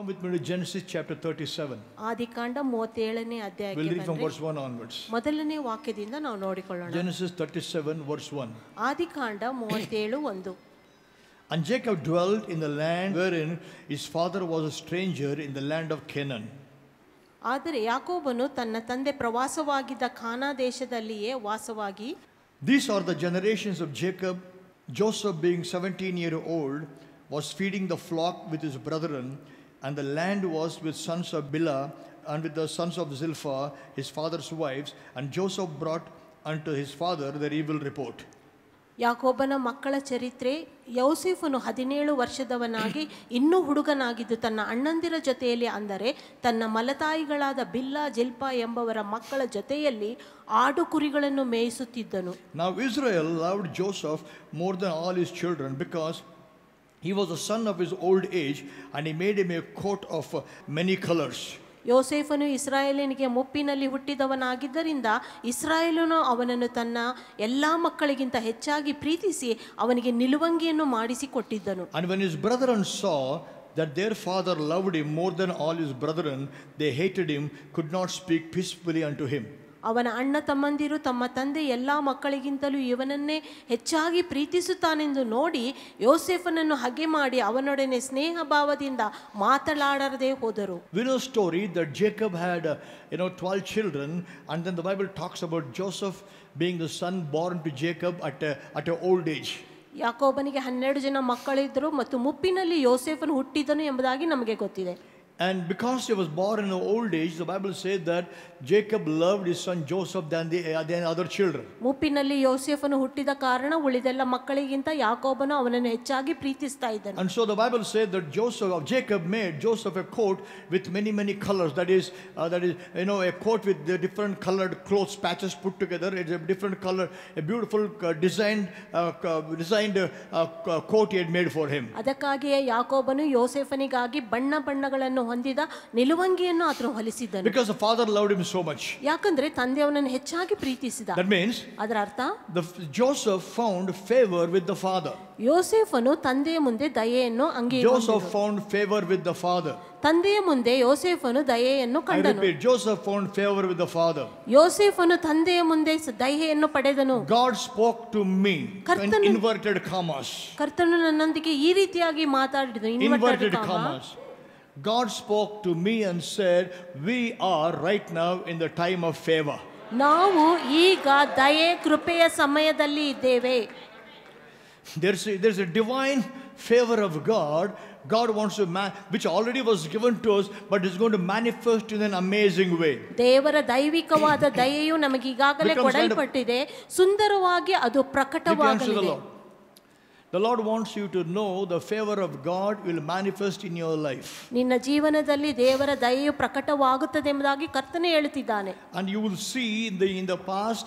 Come with me to Genesis chapter 37. ಆದಿಕಾಂಡ 37ನೇ ಅಧ್ಯಾಯಕ್ಕೆ We'll read from verse 1 onwards. Genesis 37 verse 1. ಆದಿಕಾಂಡ 37 1. And Jacob dwelt in the land wherein his father was a stranger in the land of Canaan. ಆದರೆ ಯಾಕೋಬನು ತನ್ನ ತಂದೆ ಪ್ರವಾಸವಾಗಿದ್ದ ಖಾನಾ ದೇಶದಲ್ಲಿಯೇ ವಾಸವಾಗಿ These are the generations of Jacob. Joseph being 17 year old was feeding the flock with his brethren and the land was with sons of Bilhah and with the sons of Zilpha, his father's wives, and Joseph brought unto his father their evil report. ಯಾಕೋಬನ ಮಕ್ಕಳ ಚರಿತ್ರೆ ಯೌಸೇಫನು ಹದಿನೇಳು ವರ್ಷದವನಾಗಿ ಇನ್ನೂ ಹುಡುಗನಾಗಿದ್ದು ತನ್ನ ಅಣ್ಣಂದಿರ ಜೊತೆಯಲ್ಲಿ ಅಂದರೆ ತನ್ನ ಮಲತಾಯಿಗಳಾದ ಬಿಲ್ಲ ಜಿಲ್ಪಾ ಎಂಬವರ ಮಕ್ಕಳ ಜೊತೆಯಲ್ಲಿ ಆಡು ಕುರಿಗಳನ್ನು ಮೇಯಿಸುತ್ತಿದ್ದನು ನಾವು Israel loved Joseph more than all his children because he was a son of his old age, and he made him a coat of uh, many colors. ಯೋಸೇಫನು ಇಸ್ರಾಯೇಲಿನಿಗೆ ಮುಪ್ಪಿನಲ್ಲಿ ಹುಟ್ಟಿದವನಾಗಿದ್ದರಿಂದ ಇಸ್ರಾಯೇಲನು ಅವನನ್ನು ತನ್ನ ಎಲ್ಲ ಮಕ್ಕಳಿಗಿಂತ ಹೆಚ್ಚಾಗಿ ಪ್ರೀತಿಸಿ ಅವನಿಗೆ ನಿಲುವಂಗಿಯನ್ನು ಮಾಡಿಸಿಕೊಟ್ಟಿದ್ದನು that their father loved him more than all his brethren, they hated him, could not speak peacefully unto him. ಅವನ ಅಣ್ಣ ತಮ್ಮಂದಿರು ತಮ್ಮ ತಂದೆ ಎಲ್ಲ ಮಕ್ಕಳಿಗಿಂತಲೂ ಇವನನ್ನೇ ಹೆಚ್ಚಾಗಿ ಪ್ರೀತಿಸುತ್ತಾನೆಂದು ನೋಡಿ ಯೋಸೆಫನನ್ನು ಹಗೆ ಮಾಡಿ ಅವನೊಡನೆ ಸ್ನೇಹ ಭಾವದಿಂದ ಮಾತನಾಡದೆ ಹೋದರು we know story that Jacob had you twelve children and then the Bible talks about Joseph being the son born to Jacob at at old age ಯಾಕೋಬನಿಗೆ ಹನ್ನೆರಡು ಜನ ಮಕ್ಕಳಿದ್ದರು ಮತ್ತು ಮುಪ್ಪಿನಲ್ಲಿ ಯೋಸೆಫನ್ ಹುಟ್ಟಿದನು ಎಂಬುದಾಗಿ ನಮಗೆ ಗೊತ್ತಿದೆ And because he was born in old age, the Bible says that Jacob loved his son Joseph than the uh, than other children. ಮುಪ್ಪಿನಲ್ಲಿ ಯೋಸೇಫನು ಹುಟ್ಟಿದ ಕಾರಣ ಉಳಿದೆಲ್ಲ ಮಕ್ಕಳಿಗಿಂತ ಯಾಕೋಬನು ಅವನನ್ನು ಹೆಚ್ಚಾಗಿ ಪ್ರೀತಿಸ್ತಾ ಇದ್ದನು. And so the Bible says that Joseph of Jacob made Joseph a coat with many many colors. That is uh, that is you know a coat with the different colored clothes patches put together. It's a different color, a beautiful uh, designed uh, designed uh, uh, coat he had made for him. ಅದಕ್ಕಾಗಿಯೇ ಯಾಕೋಬನು ಯೋಸೇಫನಿಗಾಗಿ ಬಣ್ಣ ಬಣ್ಣಗಳನ್ನು ಹೊಂದಿದ ನಿಲುವಂಗಿಯನ್ನು ಆತನು ಹೊಲಿಸಿದ್ದನು because the father loved him so much ಯಾಕಂದ್ರೆ ತಂದೆ ಅವನನ್ನು ಹೆಚ್ಚಾಗಿ ಪ್ರೀತಿಸಿದ ದಟ್ ಮೀನ್ಸ್ ಅದರ ಅರ್ಥ the Joseph found favour with the father ಯೋಸೆಫ್ ಅನು ತಂದೆಯ ಮುಂದೆ ದಯೆಯನ್ನು ಅಂಗಿ Joseph found favour with the father ತಂದೆಯ ಮುಂದೆ ಯೋಸೆಫ್ ಅನು ದಯೆಯನ್ನು ಕಂಡನು Joseph found favour with the father ಯೋಸೆಫ್ ಅನು ತಂದೆಯ ಮುಂದೆ ದಯೆಯನ್ನು ಪಡೆದನು God spoke to me inverted commas ಕರ್ತನು ನನ್ನೊಂದಿಗೆ ಈ ರೀತಿಯಾಗಿ ಮಾತಾಡಿದನು inverted commas God spoke to me and said, We are right now in the time of favor. ನಾವು ಈಗ ದಯೆ ಕೃಪೆಯ ಸಮಯದಲ್ಲಿ ಇದ್ದೇವೆ There's a, there's a divine favor of God. God wants to, man, which already was given to us, but is going to manifest in an amazing way. ದೇವರ ದೈವಿಕವಾದ ದಯೆಯು ನಮಗೀಗಾಗಲೇ ಕೊಡಲ್ಪಟ್ಟಿದೆ ಸುಂದರವಾಗಿ ಅದು ಪ್ರಕಟವಾಗಲಿದೆ the Lord wants you to know the favor of God will manifest in your life. And you will see in the in the past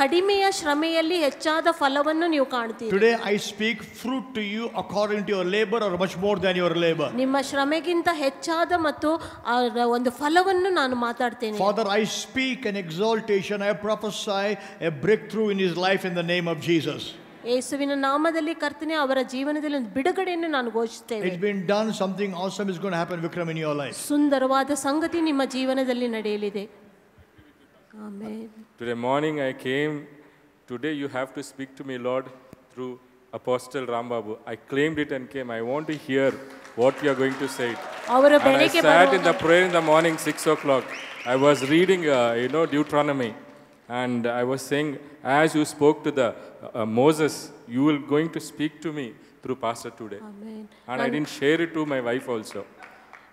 ಕಡಿಮೆಯ ಶ್ರಮೆಯಲ್ಲಿ ಹೆಚ್ಚಾದ ಫಲವನ್ನು ನೀವು ಕಾಣ್ತೀರಿ today I speak fruit to you according to your labour are much more than your labour ನಿಮ್ಮ ಶ್ರಮೆಗಿಂತ ಹೆಚ್ಚಾದ ಮತ್ತು ಒಂದು ಫಲವನ್ನು ನಾನು ಮಾತಾಡ್ತೇನೆ father I speak an exaltation I prophesy a breakthrough in his life in the name of Jesus ಯೇಸುವಿನ ನಾಮದಲ್ಲಿ ಕರ್ತನೇ ಅವರ ಜೀವನದಲ್ಲಿ ಒಂದು ಬಿಡಗಡೆಯನ್ನು ನಾನು ಘೋಷಿಸುತ್ತೇನೆ it's been done something awesome is gonna happen Vikram in your life ಸುಂದರವಾದ ಸಂಗತಿ ನಿಮ್ಮ ಜೀವನದಲ್ಲಿ ನಡೆಯಲಿದೆ Amen. Today morning I came, today you have to speak to me, Lord, through Apostle Rambabu. I claimed it and came. I want to hear what you are going to say. and I sat in the prayer in the morning, 6 o'clock. I was reading, uh, you know, Deuteronomy. And I was saying, as you spoke to the uh, uh Moses, you will going to speak to me through Pastor today. Amen. And, and I didn't share it to my wife also.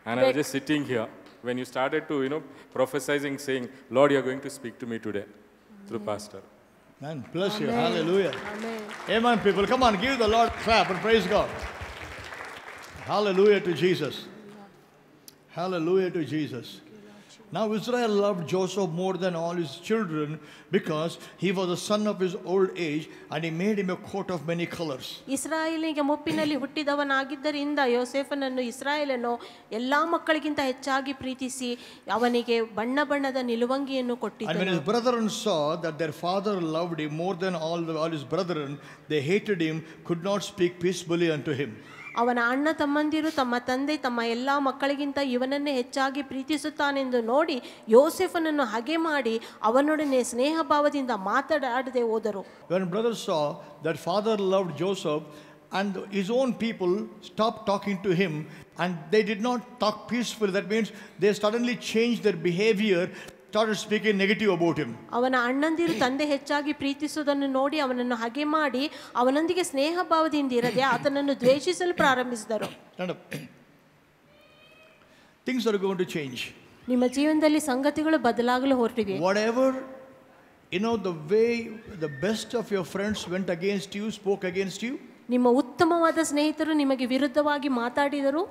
And I was just sitting here when you started to, you know, prophesizing, saying, Lord, you're going to speak to me today Amen. through Pastor. Man, bless Amen. you. Hallelujah. Amen. Amen, people. Come on, give the Lord clap and praise God. Hallelujah to Jesus. Hallelujah to Jesus. Now Israel loved Joseph more than all his children because he was a son of his old age and he made him a coat of many colors. Israel ಇಸ್ರಾಯೇಲಿಗೆ ಮುಪ್ಪಿನಲ್ಲಿ ಹುಟ್ಟಿದವನಾಗಿದ್ದರಿಂದ ಯೋಸೇಫನನ್ನು ಇಸ್ರಾಯೇಲನು ಎಲ್ಲಾ ಮಕ್ಕಳಿಗಿಂತ ಹೆಚ್ಚಾಗಿ ಪ್ರೀತಿಸಿ ಅವನಿಗೆ ಬಣ್ಣ ಬಣ್ಣದ ನಿಲುವಂಗಿಯನ್ನು ಕೊಟ್ಟಿದ್ದನು. And when his brethren saw that their father loved him more than all, all his brethren, they hated him, could not speak peacefully unto him. When brother saw that father loved Joseph and his own people stopped talking to him and they did not talk peacefully that means they suddenly changed their behavior started speaking negative about him. ಅವನ ಅಣ್ಣಂದಿರು ತಂದೆ ಹೆಚ್ಚಾಗಿ ಪ್ರೀತಿಸುವುದನ್ನು ನೋಡಿ ಅವನನ್ನು ಹಾಗೆ ಮಾಡಿ ಅವನೊಂದಿಗೆ ಸ್ನೇಹ ಭಾವದಿಂದ ಇರದೆ ಆತನನ್ನು ದ್ವೇಷಿಸಲು ಪ್ರಾರಂಭಿಸಿದರು. Things are going to change. ನಿಮ್ಮ ಜೀವನದಲ್ಲಿ ಸಂಗತಿಗಳು ಬದಲಾಗಲು ಹೊರಟಿವೆ. Whatever you know the way the best of your friends went against you spoke against you ನಿಮ್ಮ ಉತ್ತಮವಾದ ಸ್ನೇಹಿತರು ನಿಮಗೆ ವಿರುದ್ಧವಾಗಿ ಮಾತಾಡಿದರು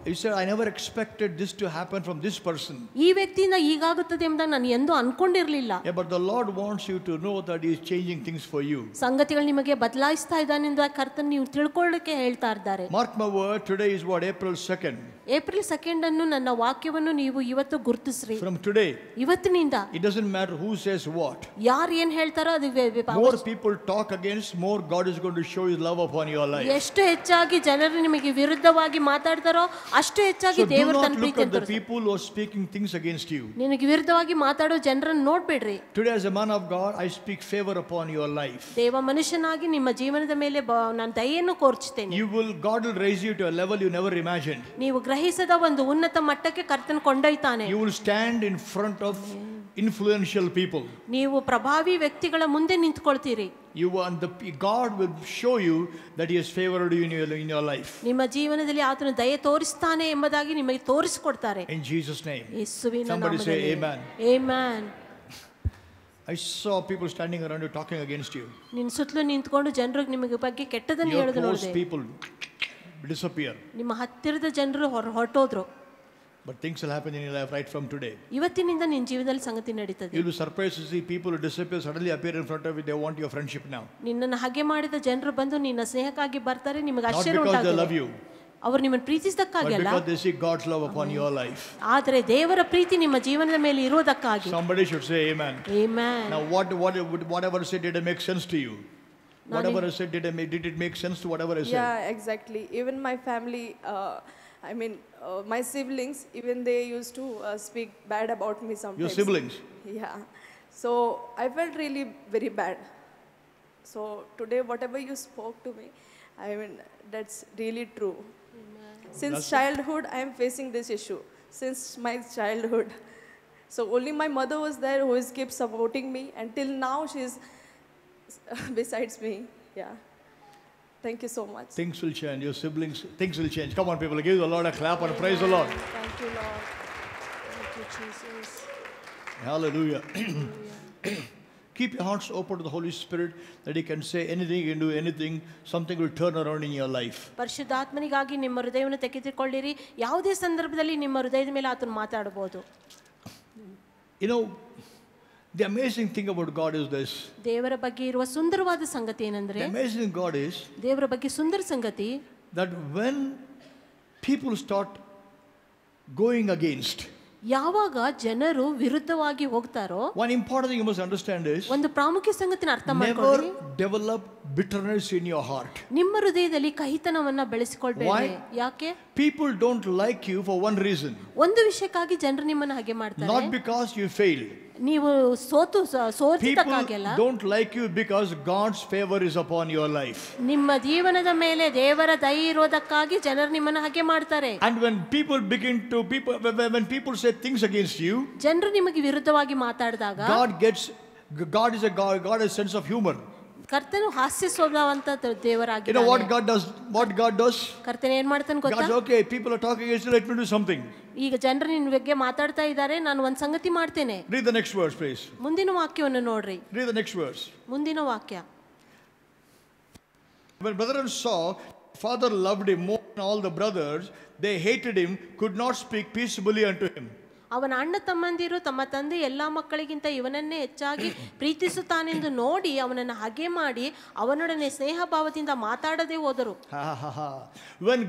I never expected this to happen from this person ಈ ವ್ಯಕ್ತಿಯಿಂದ ಹೀಗಾಗುತ್ತದೆ ಎಂಬ ನಾನು ಎಂದೂ ಅನ್ಕೊಂಡಿರಲಿಲ್ಲ but the Lord wants you to know that is changing things for you ಸಂಗತಿಗಳು ನಿಮಗೆ ಬದಲಾಯಿಸ್ತಾ ಇದ್ದಾನೆ ಎಂದು ಕರ್ತನ್ ನೀವು ತಿಳ್ಕೊಳ್ಳಕ್ಕೆ ಹೇಳ್ತಾ ಇದ್ದಾರೆ mark my word today is what April second April second ಅನ್ನು ನನ್ನ ವಾಕ್ಯವನ್ನು ನೀವು ಇವತ್ತು ಗುರುತಿಸ್ರಿ ಫ್ರಮ್ ಟುಡೇ ಇವತ್ತಿನಿಂದ it doesn't matter who says what ಯಾರು ಏನು ಹೇಳ್ತಾರೋ ಅದು more people talk against more God is going to show you love upon your life ಎಷ್ಟು ಹೆಚ್ಚಾಗಿ ಜನರು ನಿಮಗೆ ವಿರುದ್ಧವಾಗಿ ಮಾತಾಡ್ತಾರೋ ಅಷ್ಟು ಹೆಚ್ಚಾಗಿ ದೇವರು ತನ್ನ ಪ್ರತಿಕ್ರಿಯೆ ಕೊಡ್ತಾನೆ. ನಿನಗೆ ವಿರುದ್ಧವಾಗಿ ಮಾತಾಡೋ ಜನರನ್ನು ನೋಟ್ಬೇಡಿ. Today as a man of God I speak favour upon your life. ದೇವರು ಮನುಷ್ಯನಾಗಿ ನಿಮ್ಮ ಜೀವನದ ಮೇಲೆ ನಾನು ದಯೆ ಅನ್ನು ಕೋರುತ್ತೇನೆ. You will God raise you to a level you never imagine. ನೀವು ಗ್ರಹಿಸದ ಒಂದು ಉನ್ನತ ಮಟ್ಟಕ್ಕೆ ಕರ್ತನ ಕೊಂಡೈತಾನೆ. You will stand in front of influential people. You want the God will show you that He has favored you in your, in your life. In Jesus name. Somebody say amen. Amen. I saw people standing around you talking against you. ನಿನ್ನ Your close people disappear. But things will happen in your life right from today. You will be surprised to see people who disappear suddenly appear in front of you. They want your friendship now. ನಿನ್ನನ್ನು ಹಾಗೆ ಮಾಡಿದ ಜನರು ಬಂದು ನಿನ್ನ ಸ್ನೇಹಕ್ಕಾಗಿ ಬರ್ತಾರೆ ನಿಮಗೆ ಆಶ್ಚರ್ಯ ಉಂಟಾಗುತ್ತೆ. Not because they love you. ಅವರು ನಿಮ್ಮನ್ನು ಪ್ರೀತಿಸಿದಕ್ಕಾಗಿ ಅಲ್ಲ because they see God's love upon your life ಆದರೆ ದೇವರ ಪ್ರೀತಿ ನಿಮ್ಮ ಜೀವನದ ಮೇಲೆ ಇರೋದಕ್ಕಾಗಿ somebody should say amen amen now what what whatever I said did it make sense to you whatever I said did it make, did it make sense to whatever I said yeah exactly even my family uh, I mean, uh, my siblings, even they used to uh, speak bad about me sometimes. Your siblings? Yeah. So I felt really very bad. So today, whatever you spoke to me, I mean, that's really true. Amen. Since that's childhood, I am facing this issue. Since my childhood. So only my mother was there who is keep supporting me. until now. now, she's besides me. Yeah. Thank you so much. Things will change. Your siblings, things will change. Come on, people. Give the Lord a clap and praise the Lord. Thank you, Lord. Thank you, Jesus. Hallelujah. Hallelujah. Keep your hearts open to the Holy Spirit that He can say anything, He can do anything, something will turn around in your life. ಪರಿಶುದ್ಧಾತ್ಮನಿಗಾಗಿ ನಿಮ್ಮ ಹೃದಯವನ್ನು ತೆಗೆದುಕೊಳ್ಳಿರಿ ಯಾವುದೇ ಸಂದರ್ಭದಲ್ಲಿ ನಿಮ್ಮ ಹೃದಯದ ಮೇಲೆ ಆತನು ಮಾತಾಡಬಹುದು. You know, the amazing thing about God is this. The amazing God is ದೇವರ ಬಗ್ಗೆ that when people start going against one important thing you must understand is ಒಂದು ಪ್ರಾಮುಖ್ಯ ಸಂಗತಿನ ಅರ್ಥ ಮಾಡ್ಕೊಳ್ಳಿ never develop bitterness in your heart ನಿಮ್ಮ people don't like you for one reason not because you failed People don't like you because God's favor is upon your life. And when people begin to, people, when people say things against you, God gets, God is a God, God has a sense of humor. ಕರ್ತನು ಹಾಸ್ಯ ಸ್ವಭಾವಂತ ದೇವರಾಗಿ you know what God does what God does ಕರ್ತನು ಏನು ಮಾಡ್ತಾನೆ ಗೊತ್ತಾ God okay people are talking is let me do something ಈಗ ಜನರು ನಿನ್ನ ಬಗ್ಗೆ ಮಾತಾಡ್ತಾ ಇದ್ದಾರೆ ನಾನು ಒಂದು ಸಂಗತಿ ಮಾಡ್ತೇನೆ read the next verse please ಮುಂದಿನ ವಾಕ್ಯವನ್ನು ನೋಡ್ರಿ ರೀಡ್ ದ ನೆಕ್ಸ್ಟ್ ವರ್ಸ್ ಮುಂದಿನ ವಾಕ್ಯ When brethren saw father loved him more than all the brothers, they hated him, could not speak peaceably unto him. ಅವನ ಅಣ್ಣ ತಮ್ಮಂದಿರು ತಮ್ಮ ತಂದೆ ಎಲ್ಲ ಮಕ್ಕಳಿಗಿಂತ ಇವನನ್ನೇ ಹೆಚ್ಚಾಗಿ ಪ್ರೀತಿಸುತ್ತಾನೆಂದು ನೋಡಿ ಅವನನ್ನು ಹಾಗೆ ಮಾಡಿ ಅವನೊಡನೆ ಸ್ನೇಹ ಭಾವದಿಂದ ಮಾತಾಡದೆ ಹೋದರು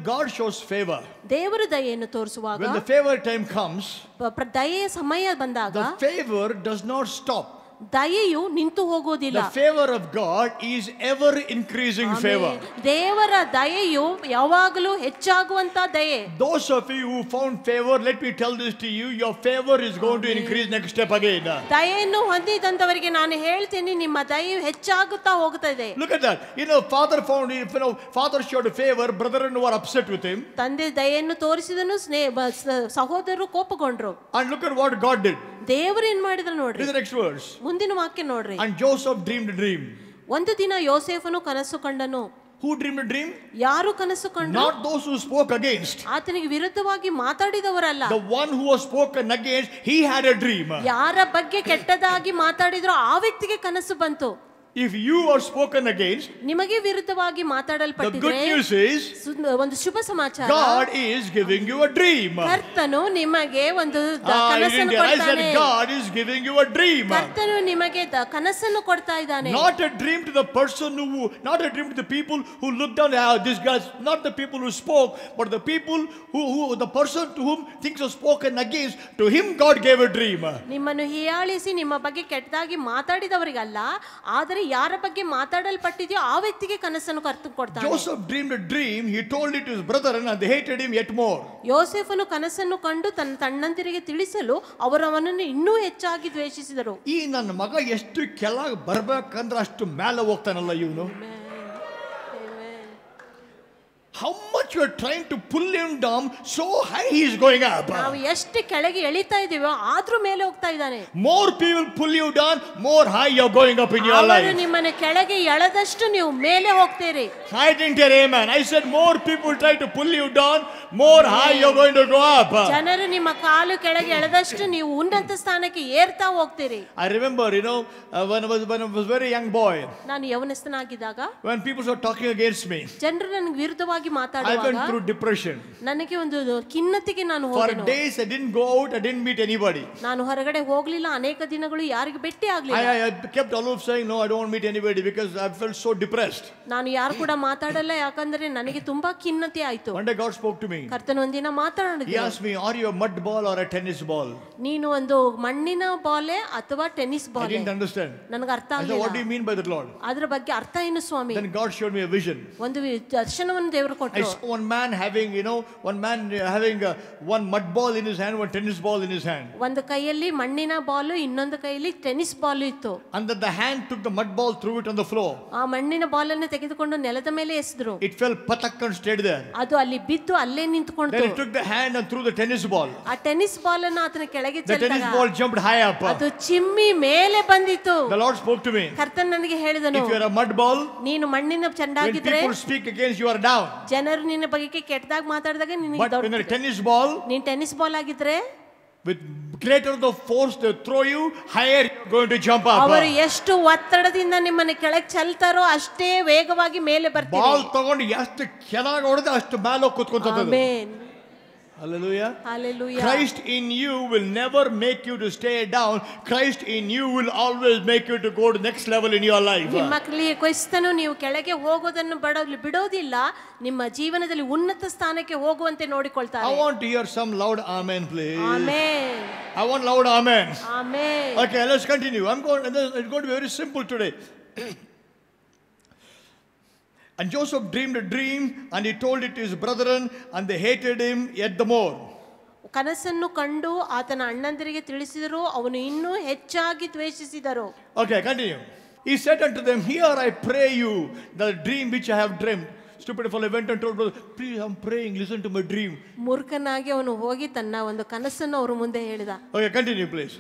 ದೇವರು ದೇವರ ದಯೆಯನ್ನು ತೋರಿಸುವಾಗ ಫೇವರ್ ದಯೆಯ ಸಮಯ ಬಂದಾಗ ಫೇವರ್ ಡಸ್ ನಾಟ್ ಸ್ಟಾಪ್ ದಯೆಯು ನಿಂತು ಹೋಗೋದಿಲ್ಲ The favor of God is ever increasing favor. ದೇವರ ದಯೆಯು ಯಾವಾಗಲೂ ಹೆಚ್ಚಾಗುವಂತ ದಯೆ. Those of you who found favor, let me tell this to you, your favor is going to increase next step again. ದಯೆಯನ್ನು ಹೊಂದಿದಂತವರಿಗೆ ನಾನು ಹೇಳ್ತೀನಿ ನಿಮ್ಮ ದಯೆಯು ಹೆಚ್ಚಾಗುತ್ತಾ ಹೋಗುತ್ತದೆ. Look at that. You know, father found, you know, father showed favor, brethren were upset with him. ತಂದೆ ದಯೆಯನ್ನು ತೋರಿಸಿದನು ಸಹೋದರರು ಕೋಪಗೊಂಡ್ರು. And look at what God did. ದೇವರು ಏನ್ ಮಾಡಿದ್ರು ನೋಡ್ರಿ. The next verse. ಮುಂದಿನ ವಾಕ್ಯ ನೋಡ್ರಿ ಅಂಡ್ ಜೋಸೆಫ್ ಡ್ರೀಮ್ ಡ್ರೀಮ್ ಒಂದು ದಿನ ಯೋಸೇಫನು ಕನಸು ಕಂಡನು Who dreamed a dream? ಯಾರು ಕನಸು ಕಂಡ Not those who spoke against. ಆತನಿಗೆ ವಿರುದ್ಧವಾಗಿ ಮಾತಾಡಿದವರಲ್ಲ the one who was spoken against, he had a dream. ಯಾರ ಬಗ್ಗೆ ಕೆಟ್ಟದಾಗಿ ಮಾತಾಡಿದ್ರು ಆ ವ್ಯಕ್ತಿಗೆ ಕನಸು ಬಂತು if you are spoken against ನಿಮಗೆ ವಿರುದ್ಧವಾಗಿ ಮಾತಾಡಲ್ಪಟ್ಟಿದೆ ಒಂದು ಶುಭ ಸಮಾಚಾರ God is giving you a dream ಕರ್ತನು ನಿಮಗೆ ಒಂದು ಕನಸನ್ನು ಕೊಡ್ತಾನೆ God is giving you a dream ಕರ್ತನು ನಿಮಗೆ ಕನಸನ್ನು ಕೊಡ್ತಾ ಇದ್ದಾನೆ not a dream to the person who not a dream to the people who look down this gas not the people who spoke but the people who who the person to whom things are spoken against to him God gave a dream ನಿಮ್ಮನ್ನು ಹೀಯಾಳಿಸಿ ನಿಮ್ಮ ಬಗ್ಗೆ ಕೆಟ್ಟದಾಗಿ ಮಾತಾಡಿದವರಿಗಲ್ಲ ಆದರೆ ಯಾರ ಬಗ್ಗೆ ಮಾತಾಡಲ್ಪಟ್ಟಿದೆಯೋ ಆ ವ್ಯಕ್ತಿಗೆ ಕನಸನ್ನು ಕರ್ತು ಕೊಡ್ತಾರೆ Joseph dreamed dream dream he told his brother his brother and they hated him ಕನಸನ್ನು ಕಂಡು ತನ್ನ ತಣ್ಣಂದಿರಿಗೆ ತಿಳಿಸಲು ಅವರು ಅವನನ್ನು ಇನ್ನೂ ಹೆಚ್ಚಾಗಿ ದ್ವೇಷಿಸಿದರು ಈ ನನ್ನ ಮಗ ಎಷ್ಟು ಕೆಳಗೆ ಬರ್ಬೇಕಂದ್ರೆ ಅಷ್ಟು ಮೇಲೆ ಹೋಗ್ತಾನಲ್ಲ ಇವನು how much you are trying to pull him down so high he is going up more people pull you down more high you are going up in your life i didn't hear amen i said more people try to pull you down more high you are going to go up i remember you know uh, when i was when i was very young boy when people were talking against me I went through depression. ನನಗೆ ಒಂದು ಖಿನ್ನತೆಗೆ ನಾನು For days I didn't go out, I didn't meet anybody. ನಾನು ಹೊರಗಡೆ ಹೋಗ್ಲಿಲ್ಲ ಅನೇಕ ದಿನಗಳು ಯಾರಿಗೆ ಭೇಟಿ I, kept aloof saying, No, I don't want to meet anybody because I felt so depressed. ನಾನು ಯಾರು ಕೂಡ ಮಾತಾಡಲ್ಲ ಯಾಕಂದ್ರೆ ನನಗೆ ತುಂಬಾ ಖಿನ್ನತೆ ಆಯ್ತು One day God spoke to me. ಒಂದಿನ He asked me, Are you a mud ball or a tennis ball? ನೀನು ಒಂದು ಮಣ್ಣಿನ ಬಾಲೆ ಅಥವಾ ಟೆನ್ನಿಸ್ I ಬಾಲೆ didn't understand. ನನಗೆ ಅರ್ಥ I said, What do you mean by the Lord? ಅದರ ಬಗ್ಗೆ ಅರ್ಥ ಏನು ಸ್ವಾಮಿ Then God showed me a vision. ಒಂದು ದರ್ಶನವನ್ನು ದೇವರು one man having, you know, one man uh, having uh, one mud ball in his hand, one tennis ball in his hand. And then the hand took the mud ball, threw it on the floor. ಆ ಮಣ್ಣಿನ ಬಾಲನ್ನು ತೆಗೆದುಕೊಂಡು ನೆಲದ It fell patak and stayed there. ಅದು Then he took the hand and threw the tennis ball. ಆ tennis ball ಅನ್ನು ಆತನ ಕೆಳಗೆ The tennis ball jumped high up. The Lord spoke to me. If you are a mud ball, ನೀನು ಮಣ್ಣಿನ When people speak against you, you are down. ಜನರು ನಿನ್ನ ಬಗ್ಗೆ ಕೆಟ್ಟದಾಗ ಮಾತಾಡಿದಾಗ ನಿನಗೆ ಟೆನಿಸ್ ಬಾಲ್ ನೀನು ಟೆನ್ನಿಸ್ ಬಾಲ್ ಆಗಿದ್ರೆ with greater the force the throw you higher going to jump up ಅವರು ಎಷ್ಟು ಒತ್ತಡದಿಂದ ನಿಮ್ಮನ್ನ ಕೆಳಗೆ ಚಲ್ತಾರೋ ಅಷ್ಟೇ ವೇಗವಾಗಿ ಮೇಲೆ ಬರ್ತಾರೆ ಬಾಲ್ ತಗೊಂಡು ಎಷ್ಟು ಕೆಳಗೆ ಹೊಡೆದ ಅಷ್ಟು ಮೇಲೆ ಕೂತ್ಕೊಂತದ್ದು amen Hallelujah. Hallelujah. Christ in you will never make you to stay down. Christ in you will always make you to go to next level in your life. ನಿಮ್ಮ ಕ್ರಿಸ್ತನು ನೀವು ಕೆಳಗೆ ಹೋಗೋದನ್ನು ಬಡಲು ಬಿಡೋದಿಲ್ಲ ನಿಮ್ಮ ಜೀವನದಲ್ಲಿ ಉನ್ನತ ಸ್ಥಾನಕ್ಕೆ ಹೋಗುವಂತೆ ನೋಡಿಕೊಳ್ಳತಾರೆ. I want to hear some loud amen please. Amen. I want loud amen. Amen. Okay, let's continue. I'm going it's going to be very simple today. And Joseph dreamed a dream and he told it to his brethren and they hated him yet the more. ಕನಸನ್ನು ಕಂಡು ಆತನ ಅಣ್ಣಂದಿರಿಗೆ ತಿಳಿಸಿದರು ಅವನು ಇನ್ನೂ ಹೆಚ್ಚಾಗಿ ದ್ವೇಷಿಸಿದರು okay continue he said unto them hear I pray you the dream which I have dream stupid fall event and told please I am praying listen to my dream ಮೂರ್ಖನಾಗಿ ಅವನು ಹೋಗಿ ತನ್ನ ಒಂದು ಕನಸನ್ನು ಅವರ ಮುಂದೆ ಹೇಳಿದ okay continue please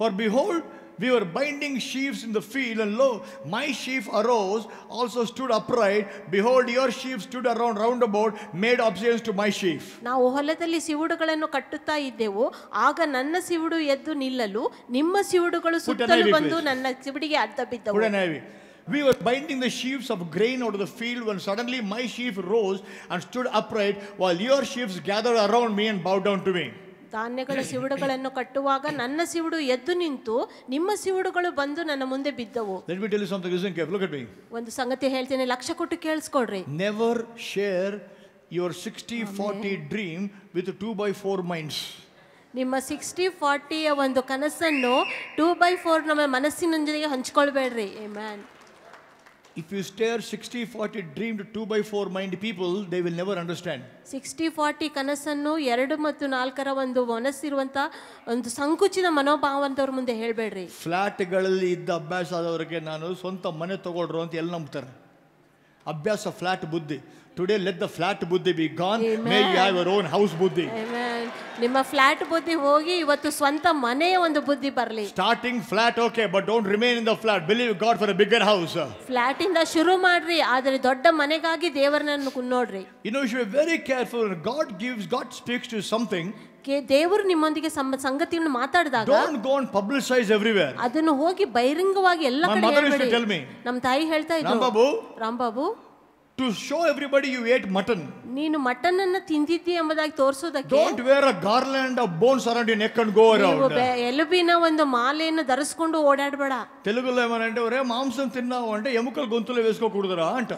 for behold we were binding sheaves in the field, and lo, my sheaf arose, also stood upright. Behold, your sheaf stood around round about, made obeisance to my sheaf. ನಾವು ಹೊಲದಲ್ಲಿ ಸಿವುಡುಗಳನ್ನು ಕಟ್ಟುತ್ತಾ ಇದ್ದೆವು ಆಗ ನನ್ನ ಸಿವುಡು ಎದ್ದು ನಿಲ್ಲಲು ನಿಮ್ಮ ಸಿವುಡುಗಳು ಸುತ್ತಲೂ ಬಂದು ನನ್ನ ಸಿವುಡಿಗೆ ಅಡ್ಡ ಬಿದ್ದವು We were binding the sheaves of grain out of the field when suddenly my sheaf rose and stood upright while your sheaves gathered around me and bowed down to me. ಧಾನ್ಯಗಳ ಸಿವುಡುಗಳನ್ನು ಕಟ್ಟುವಾಗ ನನ್ನ ಸಿವುಡು ಎದ್ದು ನಿಂತು ನಿಮ್ಮ ಸಿವುಡುಗಳು ಬಂದು ನನ್ನ ಮುಂದೆ ಬಿದ್ದವು ಒಂದು ಸಂಗತಿ ಹೇಳ್ತೇನೆ ಲಕ್ಷ ಕೊಟ್ಟು ಕೇಳಿಸ್ಕೊಡ್ರಿ never share your sixty 40 dream with two by four minds ನಿಮ್ಮ ಸಿಕ್ಸ್ಟಿ ಫಾರ್ಟಿಯ ಒಂದು ಕನಸನ್ನು ಟೂ ಬೈ ಫೋರ್ ನಮ್ಮ ಮನಸ್ಸಿನೊಂದಿಗೆ ಹಂಚ್ಕೊಳ್ಬೇಡ್ರಿ man If you stare sixty 40 dreamed 2 by 4 mind people, they will never understand. Sixty forty ಕನಸನ್ನು ಎರಡು ಮತ್ತು ನಾಲ್ಕರ ಒಂದು ಮನಸ್ಸಿರುವಂತ ಒಂದು ಸಂಕುಚಿತ ಮನೋಭಾವಂತವ್ರ ಮುಂದೆ ಹೇಳಬೇಡ್ರಿ ಫ್ಲ್ಯಾಟ್ಗಳಲ್ಲಿ ಇದ್ದ ಅಭ್ಯಾಸ ಆದವರಿಗೆ ನಾನು ಸ್ವಂತ ಮನೆ ತಗೊಳ್ರು ಅಂತ ಎಲ್ಲ ನಂಬ್ತಾರೆ ಅಭ್ಯಾಸ ಫ್ಲ್ಯಾಟ್ ಬುದ್ಧಿ ಟುಡೇ ಲೆಟ್ ದ ಫ್ಲಾಟ್ ಬುದ್ಧಿ be gone may you have your own house ಬುದ್ಧಿ ನಿಮ್ಮ ಫ್ಲಾಟ್ ಬುದ್ಧಿ ಹೋಗಿ ಇವತ್ತು ಸ್ವಂತ ಮನೆಯ ಒಂದು ಬುದ್ಧಿ ಬರಲಿ starting flat okay but don't remain in the flat believe God for a bigger house flat ಇಂದ ಶುರು ಮಾಡ್ರಿ ಆದ್ರೆ ದೊಡ್ಡ ಮನೆಗಾಗಿ ದೇವರನ್ನ ನೋಡ್ರಿ you know you very careful God gives God speaks to ಕೆ ದೇವರು ನಿಮ್ಮೊಂದಿಗೆ ಸಂಗತಿಯನ್ನು ಮಾತಾಡಿದಾಗ don't go and publicise everywhere ಅದನ್ನು ಹೋಗಿ ಬಹಿರಂಗವಾಗಿ ಎಲ್ಲ ಕಡೆ ನಮ್ಮ ತಾಯಿ ಹೇಳ್ತಾ ಇದ್ರು Ram Babu Ram Babu to show everybody you ate mutton. ನೀನು ಮಟನ್ ಅನ್ನು ತಿಂದಿದ್ದಿ ಎಂಬುದಾಗಿ ತೋರಿಸೋದಕ್ಕೆ don't wear a garland of bones around your neck and go around. ಎಲುಬಿನ ಒಂದು ಮಾಲೆಯನ್ನು ಧರಿಸಿಕೊಂಡು ಓಡಾಡಬೇಡ. ತೆಲುಗುಲ್ಲ ಏಮಂತಂದ್ರೆ ರೇ ಮಾಂಸಂ ತಿನ್ನಾವು ಅಂತ ಎಮುಕಲ್ ಗೊಂತಲ ವೇಸ್ಕೋಕೂಡದರಾ ಅಂತ.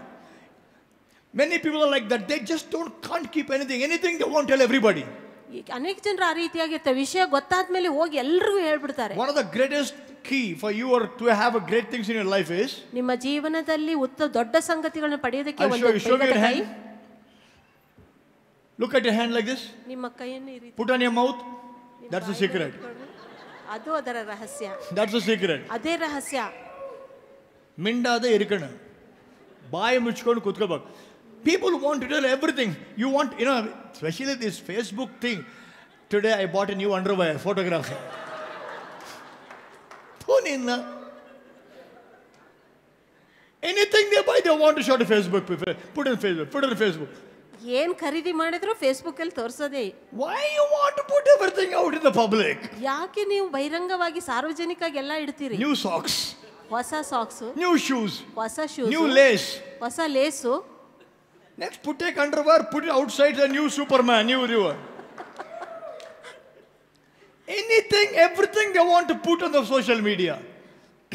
many people are like that they just don't can't keep anything anything they won't tell everybody. ಅನೇಕ ಜನರು ಆ ರೀತಿಯಾಗಿ ತ ವಿಷಯ one of the greatest key for you or to have great things in your life is ನಿಮ್ಮ ಜೀವನದಲ್ಲಿ ಉತ್ತ ದೊಡ್ಡ ಸಂಗತಿಗಳನ್ನು ಪಡೆಯೋದಕ್ಕೆ ಒಂದು Look at your hand like this. Put on your mouth. That's a secret. That's a secret. ಅದೇ ರಹಸ್ಯ ಮಿಂಡಾದ ಇರಕಣ ಬಾಯಿ ಮುಚ್ಕೊಂಡು ಕೂತ್ಕೋಬೇಕು people want to tell everything you want you know specially this Facebook thing today I bought a new underwear photographer Phone anything Anything buy they want to show Facebook to Facebook. Facebook in Facebook. Put ಏನ್ ಖರೀದಿ ಮಾಡಿದ್ರು Facebook ಅಲ್ಲಿ ತೋರಿಸೋದೇ why you want to put everything out in the public ಯಾಕೆ ನೀವು ಬಹಿರಂಗವಾಗಿ ಸಾರ್ವಜನಿಕವಾಗಿ ಎಲ್ಲ ಇಡ್ತೀರಿ ನ್ಯೂ ಸಾಕ್ಸ್ ಹೊಸ ಸಾಕ್ಸ್ ನ್ಯೂ ಶೂಸ್ ಹೊಸ ಶೂಸ್ ನ್ಯೂ ಲೇಸ್ ಹೊಸ lace next put the underwear put outside the new superman new river anything everything they want to put on the social media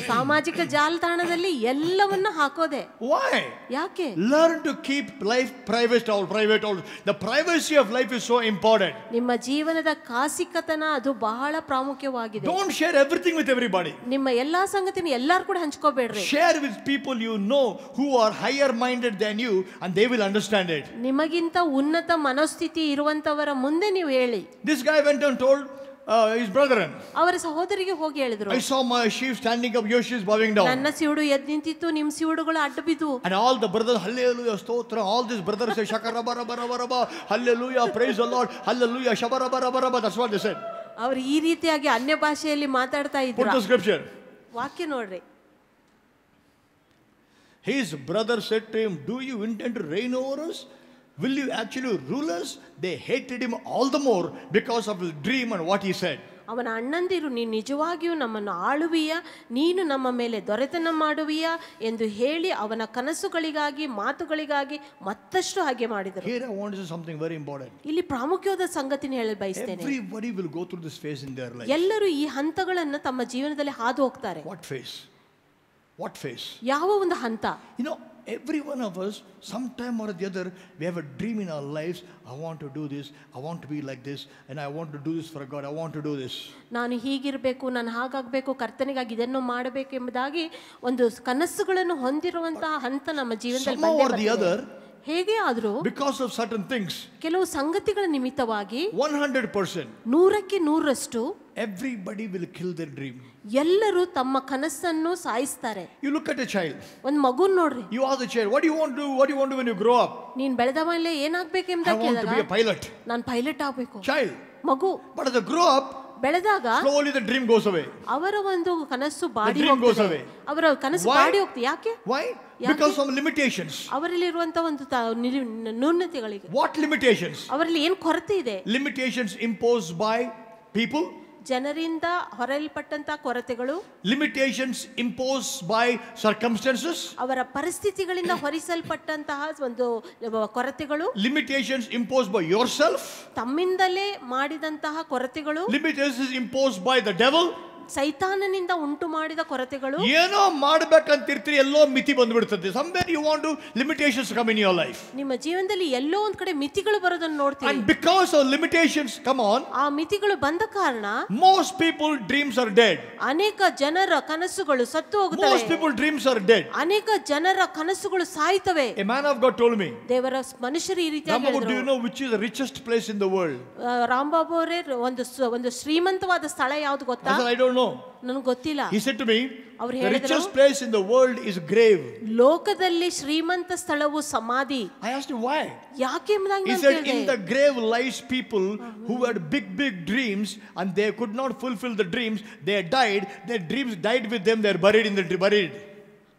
ಸಾಮಾಜಿಕ ಜಾಲತಾಣದಲ್ಲಿ ಎಲ್ಲವನ್ನ ಹಾಕೋದೆ why ಯಾಕೆ learn to keep life private all private all the privacy of life is so important ನಿಮ್ಮ ಜೀವನದ ಕಾಸಿಕತನ ಅದು ಬಹಳ ಪ್ರಾಮುಖ್ಯವಾಗಿದೆ don't share everything with everybody ನಿಮ್ಮ ಎಲ್ಲಾ ಸಂಗತಿನ ಎಲ್ಲಾರು ಕೂಡ ಹಂಚ್ಕೋಬೇಡ್ರಿ share with people you know who are higher minded then you and they will understand it ನಿಮಗಿಂತ ಉನ್ನತ ಮನಸ್ಥಿತಿ ಇರುವಂತವರ ಮುಂದೆ ನೀವು ಹೇಳಿ this guy went on told uh, his brethren. I saw my sheep standing up, your sheep bowing down. And all the brothers, hallelujah, stotra. All these brothers say, shakaraba, raba, baraba, hallelujah, praise the Lord, hallelujah, shabaraba, raba, raba. That's what they said. ಅವರು ಈ ರೀತಿಯಾಗಿ ಅನ್ಯ ಭಾಷೆಯಲ್ಲಿ ಮಾತಾಡ್ತಾ ಇದ್ರು. Put the scripture. ವಾಕ್ಯ ನೋಡ್ರಿ. His brother said to him, Do you intend to reign over us? Will you actually rulers? They hated him all the more because of his dream and what he said. ಅವನ ಅಣ್ಣಂದಿರು ನೀನು ನಿಜವಾಗಿಯೂ ನಮ್ಮನ್ನು ಆಳುವಿಯ ನೀನು ನಮ್ಮ ಮೇಲೆ ದೊರೆತನ ಮಾಡುವಿಯ ಎಂದು ಹೇಳಿ ಅವನ ಕನಸುಗಳಿಗಾಗಿ ಮಾತುಗಳಿಗಾಗಿ ಮತ್ತಷ್ಟು ಹಾಗೆ ಮಾಡಿದರು here i want to say something very important ಇಲ್ಲಿ ಪ್ರಾಮುಖ್ಯವಾದ ಸಂಗತಿನ ಹೇಳಲು ಬಯಸ್ತೇನೆ everybody will go through this phase in their life ಎಲ್ಲರೂ ಈ ಹಂತಗಳನ್ನು ತಮ್ಮ ಜೀವನದಲ್ಲಿ ಹಾದು ಹೋಗ್ತಾರೆ ಯಾವ ಒಂದು ಹಂತ every one of us, sometime or the other, we have a dream in our lives. I want to do this. I want to be like this. And I want to do this for God. I want to do this. ನಾನು ಹೀಗಿರಬೇಕು ನಾನು ಹಾಗಾಗಬೇಕು ಹೇಗೆ ಆದರೂ because of certain things ಕೆಲವು ಸಂಗತಿಗಳ ನಿಮಿತ್ತವಾಗಿ one hundred percent ನೂರಕ್ಕೆ ನೂರರಷ್ಟು everybody will kill their dream ಎಲ್ಲರೂ ತಮ್ಮ ಕನಸನ್ನು ಸಾಯಿಸ್ತಾರೆ you look at a child ಒಂದು ಮಗು ನೋಡ್ರಿ you are the child what you want to what you want when you grow up ನೀನು ಬೆಳೆದ ಮೇಲೆ ಏನಾಗಬೇಕು ಎಂಬ ಕೇಳಿದಾಗ ಪೈಲಟ್ ನಾನು ಪೈಲಟ್ ಆಗಬೇಕು ಚೈಲ್ಡ್ ಮಗು ಬಟ್ ದ ಗ್ರೋ ಅಪ್ ಬೆಳೆದಾಗ ಡ್ರೀಮ್ ಅವೇ ಅವರ ಒಂದು ಕನಸು ಬಾಡಿ ಅವರ ಕನಸು ಬಾಡಿ ಹೋಗ್ತಿವಿ ಯಾಕೆ ಲಿಮಿಟೇಷನ್ಸ್ ಅವರಲ್ಲಿ ಇರುವಂತ ಒಂದು ನ್ಯೂನತೆಗಳಿಗೆ ವಾಟ್ ಲಿಮಿಟೇಷನ್ಸ್ ಅವರಲ್ಲಿ ಏನು ಕೊರತೆ ಇದೆ ಲಿಮಿಟೇಷನ್ಸ್ ಇಂಪೋಸ್ ಬೈ ಪೀಪಲ್ ಜನರಿಂದ ಹೊರಲ್ಪಟ್ಟಂತ ಕೊರತೆಗಳು ಲಿಮಿಟೇಷನ್ಸ್ ಇಂಪೋಸ್ ಬೈ ಸರ್ಕಮ್ಸ್ಟೆನ್ಸಸ್ ಅವರ ಪರಿಸ್ಥಿತಿಗಳಿಂದ ಹೊರಿಸಲ್ಪಟ್ಟಂತಹ ಒಂದು ಕೊರತೆಗಳು limitations impose by yourself ತಮ್ಮಿಂದಲೇ ಮಾಡಿದಂತಹ ಕೊರತೆಗಳು limitations impose by the devil ಸೈತಾನನಿಂದ ಉಂಟು ಮಾಡಿದ ಕೊರತೆಗಳು ಏನೋ ಇರ್ತೀರಿ ಎಲ್ಲೋ ಮಿತಿ ಬಂದ್ಬಿಡ್ತದೆ somewhere you want to limitations come in your life ನಿಮ್ಮ ಜೀವನದಲ್ಲಿ ಎಲ್ಲೋ ಒಂದ್ ಕಡೆ ಮಿತಿಗಳು ಬರೋದನ್ನ ನೋಡ್ತೀವಿ and because of limitations come on ಆ ಮಿತಿಗಳು ಬಂದ ಕಾರಣ most people dreams are dead ಅನೇಕ ಜನರ ಕನಸುಗಳು ಸತ್ತು ಹೋಗುತ್ತವೆ most people dreams are dead ಅನೇಕ ಜನರ ಕನಸುಗಳು ಸಾಯ್ತವೆ a man of God told me ದೇವರ ಮನುಷ್ಯರು ಈ ರೀತಿ ಹೇಳಿದರು do you know which is the richest place in the world Ram Babu ಒಂದು ಒಂದು ಶ್ರೀಮಂತವಾದ ಸ್ಥಳ ಯಾವುದು ಗೊತ್ತಾ I don't he said to me the richest place in the world is grave ಲೋಕದಲ್ಲಿ ಶ್ರೀಮಂತ ಸ್ಥಳವು samadhi. i asked him why he said in the grave lies people who had big big dreams and they could not fulfill the dreams they died their dreams died with them they are buried in the buried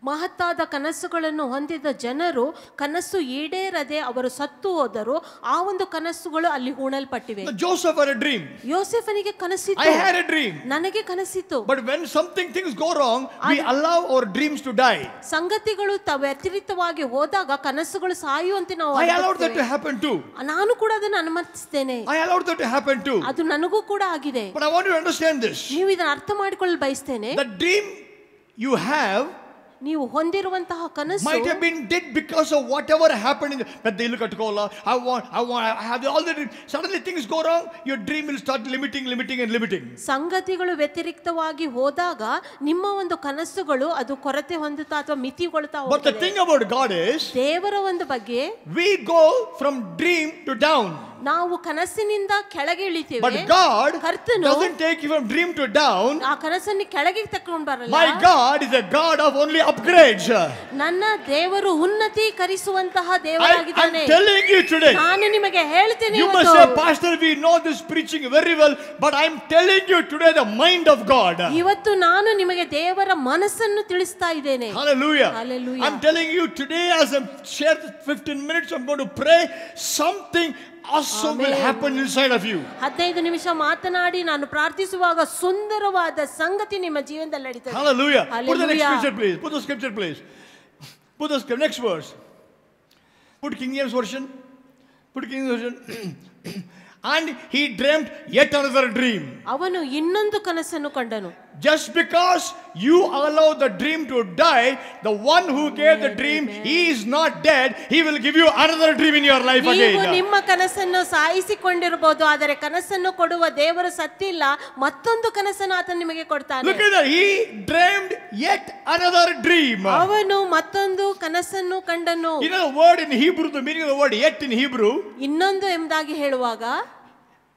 ಮಹತ್ತಾದ ಕನಸುಗಳನ್ನು ಹೊಂದಿದ ಜನರು ಕನಸು ಈಡೇರದೆ ಅವರು ಸತ್ತು ಹೋದರು ಆ ಒಂದು ಕನಸುಗಳು ಅಲ್ಲಿ ಹೂಣಲ್ಪಟ್ಟಿವೆ ಜೋಸೆಫ್ ಅವರ್ ಡ್ರೀಮ್ ಜೋಸೆಫ್ ಕನಸಿತ್ತು ಐ ಹ್ಯಾಡ್ ಎ ಡ್ರೀಮ್ ನನಗೆ ಕನಸಿತ್ತು but when something things go wrong we allow our dreams to die ಸಂಗತಿಗಳು ತವೆ ಅತಿರಿತವಾಗಿ ಹೋದಾಗ ಕನಸುಗಳು ಸಾಯುವಂತೆ ನಾವು I allowed that to happen to ನಾನು ಕೂಡ ಅದನ್ನ ಅನುಮತಿಸ್ತೇನೆ I allowed that to happen to ಅದು ನನಗೂ ಕೂಡ ಆಗಿದೆ but I want to understand this ನೀವು ಅರ್ಥ ಮಾಡಿಕೊಳ್ಳಲು ಬಯಸ್ತೇನೆ the dream you have might have been dead because of whatever happened look at ಕಟ್ಕೋಲ್ಲ I want I want I have all the suddenly things go wrong your dream will start limiting limiting and limiting ಸಂಗತಿಗಳು ವ್ಯತಿರಿಕ್ತವಾಗಿ ಹೋದಾಗ ನಿಮ್ಮ ಒಂದು ಕನಸುಗಳು ಅದು ಕೊರತೆ ಹೊಂದುತ್ತಾ ಅಥವಾ ಮಿತಿಗೊಳ್ತಾ ಹೋಗುತ್ತೆ but the thing about god is ದೇವರ ಒಂದು ಬಗ್ಗೆ we go from dream to down ನಾವು ಕನಸಿನಿಂದ ಕೆಳಗೆ ಇಳಿತೀವಿ but god ಕರ್ತನು doesn't take you from dream to down ಆ ಕೆಳಗೆ ತಕೊಂಡು ಬರಲ್ಲ my god is a god of only ದೇವರಾಗಿದ್ದಾನೆ. I'm telling you today. You must say pastor we know this preaching very well but I'm telling you today the mind of God. Hallelujah. Hallelujah. I'm telling you today as I share 15 minutes I'm going to pray something awesome will happen inside of you. ಹದಿನೈದು ನಿಮಿಷ ಮಾತನಾಡಿ ನಾನು ಪ್ರಾರ್ಥಿಸುವಾಗ ಸುಂದರವಾದ ಸಂಗತಿ ನಿಮ್ಮ ಜೀವನದಲ್ಲಿ ನಡೀತದೆ Hallelujah. Put the next scripture please. Put the scripture please. Put the scripture. Next verse. Put King James version. Put King James version. and he dreamt yet another dream. ಅವನು ಇನ್ನೊಂದು ಕನಸನ್ನು ಕಂಡನು just because you allow the dream to die, the one who gave the dream, he is not dead. He will give you another dream in your life again. Look at that. He dreamed yet another dream. You know the word in Hebrew, the meaning of the word yet in Hebrew.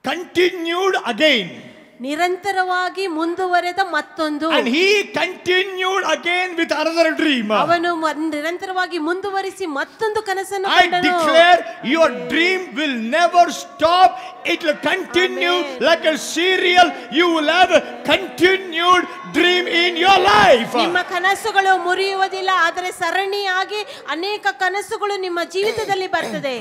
continued again. ನಿರಂತರವಾಗಿ ಮುಂದುವರೆದ ಮತ್ತೊಂದು And he continued again with another dream. ಅವನು ನಿರಂತರವಾಗಿ ಮುಂದುವರಿಸಿ ಮತ್ತೊಂದು ಕನಸನ್ನು I ಕಂಡನು declare your dream will never stop. It will continue Amen. like a serial. You will have a continued dream in your ನಿಮ್ಮ ಕನಸುಗಳು ಮುರಿಯುವುದಿಲ್ಲ ಆದರೆ ಸರಣಿಯಾಗಿ ಅನೇಕ ಕನಸುಗಳು ನಿಮ್ಮ ಜೀವಿತದಲ್ಲಿ ಬರ್ತದೆ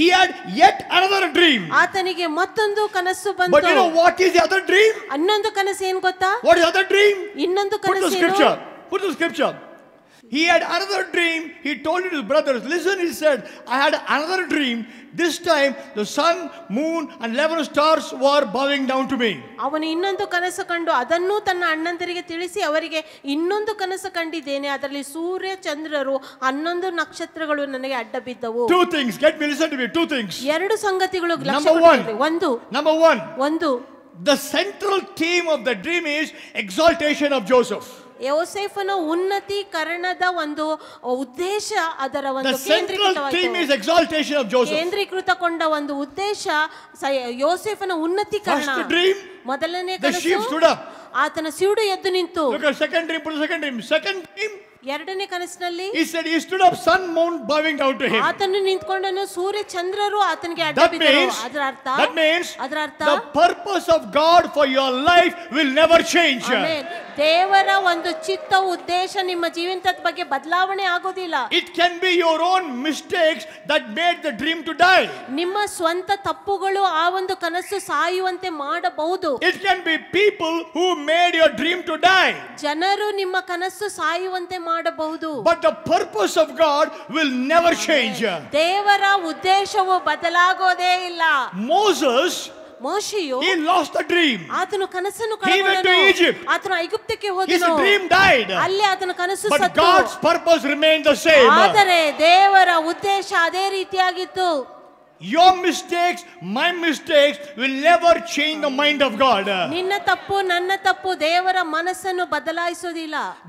he had yet another dream ಆತನಿಗೆ ಮತ್ತೊಂದು ಕನಸು ಬಂತು but you know what is the other dream ಅನ್ನೊಂದು ಕನಸು ಏನು ಗೊತ್ತಾ what is the other dream ಇನ್ನೊಂದು ಕನಸು ಏನು put the scripture put the scripture he had another dream. He told his brothers, listen, he said, I had another dream. This time the sun, moon and 11 stars were bowing down to me. Two things. Get me listen to me. Two things. ಎರಡು ಸಂಗತಿಗಳು Number one. The central theme of the dream is exaltation of Joseph. ಯೋಸೆಫನ ಉನ್ನತೀಕರಣದ ಒಂದು ಉದ್ದೇಶ ಅದರ ಒಂದು ಕೇಂದ್ರೀಕೃತವಾಗಿದೆ ಕೇಂದ್ರೀಕೃತಕೊಂಡ ಒಂದು ಉದ್ದೇಶ ಯೋಸೆಫನ ಉನ್ನತೀಕರಣ ಮೊದಲನೇ ಆತನ ಸಿಡು ಎದ್ದು ನಿಂತು ಸೆಕೆಂಡ್ ಸೆಕೆಂಡ್ ಸೆಕೆಂಡ್ ಎರಡನೇ ಕನಸಿನಲ್ಲಿ he said he stood up sun moon bowing down to him ಆತನು ನಿಂತುಕೊಂಡನು ಸೂರ್ಯ ಚಂದ್ರರು ಆತನಿಗೆ ಅಡ್ಡ ಬಿದ್ದರು ಅದರ ಅರ್ಥ that means ಅದರ ಅರ್ಥ the purpose of god for your life will never change amen ದೇವರ ಒಂದು ಚಿತ್ತ ಉದ್ದೇಶ ನಿಮ್ಮ ಜೀವಿತದ ಬಗ್ಗೆ ಬದಲಾವಣೆ ಆಗೋದಿಲ್ಲ it can be your own mistakes that made the dream to die ನಿಮ್ಮ ಸ್ವಂತ ತಪ್ಪುಗಳು ಆ ಒಂದು ಕನಸು ಸಾಯುವಂತೆ ಮಾಡಬಹುದು it can be people who made your dream to die ಜನರು ನಿಮ್ಮ ಕನಸು ಸಾಯುವಂತೆ ಮಾಡಬಹುದು but the purpose of god will never change ದೇವರ ಉದ್ದೇಶವು ಬದಲಾಗೋದೇ ಇಲ್ಲ moses ಮೋಶೆಯು he lost the dream ಆತನು ಕನಸನ್ನು ಕಳೆದುಕೊಂಡನು ಆತನು ಐಗುಪ್ತಕ್ಕೆ ಹೋದನು his dream died ಅಲ್ಲಿ ಆತನ ಕನಸು ಸತ್ತು but god's purpose remained the same ಆದರೆ ದೇವರ ಉದ್ದೇಶ ಅದೇ ರೀತಿಯಾಗಿತ್ತು your mistakes my mistakes will never change the mind of god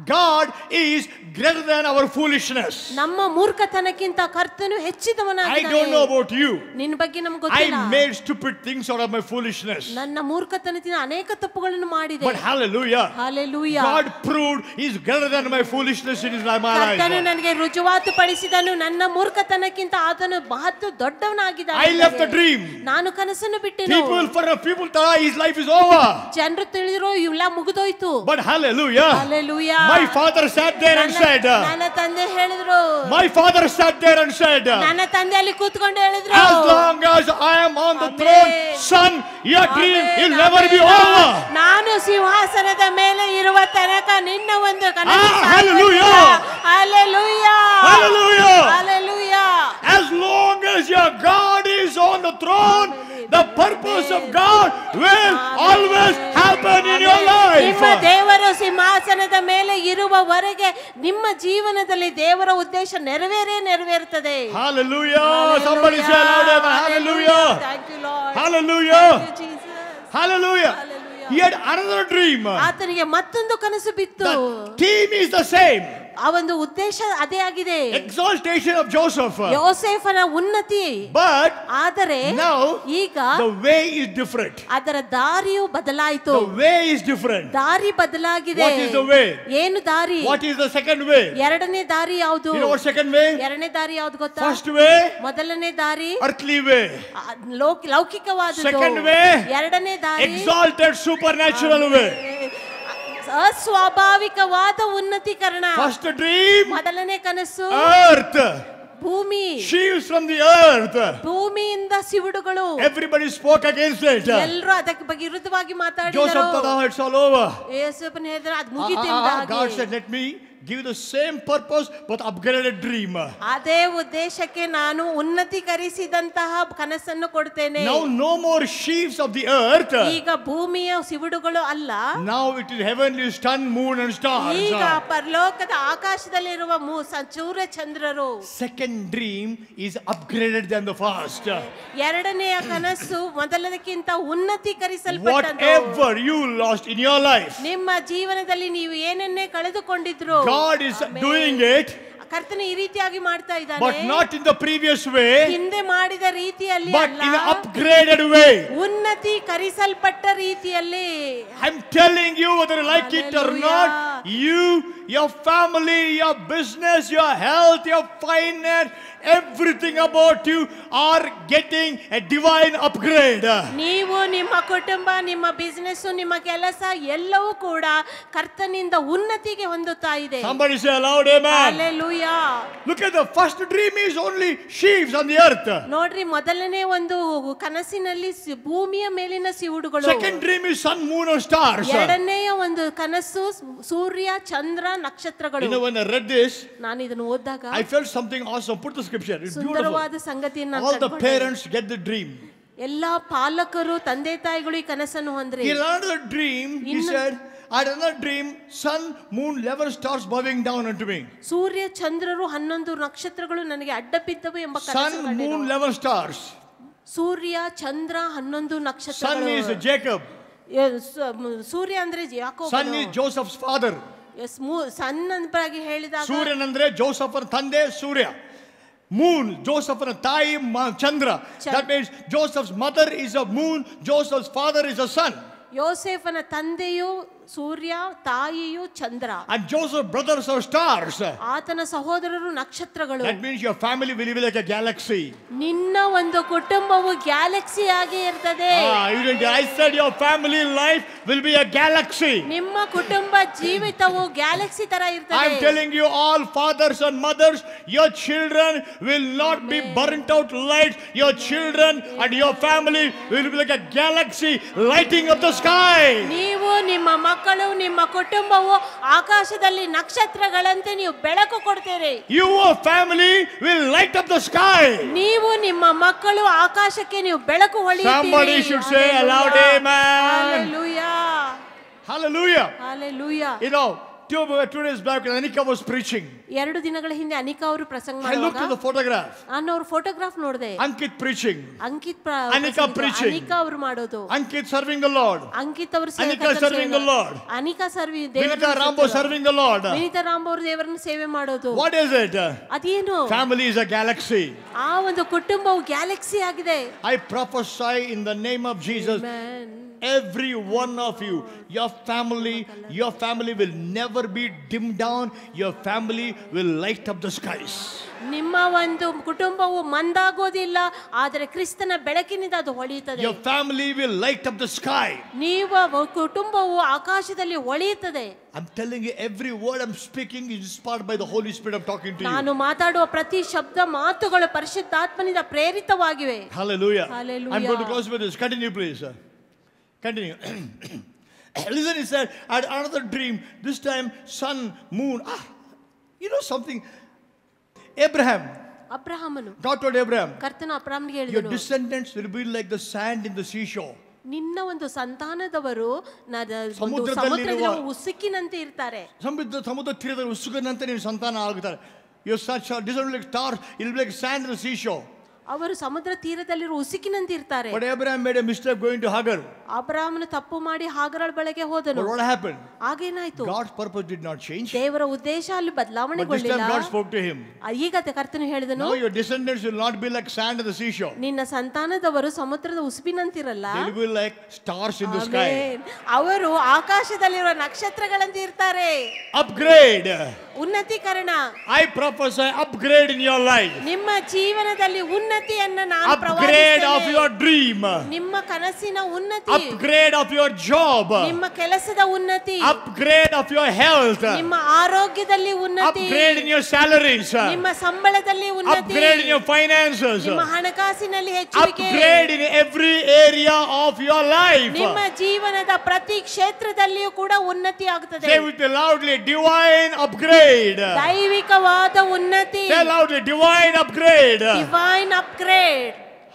god is greater than our foolishness i don't know about you ನಿನ್ನ ಬಗ್ಗೆ ನಮಗೆ ಗೊತ್ತಿಲ್ಲ i made stupid things out of my foolishness but hallelujah hallelujah god proved he is greater than my foolishness in his life I left a dream. ನಾನು ಕನಸನ್ನು People for people his life is over. ಜನರು ತಿಳಿದ್ರು ಇವೆಲ್ಲ ಮುಗಿದೋಯ್ತು. But hallelujah. Hallelujah. My father sat there and said. ನನ್ನ ತಂದೆ ಹೇಳಿದ್ರು. My father sat there and said. ನನ್ನ ತಂದೆ ಅಲ್ಲಿ ಕೂತ್ಕೊಂಡು ಹೇಳಿದ್ರು. As long as I am on the throne, son, your dream will never be over. ನಾನು ಸಿಂಹಾಸನದ ಮೇಲೆ ಇರುವ ತನಕ ನಿನ್ನ ಒಂದು ah, ಕನಸು. Hallelujah. Hallelujah. Hallelujah. Hallelujah. As long as your God is on the throne, the purpose of God will always happen in your life. ಸಿಂಹಾಸನದ ಮೇಲೆ ಇರುವವರೆಗೆ ನಿಮ್ಮ ಜೀವನದಲ್ಲಿ ದೇವರ ಉದ್ದೇಶ ನೆರವೇರೇ ನೆರವೇರುತ್ತದೆ Hallelujah. Somebody say Hallelujah. Thank you Lord. Hallelujah. Hallelujah. Hallelujah. He had another dream. ಆತನಿಗೆ ಮತ್ತೊಂದು ಕನಸು ಬಿತ್ತು. The theme is the same. ಆ ಒಂದು ಉದ್ದೇಶ ಅದೇ ಆಗಿದೆ ಎಕ್ಸಾಲ್ಟೇಷನ್ ಆಫ್ ಜೋಸೆಫ್ ಜೋಸೆಫನ ಉನ್ನತಿ ಬಟ್ ಆದರೆ ನೌ ಈಗ ವೇ ಇಸ್ ಡಿಫರೆಂಟ್ ಅದರ ದಾರಿಯು ಬದಲಾಯಿತು ವೇ ಇಸ್ ಡಿಫರೆಂಟ್ ದಾರಿ ಬದಲಾಗಿದೆ ವಾಟ್ ಇಸ್ ವೇ ಏನು ದಾರಿ ವಾಟ್ ಇಸ್ ಸೆಕೆಂಡ್ ವೇ ಎರಡನೇ ದಾರಿ ಯಾವುದು ಸೆಕೆಂಡ್ ವೇ ಎರಡನೇ ದಾರಿ ಯಾವುದು ಗೊತ್ತಾ ಫಸ್ಟ್ ವೇ ಮೊದಲನೇ ದಾರಿ ವೇ ಲೌಕಿಕವಾದದ್ದು ಸೆಕೆಂಡ್ ವೇ ಎರಡನೇ ದಾರಿ ಸೂಪರ್ ನ್ಯಾಚುರಲ್ ವೇ अर्थ स्वाभाविकवाद उन्नतिकरण फर्स्ट ड्रीम Magdalene ಕನಸು ಅರ್ಥ ಭೂಮಿ शील्स फ्रॉम द अर्थ ಭೂಮಿ ಇಂದ ಸಿವಡಗಳು एवरीबॉडी ಸ್ಪೋಕ್ ಅಗೈನ್ಸ್ಟ್ ಇಟ್ ಎಲ್ಲರೂ ಅದಕ್ಕೆ ವಿರೋಧವಾಗಿ ಮಾತಾಡಿದರು ಯೋಶುಅ ಹಡ್ ಸಾಲೋ ಯೇಸುಪನೇ ಇದರದುಗಿ ತಿಂದ God said let me give the same purpose but upgraded dream. ಅದೇ ಉದ್ದೇಶಕ್ಕೆ ನಾನು ಉನ್ನತೀಕರಿಸಿದಂತಹ ಕನಸನ್ನು ಕೊಡ್ತೇನೆ. Now no more sheaves of the earth. ಈಗ ಭೂಮಿಯ ಸಿವುಡುಗಳು ಅಲ್ಲ. Now it is heavenly sun, moon and stars. ಈಗ ಪರಲೋಕದ ಆಕಾಶದಲ್ಲಿರುವ ಸೂರ್ಯ ಚಂದ್ರರು. Second dream is upgraded than the first. ಎರಡನೆಯ ಕನಸು ಮೊದಲನಕ್ಕಿಂತ ಉನ್ನತೀಕರಿಸಲ್ಪಟ್ಟದ್ದು. Whatever you lost in your life. ನಿಮ್ಮ ಜೀವನದಲ್ಲಿ ನೀವು ಏನನ್ನೇ ಕಳೆದುಕೊಂಡಿದ್ರು God is Amen. doing it. but not in the previous way but in an upgraded way ರೀತಿಯಲ್ಲಿ i'm telling you whether you like it or not you your family your business your health your finance everything about you are getting a divine upgrade. ನೀವು ನಿಮ್ಮ ಕುಟುಂಬ ನಿಮ್ಮ business ನಿಮ್ಮ ಕೆಲಸ ಎಲ್ಲವೂ ಕೂಡ ಕರ್ತನಿಂದ ಉನ್ನತಿಗೆ ಹೊಂದುತ್ತಾ ಇದೆ Somebody say aloud, amen. Hallelujah. Look at the first dream is only sheaves on the earth. ನೋಡ್ರಿ ಮೊದಲನೇ ಒಂದು ಕನಸಿನಲ್ಲಿ ಭೂಮಿಯ ಮೇಲಿನ Second dream is sun, moon and stars. ಎರಡನೆಯ ಒಂದು ಕನಸು ಸೂರ್ಯ ಚಂದ್ರ ನಕ್ಷತ್ರಗಳು You know, when I read this, ನಾನು ಇದನ್ನು ಓದಿದಾಗ I felt something awesome. Put this description. It's beautiful. All the parents get the dream. He learned the dream. He said, I had another dream. Sun, moon, level, stars bobbing down unto me. Sun, moon, level, stars. ಸೂರ್ಯ ಚಂದ್ರ ಹನ್ನೊಂದು Sun is Jacob. ಏ, ಸ- ಮ- ಸೂರ್ಯ ಅಂದ್ರೆ ಯಾಕೋ Sun is Joseph's father. Surya ಹೇಳಿದಾಗ ಸೂರ್ಯನಂದ್ರೆ ಜೋಸಫರ್ ತಂದೆ ಸೂರ್ಯ moon, Joseph and a time, Chandra. that means Joseph's mother is a moon, Joseph's father is a sun. ಯೋಸೇಫನ ತಂದೆಯು ಸೂರ್ಯ ತಾಯಿಯು ಚಂದ್ರ and Joseph brothers are stars ಆತನ ಸಹೋದರರು ನಕ್ಷತ್ರಗಳು that means your family will be like a galaxy ನಿನ್ನ ಒಂದು ಕುಟುಂಬವು Galaxy ಆಗಿ ಇರ್ತದೆ I said your family life will be a galaxy ನಿಮ್ಮ ಕುಟುಂಬ ಜೀವಿತವು ಗ್ಯಾಲಕ್ಸಿ ತರ ಇರ್ತದೆ I am telling you all fathers and mothers your children will not be burnt out lights your children and your family will be like a galaxy lighting up the sky ನೀವು ನಿಮ್ಮ ಮಕ್ಕಳು ಮಕ್ಕಳು ನಿಮ್ಮ ಕುಟುಂಬವು ಆಕಾಶದಲ್ಲಿ ನಕ್ಷತ್ರಗಳಂತೆ ನೀವು ಬೆಳಕು ಕೊಡ್ತೀರಿ your family will light up the sky ನೀವು ನಿಮ್ಮ ಮಕ್ಕಳು ಆಕಾಶಕ್ಕೆ ನೀವು ಬೆಳಕು Somebody should say aloud, Amen. Hallelujah. Hallelujah. Hallelujah. You know, October, two days back, when Anika was preaching, ಎರಡು ದಿನಗಳ ಹಿಂದೆ ಅನಿಕಾ ಅವರು ಪ್ರಸಂಗ I looked at the photograph. photograph. ನಾನು ಅವ್ರ ಫೋಟೋಗ್ರಾಫ್ ನೋಡಿದೆ Ankit preaching. ಅಂಕಿತ್ ಪ್ರ- ಅನಿಕಾ ಪ್ರಸಂಗ- preaching. ಅನಿಕಾ ಅವರು ಮಾಡೋದು Ankit serving the Lord. Ankit ಅವರು ಸೇವೆ serving the Lord. Anika serving. ಸರ್ವಿ Rambo serving the Lord. Vinita Ram ಅವರು ದೇವರನ್ನ ಸೇವೆ ಮಾಡೋದು What is it? ಅದೇನು Family is a galaxy. Ah, ಒಂದು ಕುಟುಂಬವು ಗ್ಯಾಲಕ್ಸಿ ಆಗಿದೆ I prophesy in the name of Jesus. Amen every one of you. Your family, your family will never be dimmed down. Your family will light up the skies. Your family will light up the sky. ಹೊಳೆಯುತ್ತದೆ I'm telling you every word I'm speaking is inspired by the Holy Spirit I'm talking to you. Hallelujah. Hallelujah. I'm going to close with this. Continue please. Sir. Continue. Listen, he said, I had another dream. This time, sun, moon. Ah, you know something? Abraham. Abrahamanu. God told Abraham. your descendants will be like the sand in the seashore. ನಿನ್ನ ಒಂದು ಸಂತಾನದವರು ಉಸುಕಿನಂತೆ ಇರ್ತಾರೆ ಸಮುದ್ರ ಸಮುದ್ರ ತೀರದಲ್ಲಿ ಉಸುಕಿನಂತೆ ನೀವು such ಆಗುತ್ತಾರೆ you search this will be like sand in the seashore. ಅವರು ಸಮುದ್ರ ತೀರದಲ್ಲಿರುವ ಉಸುಕಿನಂತಿರ್ತಾರೆ But Abraham made a mistake going to Hagar. ತಪ್ಪು ಮಾಡಿ ಹಾಗರಳ ಬಳಕೆ ಹೋದನು But happened? ಆಗೇನಾಯ್ತು God's purpose did not change. ದೇವರ ಉದ್ದೇಶ ಅಲ್ಲಿ But this time God ಈಗ ಹೇಳಿದನು your descendants will not be like sand the ನಿನ್ನ ಸಂತಾನದವರು ಸಮುದ್ರದ ಉಸುಬಿನಂತಿರಲ್ಲ They will be like stars in the ಅವರು ಆಕಾಶದಲ್ಲಿರುವ ನಕ್ಷತ್ರಗಳಂತೆ ಇರ್ತಾರೆ Upgrade. ಉನ್ನತೀಕರಣ I prophesy upgrade in your life. ನಿಮ್ಮ ಜೀವನದಲ್ಲಿ ಉನ್ನತ உன்னதத்தை நான் பிரவர்ட் அப்கிரேட் ஆஃப் யுவர் Dream ನಿಮ್ಮ ಕನಸಿನ ಉನ್ನತಿ அப்கிரேட் ಆಫ್ ಯುವರ್ Job ನಿಮ್ಮ ಕೆಲಸದ ಉನ್ನತಿ அப்கிரேட் ಆಫ್ ಯುವರ್ Health ನಿಮ್ಮ ಆರೋಗ್ಯದಲ್ಲಿ ಉನ್ನತಿ அப்கிரேட் ಯುವರ್ Salary ನಿಮ್ಮ ಸಂಬಳದಲ್ಲಿ ಉನ್ನತಿ அப்கிரேட் ಯುವರ್ Finances ನಿಮ್ಮ ಹಣಕಾಸಿನಲ್ಲಿ ಹೆಚ್ಚಿಕೆ upgrade in every area of your Life ನಿಮ್ಮ ಜೀವನದ ಪ್ರತಿ ಕ್ಷೇತ್ರದಲ್ಲೂ ಕೂಡ ಉನ್ನತಿ ಆಗುತ್ತದೆ shout it loudly divine upgrade ದೈವಿಕವಾದ ಉನ್ನತಿ ஷೇಟ್ ಲೌಡ್ಲಿ ಡೈವೈನ್ அப்கிரேட் ದೈವಿಕ upgrade.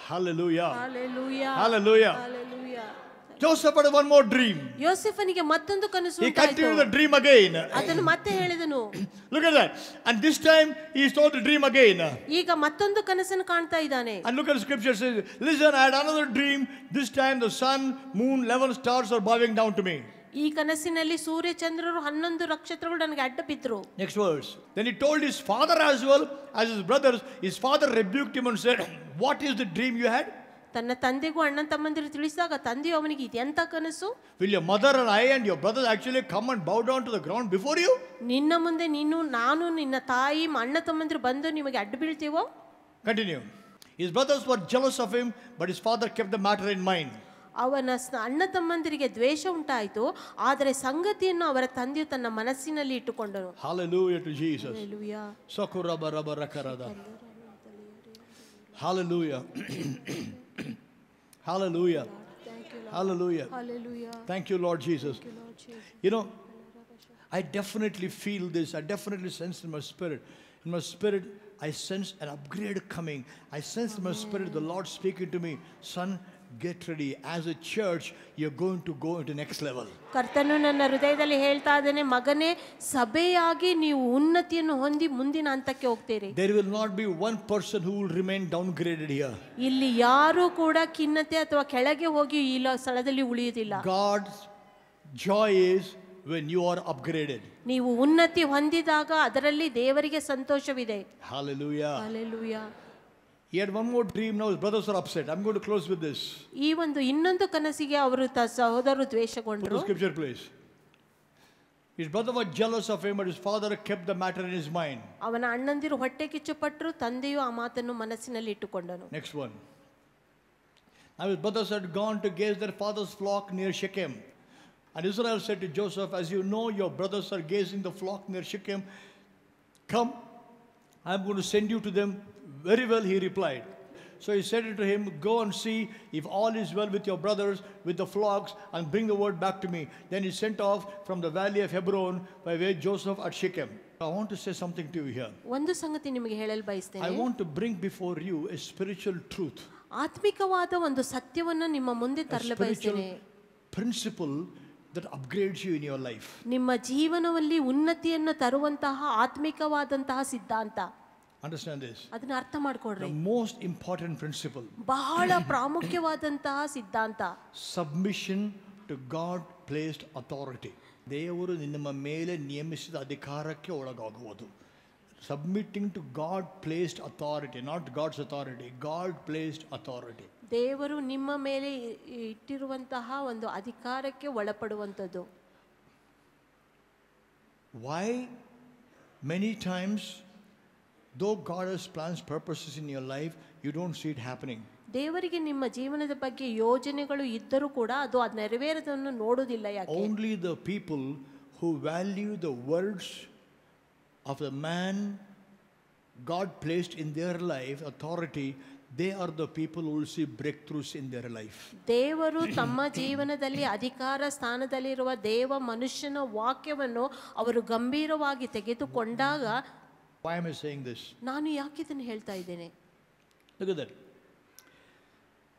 Hallelujah. Hallelujah. Hallelujah. Hallelujah. Joseph had one more dream. ಯೋಸೆಫನಿಗೆ ಮತ್ತೊಂದು ಕನಸು He continued the dream again. Look at that. And this time he is told to dream again. And look at the scripture says, listen, I had another dream. This time the sun, moon, 11 stars are bowing down to me. ಈ ಕನಸಿನಲ್ಲಿ ಸೂರ್ಯ ಚಂದ್ರರು ಹನ್ನೊಂದು ನಕ್ಷತ್ರಗಳು ನನಗೆ ಅಡ್ಡ ಬಿದ್ರು next words then he told his father as well as his brothers his father rebuke him and said what is the dream you had ತನ್ನ ತಂದೆಗೂ ಅಣ್ಣನ ತಮ್ಮಂದಿರು ತಿಳಿಸಿದಾಗ ತಂದೆಯು ಅವನಿಗೆ ಎಂಥ ಕನಸು will your mother and I and your brother actually come and bow down to the ground before you ನಿನ್ನ ಮುಂದೆ ನೀನು ನಾನು ನಿನ್ನ ತಾಯಿ ಅಣ್ಣ ತಮ್ಮಂದಿರು ಬಂದು ನಿಮಗೆ ಅಡ್ಡ ಬೀಳ್ತೀವೋ continue his brothers were jealous of him but his father kept the matter in mind ಅವನ ಅಣ್ಣ ತಮ್ಮಂದಿರಿಗೆ ದ್ವೇಷ ಉಂಟಾಯಿತು ಆದರೆ ಸಂಗತಿಯನ್ನು ಅವರ ತಂದೆಯು ತನ್ನ ಮನಸ್ಸಿನಲ್ಲಿ ಇಟ್ಟುಕೊಂಡನು Hallelujah to Jesus. Hallelujah. Hallelujah. Hallelujah. Hallelujah. Hallelujah. Thank you, Lord Jesus. Thank you, Lord Jesus. You know, I definitely feel this. I definitely sense in my spirit. In my spirit, I sense an upgrade coming. I sense in my spirit the Lord speaking to me, son get ready. As a church, you're going to go into next level. ಕರ್ತನು ನನ್ನ ಹೃದಯದಲ್ಲಿ ಹೇಳ್ತಾ ಇದ್ದಾನೆ ಮಗನೇ ಸಭೆಯಾಗಿ ನೀವು ಉನ್ನತಿಯನ್ನು ಹೊಂದಿ ಮುಂದಿನ ಹಂತಕ್ಕೆ ಹೋಗ್ತೀರಿ There will not be one person who will remain downgraded here. ಇಲ್ಲಿ ಯಾರು ಕೂಡ ಖಿನ್ನತೆ ಅಥವಾ ಕೆಳಗೆ ಹೋಗಿ ಈ ಲ- ಸ್ಥಳದಲ್ಲಿ ಉಳಿಯುವುದಿಲ್ಲ God's joy is when you are upgraded. ನೀವು ಉನ್ನತಿ ಹೊಂದಿದಾಗ ಅದರಲ್ಲಿ ದೇವರಿಗೆ ಸಂತೋಷವಿದೆ Hallelujah. Alleluia he had one more dream now his brothers are upset. I'm going to close with this. Put the scripture please. His brother was jealous of him but his father kept the matter in his mind. Next one. Now his brothers had gone to gaze their father's flock near Shechem. And Israel said to Joseph, As you know, your brothers are gazing the flock near Shechem. Come, I am going to send you to them. Very well, he replied. So he said to him, Go and see if all is well with your brothers, with the flocks, and bring the word back to me. Then he sent off from the valley of Hebron by way of Joseph at Shechem. I want to say something to you here. I want to bring before you a spiritual truth. ಆತ್ಮಿಕವಾದ ಒಂದು ಸತ್ಯವನ್ನು ನಿಮ್ಮ ಮುಂದೆ ತರಲು ಬಯಸ್ತೇನೆ. Principle that upgrades you in your life. ನಿಮ್ಮ ಜೀವನದಲ್ಲಿ ಉನ್ನತಿಯನ್ನು ತರುವಂತಹ ಆತ್ಮಿಕವಾದಂತಹ ಸಿದ್ಧಾಂತ. ಅಂಡರ್ಸ್ಟ್ಯಾಂಡ್ ದಿಸ್ ಅದನ್ನ ಅರ್ಥ ಮಾಡ್ಕೊಡ್ರಿ ಮೋಸ್ಟ್ ಇಂಪಾರ್ಟೆಂಟ್ ಪ್ರಿನ್ಸಿಪಲ್ ಬಹಳ ಪ್ರಾಮುಖ್ಯವಾದಂತಹ ಸಿದ್ಧಾಂತ submission to God placed authority ದೇವರು ನಿಮ್ಮ ಮೇಲೆ ನೇಮಿಸಿದ ಅಧಿಕಾರಕ್ಕೆ ಒಳಗಾಗುವುದು submitting to God placed authority not God's authority God placed authority ದೇವರು ನಿಮ್ಮ ಮೇಲೆ ಇಟ್ಟಿರುವಂತಹ ಒಂದು ಅಧಿಕಾರಕ್ಕೆ ಒಳಪಡುವಂಥದ್ದು why many times though God has plans, purposes in your life, you don't see it happening. ದೇವರಿಗೆ ನಿಮ್ಮ ಜೀವನದ ಬಗ್ಗೆ ಯೋಜನೆಗಳು ಇದ್ದರೂ ಕೂಡ ಅದು ಅದು ನೆರವೇರದನ್ನು ಯಾಕೆ Only the people who value the words of the man God placed in their life authority they are the people will see breakthroughs in their life ದೇವರು ತಮ್ಮ ಜೀವನದಲ್ಲಿ ಅಧಿಕಾರ ಸ್ಥಾನದಲ್ಲಿರುವ ದೇವ ಮನುಷ್ಯನ ವಾಕ್ಯವನ್ನು ಅವರು ಗಂಭೀರವಾಗಿ ತೆಗೆದುಕೊಂಡಾಗ why am I saying this? Look at that.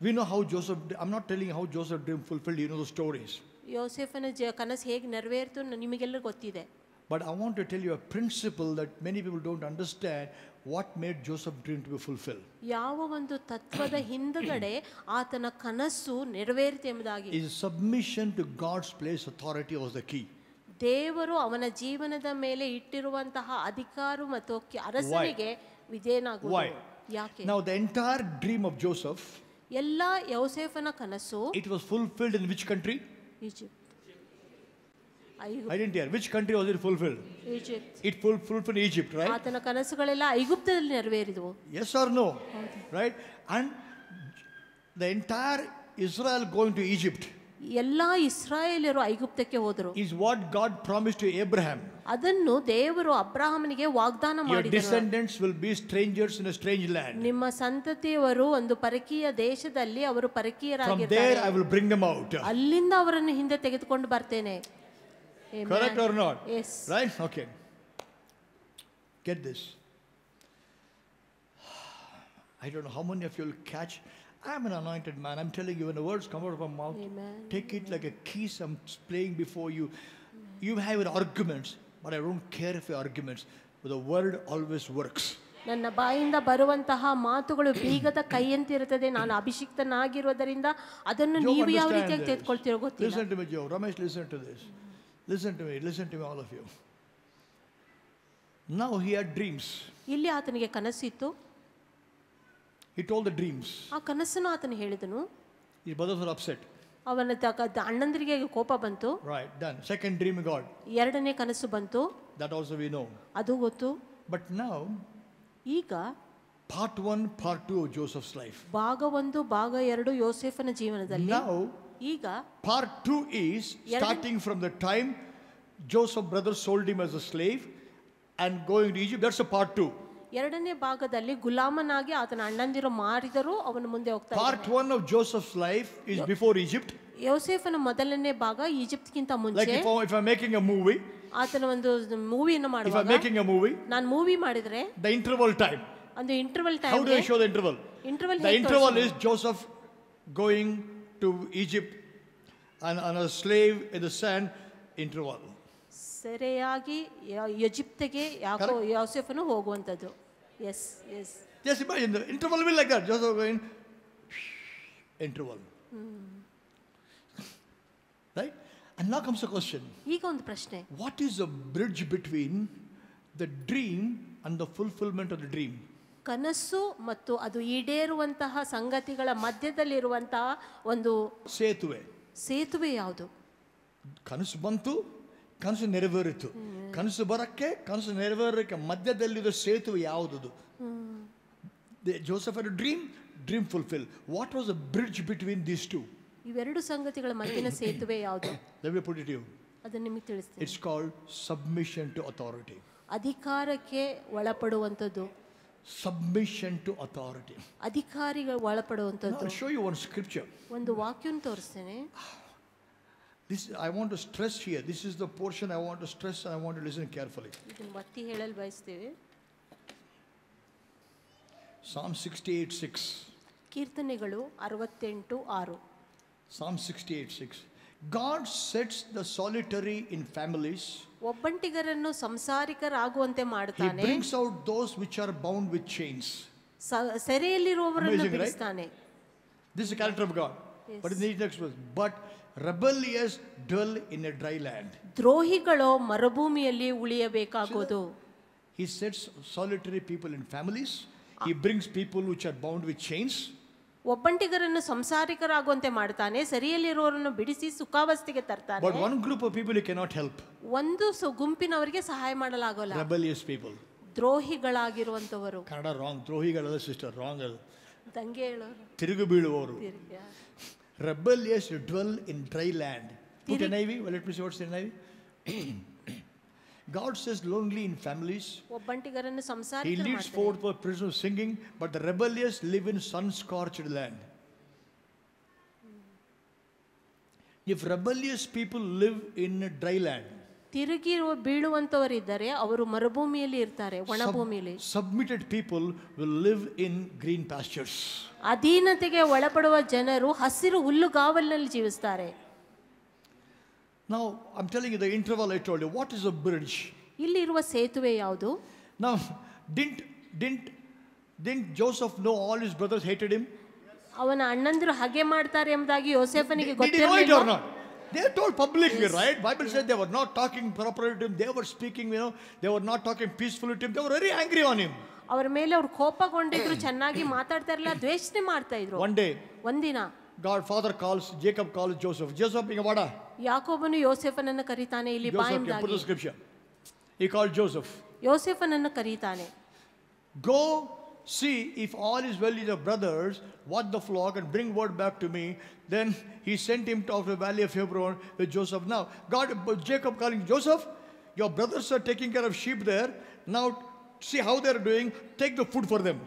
We know how Joseph, I'm not telling you how Joseph dream fulfilled, you know the stories. But I want to tell you a principle that many people don't understand what made Joseph dream to be fulfilled. His Is submission to God's place authority was the key. ದೇವರು ಅವನ ಜೀವನದ ಮೇಲೆ ಇಟ್ಟಿರುವಂತಹ ಅಧಿಕಾರ ಮತ್ತು ಅರಸನಿಗೆ ವಿಧೇನಾಗುವುದು ಯಾಕೆ now the entire dream of Joseph ಎಲ್ಲ ಯೋಸೆಫನ ಕನಸು it was fulfilled in which country Egypt ಐಡೆಂಟಿಯರ್ which country was it fulfilled Egypt it full fulfil Egypt right ಆತನ ಕನಸುಗಳೆಲ್ಲ ಐಗುಪ್ತದಲ್ಲಿ ನೆರವೇರಿದವು yes or no right and the entire Israel going to Egypt ಎಲ್ಲ ಇಸ್ರಾಯೇಲ್ಯರು ಐಗುಪ್ತಕ್ಕೆ ಹೋದರು is what God promised to Abraham. ಅದನ್ನು ದೇವರು ಅಬ್ರಹಾಮನಿಗೆ ವಾಗ್ದಾನ Your ಮಾಡಿದನು descendants will be strangers in a strange land. ನಿಮ್ಮ ಸಂತತಿಯವರು ಒಂದು ಪರಕೀಯ ದೇಶದಲ್ಲಿ ಅವರು From there I I will bring them out. ಅಲ್ಲಿಂದ ಅವರನ್ನು ಹಿಂದೆ ತೆಗೆದುಕೊಂಡು ಬರ್ತೇನೆ correct Correct or not? Yes. Right? Okay. Get this. I don't know how many of you will catch I'm an anointed man. I'm telling you, when the words come out of my mouth, Amen. take it like a kiss I'm playing before you. Amen. You have an arguments, but I don't care if your arguments. But the word always works. ನನ್ನ ಬಾಯಿಂದ ಬರುವಂತಹ ಮಾತುಗಳು ಬೀಗದ ಕೈಯಂತಿರುತ್ತದೆ ನಾನು ಅಭಿಷಿಕ್ತನಾಗಿರೋದರಿಂದ ಅದನ್ನು ನೀವು ಯಾವ ರೀತಿಯಾಗಿ ತೆಗೆದುಕೊಳ್ತಿರೋ ಗೊತ್ತಿಲ್ಲ ಲಿಸನ್ ಟು ಮಿ ಜೋ Ramesh listen to this listen to me listen to me all of you now he had dreams ಇಲ್ಲಿ ಆತನಿಗೆ ಕನಸಿತ್ತು he told the dreams. His brothers were upset. Right, done. Second dream God. That also we know. But now, part one, part two of Joseph's life. Now, part two is starting from the time Joseph's brothers sold him as a slave and going to Egypt. That's the part two. ಎರಡನೇ ಭಾಗದಲ್ಲಿ ಗುಲಾಮನಾಗಿ ಆತನ ಅಣ್ಣಂದಿರು ಮಾರಿದರು ಅವನು ಮುಂದೆ ಹೋಗ್ತಾರೆ part 1 of Joseph life is before Egypt ಯೋಸೆಫನ ಮೊದಲನೇ ಭಾಗ ಈಜಿಪ್ಟ್ಗಿಂತ ಮುಂಚೆ if I making a movie ಆತನ ಒಂದು ಮೂವಿಯನ್ನು ಮಾಡುವಾಗ ಮೇಕಿಂಗ್ ಎ ಮೂವಿ ನಾನು ಮೂವಿ ಮಾಡಿದ್ರೆ ದ ಇಂಟರ್ವಲ್ ಟೈಮ್ ಒಂದು interval time how do show the interval interval the interval is Joseph going to Egypt an on a slave in the sand interval ಸರಿಯಾಗಿ ಎಜಿಪ್ತಿಗೆ ಯಾಕೋ ಯೋಸೆಫನು ಹೋಗುವಂಥದ್ದು Yes, yes. Just imagine the interval will be like that. Just going interval. mm. right? And now comes the question. What is the bridge between the dream and the fulfillment of the dream? kanasu ಕನಸು ಮತ್ತು ಅದು ಈಡೇರುವಂತಹ ಸಂಗತಿಗಳ ಮಧ್ಯದಲ್ಲಿರುವಂತಹ ಒಂದು ಸೇತುವೆ ಸೇತುವೆ ಯಾವುದು kanasu ಬಂತು ಕನಸು ನೆರವೇರಿತು ಕನಸು ಬರಕ್ಕೆ ಕನಸು ನೆರವೇರಕ್ಕೆ ಮಧ್ಯದಲ್ಲಿರೋ ಸೇತುವೆ ಯಾವುದದು Joseph dream dream fulfil what was a bridge between this two ಇವೆರಡು ಸಂಗತಿಗಳ ಮಧ್ಯನ ಸೇತುವೆ ಯಾವುದು ಪುಟ್ ಇಟ್ ಅದನ್ನು ನಿಮಗೆ ತಿಳಿಸ್ತೀನಿ it's called submission to authority ಅಧಿಕಾರಕ್ಕೆ ಒಳಪಡುವಂತದ್ದು ಸಬ್ಮಿಷನ್ ಟು ಅಥಾರಿಟಿ ಅಧಿಕಾರಿಗಳ ಒಳಪಡುವಂತದ್ದು ಶೋ ಯು ಒನ್ ಸ್ಕ್ರಿಪ್ಚರ್ ಒಂದು ವಾಕ್ಯವನ್ನು ತೋರಿಸ್ತೇನೆ This I want to stress here. This is the portion I want to stress and I want to listen carefully. Psalm sixty-eight six. God sets the solitary in families. He brings out those which are bound with chains. This is the character of God. Yes. But in the next verse, but rebellious dwell in a dry land ದ್ರೋಹಿಗಳು ಮರುಭೂಮಿಯಲ್ಲಿ ಉಳಿಯಬೇಕಾಗೋದು he sets solitary people in families he brings people which are bound with chains ಒಬ್ಬಂಟಿಗರನ್ನು ಸಂಸಾರಿಕರಾಗುವಂತೆ ಮಾಡ್ತಾನೆ ಸರಿಯಲ್ಲಿರುವವರನ್ನು ಬಿಡಿಸಿ ಸುಖಾವಸ್ಥೆಗೆ ತರ್ತಾನೆ but one group of people you cannot help ಒಂದು ಸೊ ಗುಂಪಿನವರಿಗೆ ಸಹಾಯ ಮಾಡಲಾಗೋಲ್ಲ ರಬಲಿಯಸ್ ಪೀಪಲ್ ದ್ರೋಹಿಗಳಾಗಿರುವಂತವರು ಕನ್ನಡ ರಾಂಗ್ ದ್ರೋಹಿಗಳಲ್ಲ ಸಿಸ್ಟರ್ ರಾಂಗ್ ಅಲ್ಲ ತಂಗಿ ಹೇಳೋರು ತಿರುಗು ಬೀಳುವವರು Rebellious dwell in dry land. Put an ivy. Well, let me see what's in an God says lonely in families. He leads forth the prison singing, but the rebellious live in sun-scorched land. If rebellious people live in dry land, ತಿರುಗಿ ಬೀಳುವಂತವರಿದ್ದಾರೆ ಅವರು ಮರುಭೂಮಿಯಲ್ಲಿ ಇರ್ತಾರೆ ಒಣಭೂಮಿಯಲ್ಲಿ submitted people will live in green pastures ಅಧೀನತೆಗೆ ಒಳಪಡುವ ಜನರು ಹಸಿರು ಹುಲ್ಲುಗಾವಲಿನಲ್ಲಿ ಜೀವಿಸ್ತಾರೆ ನಾವು I'm telling the interval I told you what is a bridge ಇಲ್ಲಿರುವ ಸೇತುವೆ ಯಾವುದು ನಾವು didn't didn't didn't Joseph know all his brothers hated him? ಅವನ ಅಣ್ಣಂದಿರು ಹಾಗೆ ಮಾಡ್ತಾರೆ ಎಂಬುದಾಗಿ ಯೋಸೆಫನಿಗೆ ಗೊತ್ತಿರಲಿಲ್ಲ they told publicly, right? Bible said they were not talking properly to him. They were speaking, you know, they were not talking peacefully to him. They were very angry on him. Our or gondi One day, one day, God, father calls, Jacob calls Joseph. Joseph, you what? Jacob and Joseph and Karitane, Joseph, put the scripture. He called Joseph. Joseph and Karitane. Go See, if all is well with your brothers, watch the flock and bring word back to me. Then he sent him to the valley of Hebron with Joseph. Now, God, Jacob calling Joseph, your brothers are taking care of sheep there. Now, see how they are doing. Take the food for them.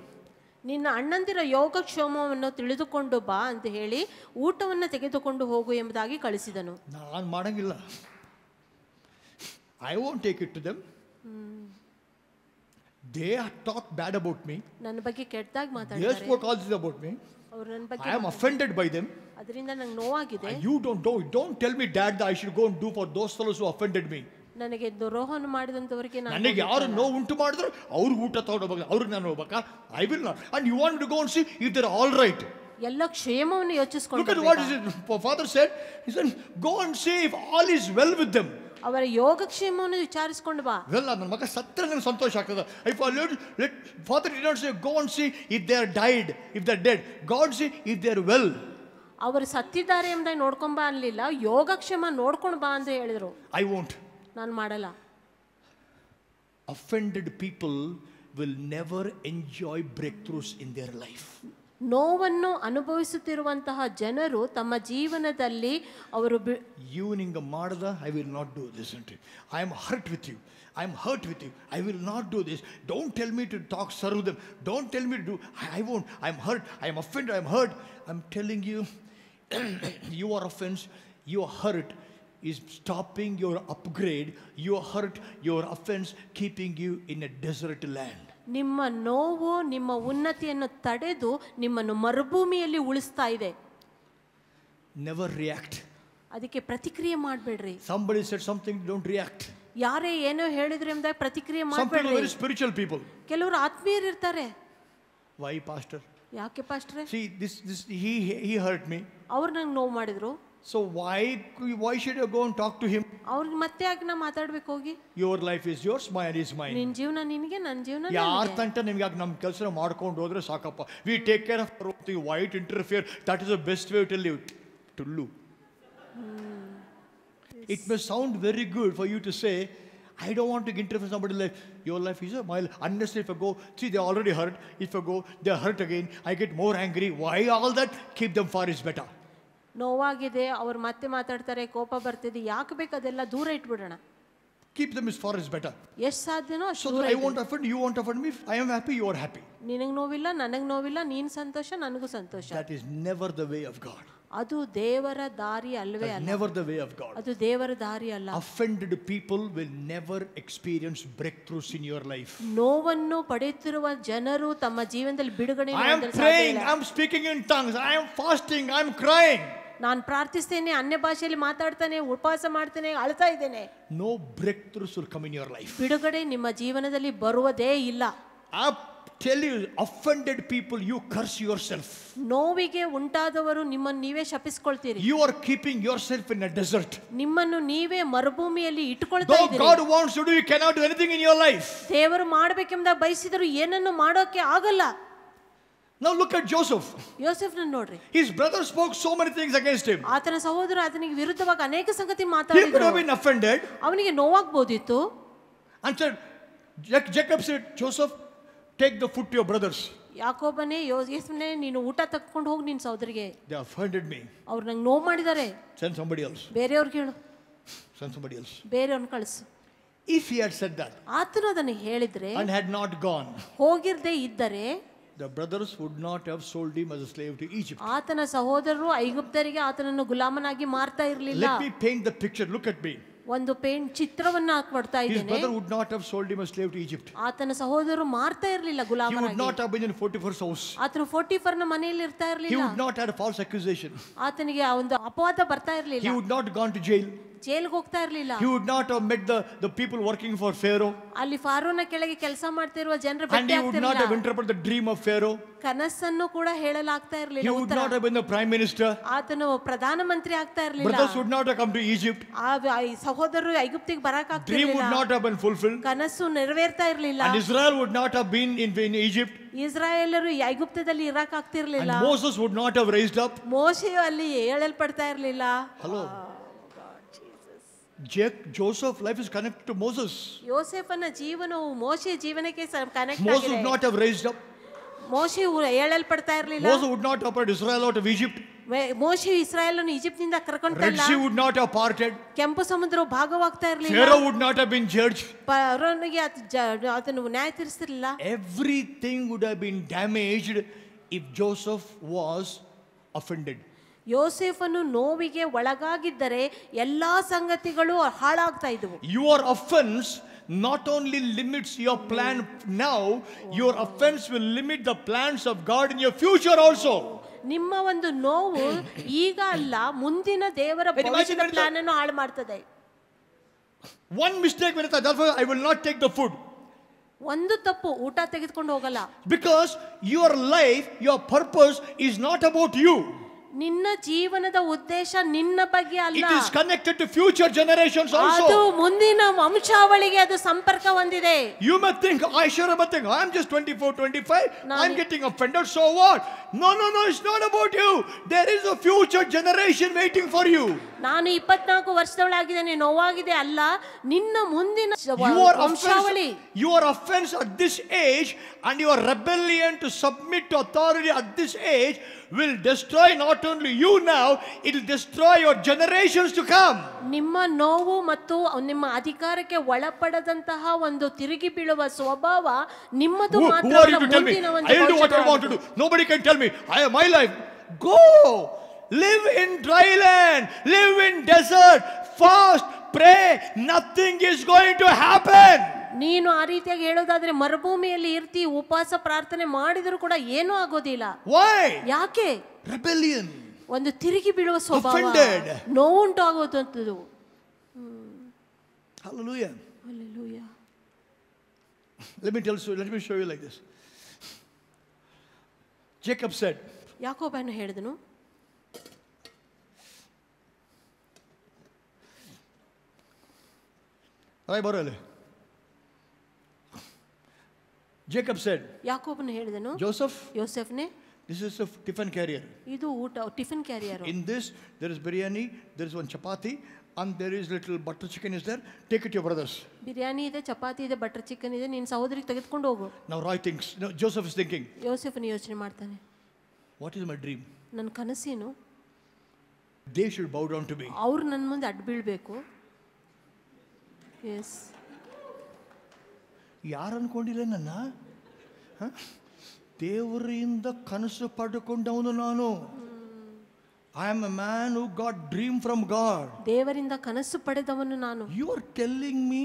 ನಿನ್ನ ಅಣ್ಣಂದಿರ ಯೋಗಕ್ಷೇಮವನ್ನು ತಿಳಿದುಕೊಂಡು ಬಾ ಅಂತ ಹೇಳಿ ಊಟವನ್ನು ತೆಗೆದುಕೊಂಡು ಹೋಗು ಎಂಬುದಾಗಿ ಕಳಿಸಿದನು ನಾನು ಮಾಡಂಗಿಲ್ಲ I won't take it to them they talk bad about me ನನ್ನ ಬಗ್ಗೆ ಕೆಟ್ಟದಾಗಿ ಮಾತಾಡ್ತಾರೆ ಕಾಲ್ಸ್ ಅಬೌಟ್ ಮೀ ಅವರು ನನ್ನ ಬಗ್ಗೆ I am offended by them ಅದರಿಂದ ನಂಗೆ ನೋವಾಗಿದೆ you don't do don't tell me dad the I should go do for those fellows who offended me ನನಗೆ ದ್ರೋಹವನ್ನು ಮಾಡಿದಂತವರಿಗೆ ನನಗೆ ಯಾರು ನೋವು ಉಂಟು ಮಾಡಿದ್ರು ಅವ್ರಿಗೆ ಊಟ ತಗೊಂಡು ಹೋಗಬೇಕು ಅವ್ರಿಗೆ ನಾನು ಹೋಗಬೇಕಾ I will not and you want to go and see if they all right ಎಲ್ಲ ಕ್ಷೇಮವನ್ನು ಯೋಚಿಸಿಕೊಂಡು what is it father said he said go and see if all is well with them ಅವರ ಯೋಗಕ್ಷೇಮವನ್ನು ವಿಚಾರಿಸ್ಕೊಂಡು ಬಾ ವೆಲ್ ನನ್ನ ಮಗ ಸತ್ರ ನನಗೆ ಸಂತೋಷ ಆಗ್ತದೆ if I let let father did not say go and see if they are died if they are dead God see if they are well ಅವರು ಸತ್ತಿದ್ದಾರೆ ಎಂಬುದಾಗಿ ನೋಡ್ಕೊಂಬ ಅನ್ಲಿಲ್ಲ ಯೋಗಕ್ಷೇಮ ನೋಡ್ಕೊಂಡು ಬಾ ಅಂತ ಹೇಳಿದರು ಐ ವಾಂಟ್ ನಾನು ಮಾಡಲ್ಲ offended people will never enjoy breakthroughs in their life ನೋವನ್ನು ಅನುಭವಿಸುತ್ತಿರುವಂತಹ ಜನರು ತಮ್ಮ ಜೀವನದಲ್ಲಿ ಅವರು ಇವ್ ನಿಂಗೆ ಮಾಡ್ದ I will not do this and I am hurt with you I am hurt with you I will not do this don't tell me to talk serve them don't tell me to do I won't I am hurt I am offend I am hurt I am telling you your offence your hurt is stopping your upgrade, your hurt, your offense, keeping you in a desert land. ನಿಮ್ಮ ನೋವು ನಿಮ್ಮ ಉನ್ನತಿಯನ್ನು ತಡೆದು ನಿಮ್ಮನ್ನು ಮರುಭೂಮಿಯಲ್ಲಿ ಉಳಿಸ್ತಾ ಇದೆ never react ಅದಕ್ಕೆ ಪ್ರತಿಕ್ರಿಯೆ ಮಾಡಬೇಡ್ರಿ somebody said something don't react ಯಾರೇ ಏನೋ ಹೇಳಿದ್ರೆ ಎಂಬುದಾಗಿ ಪ್ರತಿಕ್ರಿಯೆ ಮಾಡಬೇಡ್ರಿ ಸ್ಪಿರಿಚುವಲ್ ಪೀಪಲ್ ಕೆಲವರು ಆತ್ಮೀಯರು ಇರ್ತಾರೆ ವೈ ಪಾಸ್ಟರ್ ಯಾಕೆ pastor see this this he he hurt me ಅವರು ನಂಗೆ ನೋವು ಮಾಡಿದ್ರು So why why should I go and talk to him? Your life is yours, my life is mine. We take care of our own it interfere? That is the best way to live. To hmm. It may sound very good for you to say, I don't want to interfere with somebody's life. Your life is my life. Unless if I go, see they already hurt. If I go, they're hurt again. I get more angry. Why all that? Keep them far is better. ನೋವಾಗಿದೆ ಅವರು ಮತ್ತೆ ಮಾತಾಡ್ತಾರೆ ಕೋಪ ಬರ್ತಿದೆ ಯಾಕೆ ಬೇಕು ಅದೆಲ್ಲ ದೂರ ಇಟ್ಬಿಡೋಣ keep them is far is better as ಸಾಧ್ಯನೋ so I want afford you want afford me I am happy you are happy ನಿನಗೆ ನೋವಿಲ್ಲ ನನಗೆ ನೋವಿಲ್ಲ ನೀನು ಸಂತೋಷ ನನಗೂ ಸಂತೋಷ that is never the way of God ಅದು ದೇವರ ದಾರಿ ಅಲ್ಲವೇ ಅಲ್ಲ never the way of God ಅದು ದೇವರ ದಾರಿ ಅಲ್ಲ offended people will never experience break in your life ನೋವನ್ನು ಪಡೆಯುತ್ತಿರುವ ಜನರು ತಮ್ಮ ಜೀವನದಲ್ಲಿ ಬಿಡುಗಡೆ ಮಾಡಲು ಸಾಧ್ಯ ಇಲ್ಲ I am speaking in tongues I am fasting I am crying ನಾನು ಪ್ರಾರ್ಥಿಸ್ತೇನೆ ಅನ್ಯ ಭಾಷೆಯಲ್ಲಿ ಮಾತಾಡ್ತಾನೆ ಉಪವಾಸ ಮಾಡ್ತೇನೆ ಅಳ್ತಾ ಇದ್ದೇನೆ no breakthroughs will come in your life ಬಿಡುಗಡೆ ನಿಮ್ಮ ಜೀವನದಲ್ಲಿ ಬರುವುದೇ ಇಲ್ಲ up tell you offended people you curse yourself ನೋವಿಗೆ ಉಂಟಾದವರು ನಿಮ್ಮನ್ನು ನೀವೇ ಶಪಿಸಿಕೊಳ್ತೀರಿ you are keeping yourself in a desert ನಿಮ್ಮನ್ನು ನೀವೇ ಮರುಭೂಮಿಯಲ್ಲಿ ಇಟ್ಕೊಳ್ತಾ ಇದ್ದೀರಿ God wants to do you cannot do anything in your life ದೇವರು ಮಾಡಬೇಕೆಂದ ಬಯಸಿದರೂ ಏನನ್ನು ಮಾಡೋಕೆ ಆಗಲ್ಲ Now look at Joseph. Joseph ನನ್ನು ನೋಡ್ರಿ. His brother spoke so many things against him. ಆತನ ಸಹೋದರ ಆತನಿಗೆ ವಿರುದ್ಧವಾಗಿ ಅನೇಕ ಸಂಗತಿ ಮಾತಾಡಿದ್ರು. He could have been offended. ಅವನಿಗೆ ನೋವಾಗಬಹುದಿತ್ತು. And said, Jacob said, Joseph, take the food to your brothers. ಯಾಕೋಬನೇ ಯೋಸೇಫ್ನೇ ನೀನು ಊಟ ತಕ್ಕೊಂಡು ಹೋಗಿ ನಿನ್ನ ಸಹೋದರಿಗೆ. They offended me. ಅವ್ರು ನಂಗೆ ನೋವು ಮಾಡಿದ್ದಾರೆ. Send somebody else. ಬೇರೆಯವ್ರಿಗೆ ಹೇಳು. Send somebody else. ಬೇರೆಯವ್ರನ್ನ ಕಳಿಸು. If he had said that. ಆತನು And had not gone. ಹೋಗಿರದೇ ಇದ್ದರೆ the brothers would not have sold him as a slave to Egypt. Let me paint the picture. Look at me. ಒಂದು paint ಚಿತ್ರವನ್ನ ಕೊಡ್ತಾ ಇದ್ದೇನೆ. His brother would not have sold him as slave to Egypt. ಆತನ ಸಹೋದರರು ಮಾರ್ತಾ ಇರಲಿಲ್ಲ ಗುಲಾಮನಾಗಿ. He would not have been in ಇರ್ತಾ ಇರಲಿಲ್ಲ. He would not had a false accusation. ಆತನಿಗೆ ಒಂದು ಅಪವಾದ ಬರ್ತಾ ಇರಲಿಲ್ಲ. He would not gone to jail. ಜೈಲ್ಗೆ ಹೋಗ್ತಾ ಇರಲಿಲ್ಲ He would not have met the, the people working for Pharaoh. ಅಲ್ಲಿ ಫಾರೋನ ಕೆಳಗೆ ಕೆಲಸ ಮಾಡ್ತಿರುವ ಜನರ And he would not have interpreted the dream of Pharaoh. ಕನಸನ್ನು ಕೂಡ ಹೇಳಲಾಗ್ತಾ He would not have been the prime minister. ಆತನು ಪ್ರಧಾನಮಂತ್ರಿ ಆಗ್ತಾ ಇರಲಿಲ್ಲ Brothers would not have come to Egypt. ಆ ವ- ಈ ಸಹೋದರರು ಐಗುಪ್ತಿಗೆ ಬರಕ್ Dream would not have been fulfilled. ಕನಸು ನೆರವೇರ್ತಾ ಇರಲಿಲ್ಲ And Israel would not have been in, in Egypt. ಇಸ್ರಾಯೇಲರು ಐಗುಪ್ತದಲ್ಲಿ ಇರಾಕ್ And ಆಗ್ತಿರ್ಲಿಲ್ಲ Moses would not have raised up. ಮೋಶೆಯು ಅಲ್ಲಿ ಏಳಲ್ಪಡ್ತಾ ಇರಲಿಲ್ಲ Hello. Joseph life is connected to Moses. ಯೋಸೇಫನ ಜೀವನವು ಮೋಶೆಯ ಜೀವನಕ್ಕೆ ಕನೆಕ್ಟ್ ಆಗಿದೆ. Moses would not have raised up. ಮೋಶೆ ಏಳಲ್ಪಡ್ತಾ ಇರಲಿಲ್ಲ. Moses would not have brought Israel out of Egypt. ಮೋಶೆ ಇಸ್ರಾಯೇಲನ್ನು ಈಜಿಪ್ಟಿನಿಂದ ಕರ್ಕೊಂಡು Red Sea would not have parted ಕೆಂಪು ಸಮುದ್ರ ಭಾಗವಾಗ್ತಾ ಇರಲಿಲ್ಲ Pharaoh would not have been judge ಫರೋನಿಗೆ ಅದನ್ನು ನ್ಯಾಯ ತೀರಿಸಿರಲಿಲ್ಲ everything would have been damaged if Joseph was offended ಯೋಸೇಫನು ನೋವಿಗೆ ಒಳಗಾಗಿದ್ದರೆ ಎಲ್ಲ ಸಂಗತಿಗಳು ಹಾಳಾಗ್ತಾ ಇದ್ದವು your offence not only limits your plan now your offence will limit the plans of God in your future also ನಿಮ್ಮ ಒಂದು ನೋವು ಈಗ ಅಲ್ಲ ಮುಂದಿನ ದೇವರ ಪ್ಲಾನ್ ಅನ್ನು ಹಾಳು ಮಾಡ್ತದೆ ಒನ್ ಮಿಸ್ಟೇಕ್ ಬರುತ್ತೆ therefore I will not take the food ಒಂದು ತಪ್ಪು ಊಟ ತೆಗೆದುಕೊಂಡು ಹೋಗಲ್ಲ because your life your purpose is not about you ನಿನ್ನ ಜೀವನದ ಉದ್ದೇಶ ನಿನ್ನ ಬಗ್ಗೆ ಅಲ್ಲ it is connected to future generations also ಅದು ಮುಂದಿನ ವಂಶಾವಳಿಗೆ ಅದು ಸಂಪರ್ಕ ಹೊಂದಿದೆ you may think I should but I am just 24 25 I am getting offended so what no no no it's not about you there is a future generation waiting for you ನಾನು ಇಪ್ಪತ್ನಾಲ್ಕು ವರ್ಷದವಳಾಗಿದ್ದೇನೆ ನೋವಾಗಿದೆ ಅಲ್ಲ ನಿನ್ನ ಮುಂದಿನ ವಂಶಾವಳಿ your offence at this age and your rebellion to submit to authority at this age will destroy not only you now it will destroy your generations to come ನಿಮ್ಮ ನೋವು ಮತ್ತು ನಿಮ್ಮ ಅಧಿಕಾರಕ್ಕೆ ಒಳಪಡದಂತಹ ಒಂದು ತಿರುಗಿ ಬೀಳುವ ಸ್ವಭಾವ ನಿಮ್ಮದು ಮಾತ್ರ no nobody can tell me I my life go Live in dry land. Live in desert. Fast. Pray. Nothing is going to happen. ನೀನು ಆ ರೀತಿಯಾಗಿ ಹೇಳೋದಾದ್ರೆ ಮರುಭೂಮಿಯಲ್ಲಿ ಇರ್ತಿ ಉಪವಾಸ ಪ್ರಾರ್ಥನೆ ಮಾಡಿದ್ರು ಕೂಡ ಏನೂ ಆಗೋದಿಲ್ಲ ವೈ ಯಾಕೆ ರೆಬೆಲಿಯನ್ ಒಂದು ತಿರುಗಿ ಬೀಳುವ ಸ್ವಭಾವ ನೋವುಂಟಾಗುವಂಥದ್ದು Hallelujah. Hallelujah. Let me tell you, let me show you like this. Jacob said, ಯಾಕೋಬನು ಹೇಳಿದನು Right, ಬರೋಲ್ಲ Jacob said, ಯಾಕೋಬನು ಹೇಳಿದನು Joseph, ಯೋಸೆಫ್ನೆ This is a tiffin carrier. ಇದು ಊಟ tiffin carrier In this, there is biryani, there is one chapati, and there is little butter chicken is there. Take it your brothers. Biryani ಇದೆ ಚಪಾತಿ ಇದೆ butter chicken ಇದೆ ನಿನ್ನ ಸಹೋದರಿಗೆ ತೆಗೆದುಕೊಂಡು ಹೋಗು Now Roy thinks, no, Joseph is thinking, ಯೋಸೆಫನು ಯೋಚನೆ ಮಾಡ್ತಾನೆ what is my dream? ನನ್ನ ಕನಸೇನು They should bow down to me. ಅವ್ರು ನನ್ನ ಮುಂದೆ ಅಡ್ಬೀಳ್ಬೇಕು ಎಸ್ ಯಾರು ಅನ್ಕೊಂಡಿಲ್ಲ ನನ್ನ ದೇವರಿಂದ ಕನಸು ಪಡ್ಕೊಂಡವನು ನಾನು I am a man who got dream from God ದೇವರಿಂದ ಕನಸು ಪಡೆದವನು ನಾನು you are telling me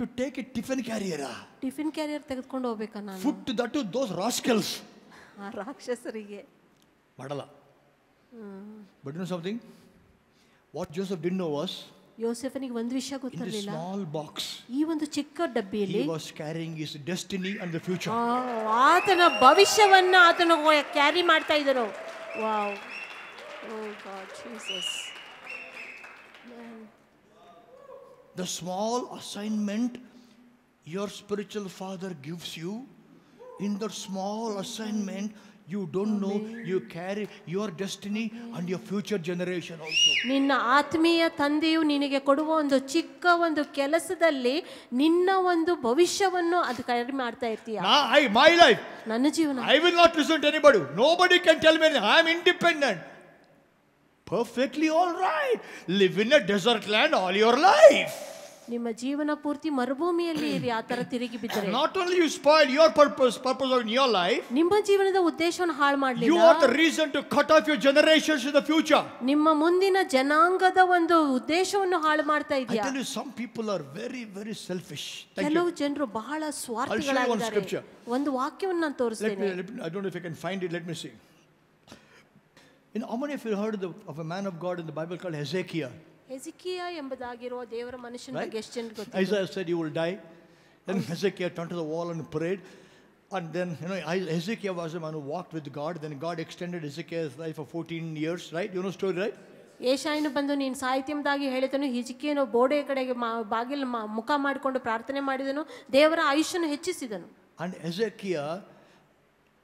to take a tiffin carrier tiffin carrier ತೆಗೆದುಕೊಂಡು ಹೋಗ್ಬೇಕಾ ನಾನು ಫುಟ್ ದಟ್ ದೋಸ್ ರಾಸ್ಕಲ್ಸ್ ಆ ರಾಕ್ಷಸರಿಗೆ ಮಾಡಲ್ಲ but no something what Joseph didn't know was ಯೋಸೆಫನಿಗೆ ಒಂದು ವಿಷಯ ಗೊತ್ತಿರಲಿಲ್ಲ ಸ್ಮಾಲ್ ಬಾಕ್ಸ್ ಈ ಒಂದು ಚಿಕ್ಕ ಡಬ್ಬಿಯಲ್ಲಿ he was carrying his destiny and the future ಆತನ ಭವಿಷ್ಯವನ್ನ ಆತನ ಕ್ಯಾರಿ ಮಾಡ್ತಾ ಇದ್ದರು wow oh God Jesus the small assignment your spiritual father gives you in the small assignment you don't know you carry your destiny and your future generation also ನಿನ್ನ ಆತ್ಮೀಯ ತಂದೆಯು ನಿನಗೆ ಕೊಡುವ ಒಂದು ಚಿಕ್ಕ ಒಂದು ಕೆಲಸದಲ್ಲಿ ನಿನ್ನ ಒಂದು ಭವಿಷ್ಯವನ್ನು ಅದು ಕಡಿಮೆ ಮಾಡ್ತಾ ಇರ್ತೀಯ ಐ ಮೈ ಲೈಫ್ ನನ್ನ ಜೀವನ I will not listen to anybody nobody can tell me I am independent perfectly all right live in a desert land all your life ನಿಮ್ಮ ಜೀವನ ಪೂರ್ತಿ ಮರುಭೂಮಿಯಲ್ಲಿ ಇರಿ ಆ ತರ ತಿರುಗಿ ಬಿದ್ದರೆ not only you spoil your purpose purpose of your life ನಿಮ್ಮ ಜೀವನದ ಉದ್ದೇಶವನ್ನು ಹಾಳು ಮಾಡಲಿಲ್ಲ you are the reason to cut off your generations in the future ನಿಮ್ಮ ಮುಂದಿನ ಜನಾಂಗದ ಒಂದು ಉದ್ದೇಶವನ್ನು ಹಾಳು ಮಾಡ್ತಾ ಇದೆಯಾ I tell you some people are very very selfish ಕೆಲವು ಜನರು ಬಹಳ ಸ್ವಾರ್ಥಿಗಳಾಗಿದ್ದಾರೆ ಒಂದು ವಾಕ್ಯವನ್ನು ನಾನು ತೋರಿಸ್ತೇನೆ I don't know if I can find it let me see in how many heard you heard of a man of God in the Bible called hezekiah Hezekiah ಎಂಬುದಾಗಿರುವ ದೇವರ ಮನುಷ್ಯನ ಬಗ್ಗೆ ಎಷ್ಟು ಜನಕ್ಕೆ ಗೊತ್ತಿದೆ Isaiah said you will die. Then Hezekiah turned to the wall and prayed. And then, you know, Hezekiah was the man who walked with God. Then God extended Hezekiah's life for 14 years, right? You know story, right? ಏಷಾಯನು ಬಂದು ನೀನು ಸಾಹಿತ್ಯಂದಾಗಿ ಹೇಳಿದನು ಹಿಜಿಕೇನು ಬೋಡೆ ಕಡೆಗೆ ಬಾಗಿಲು ಮುಖ ಮಾಡಿಕೊಂಡು ಪ್ರಾರ್ಥನೆ ಮಾಡಿದನು ದೇವರ ಆಯುಷ್ಯನ್ನು ಹೆಚ್ಚಿಸಿದನು ಅಂಡ್ ಹೆಜಕಿಯ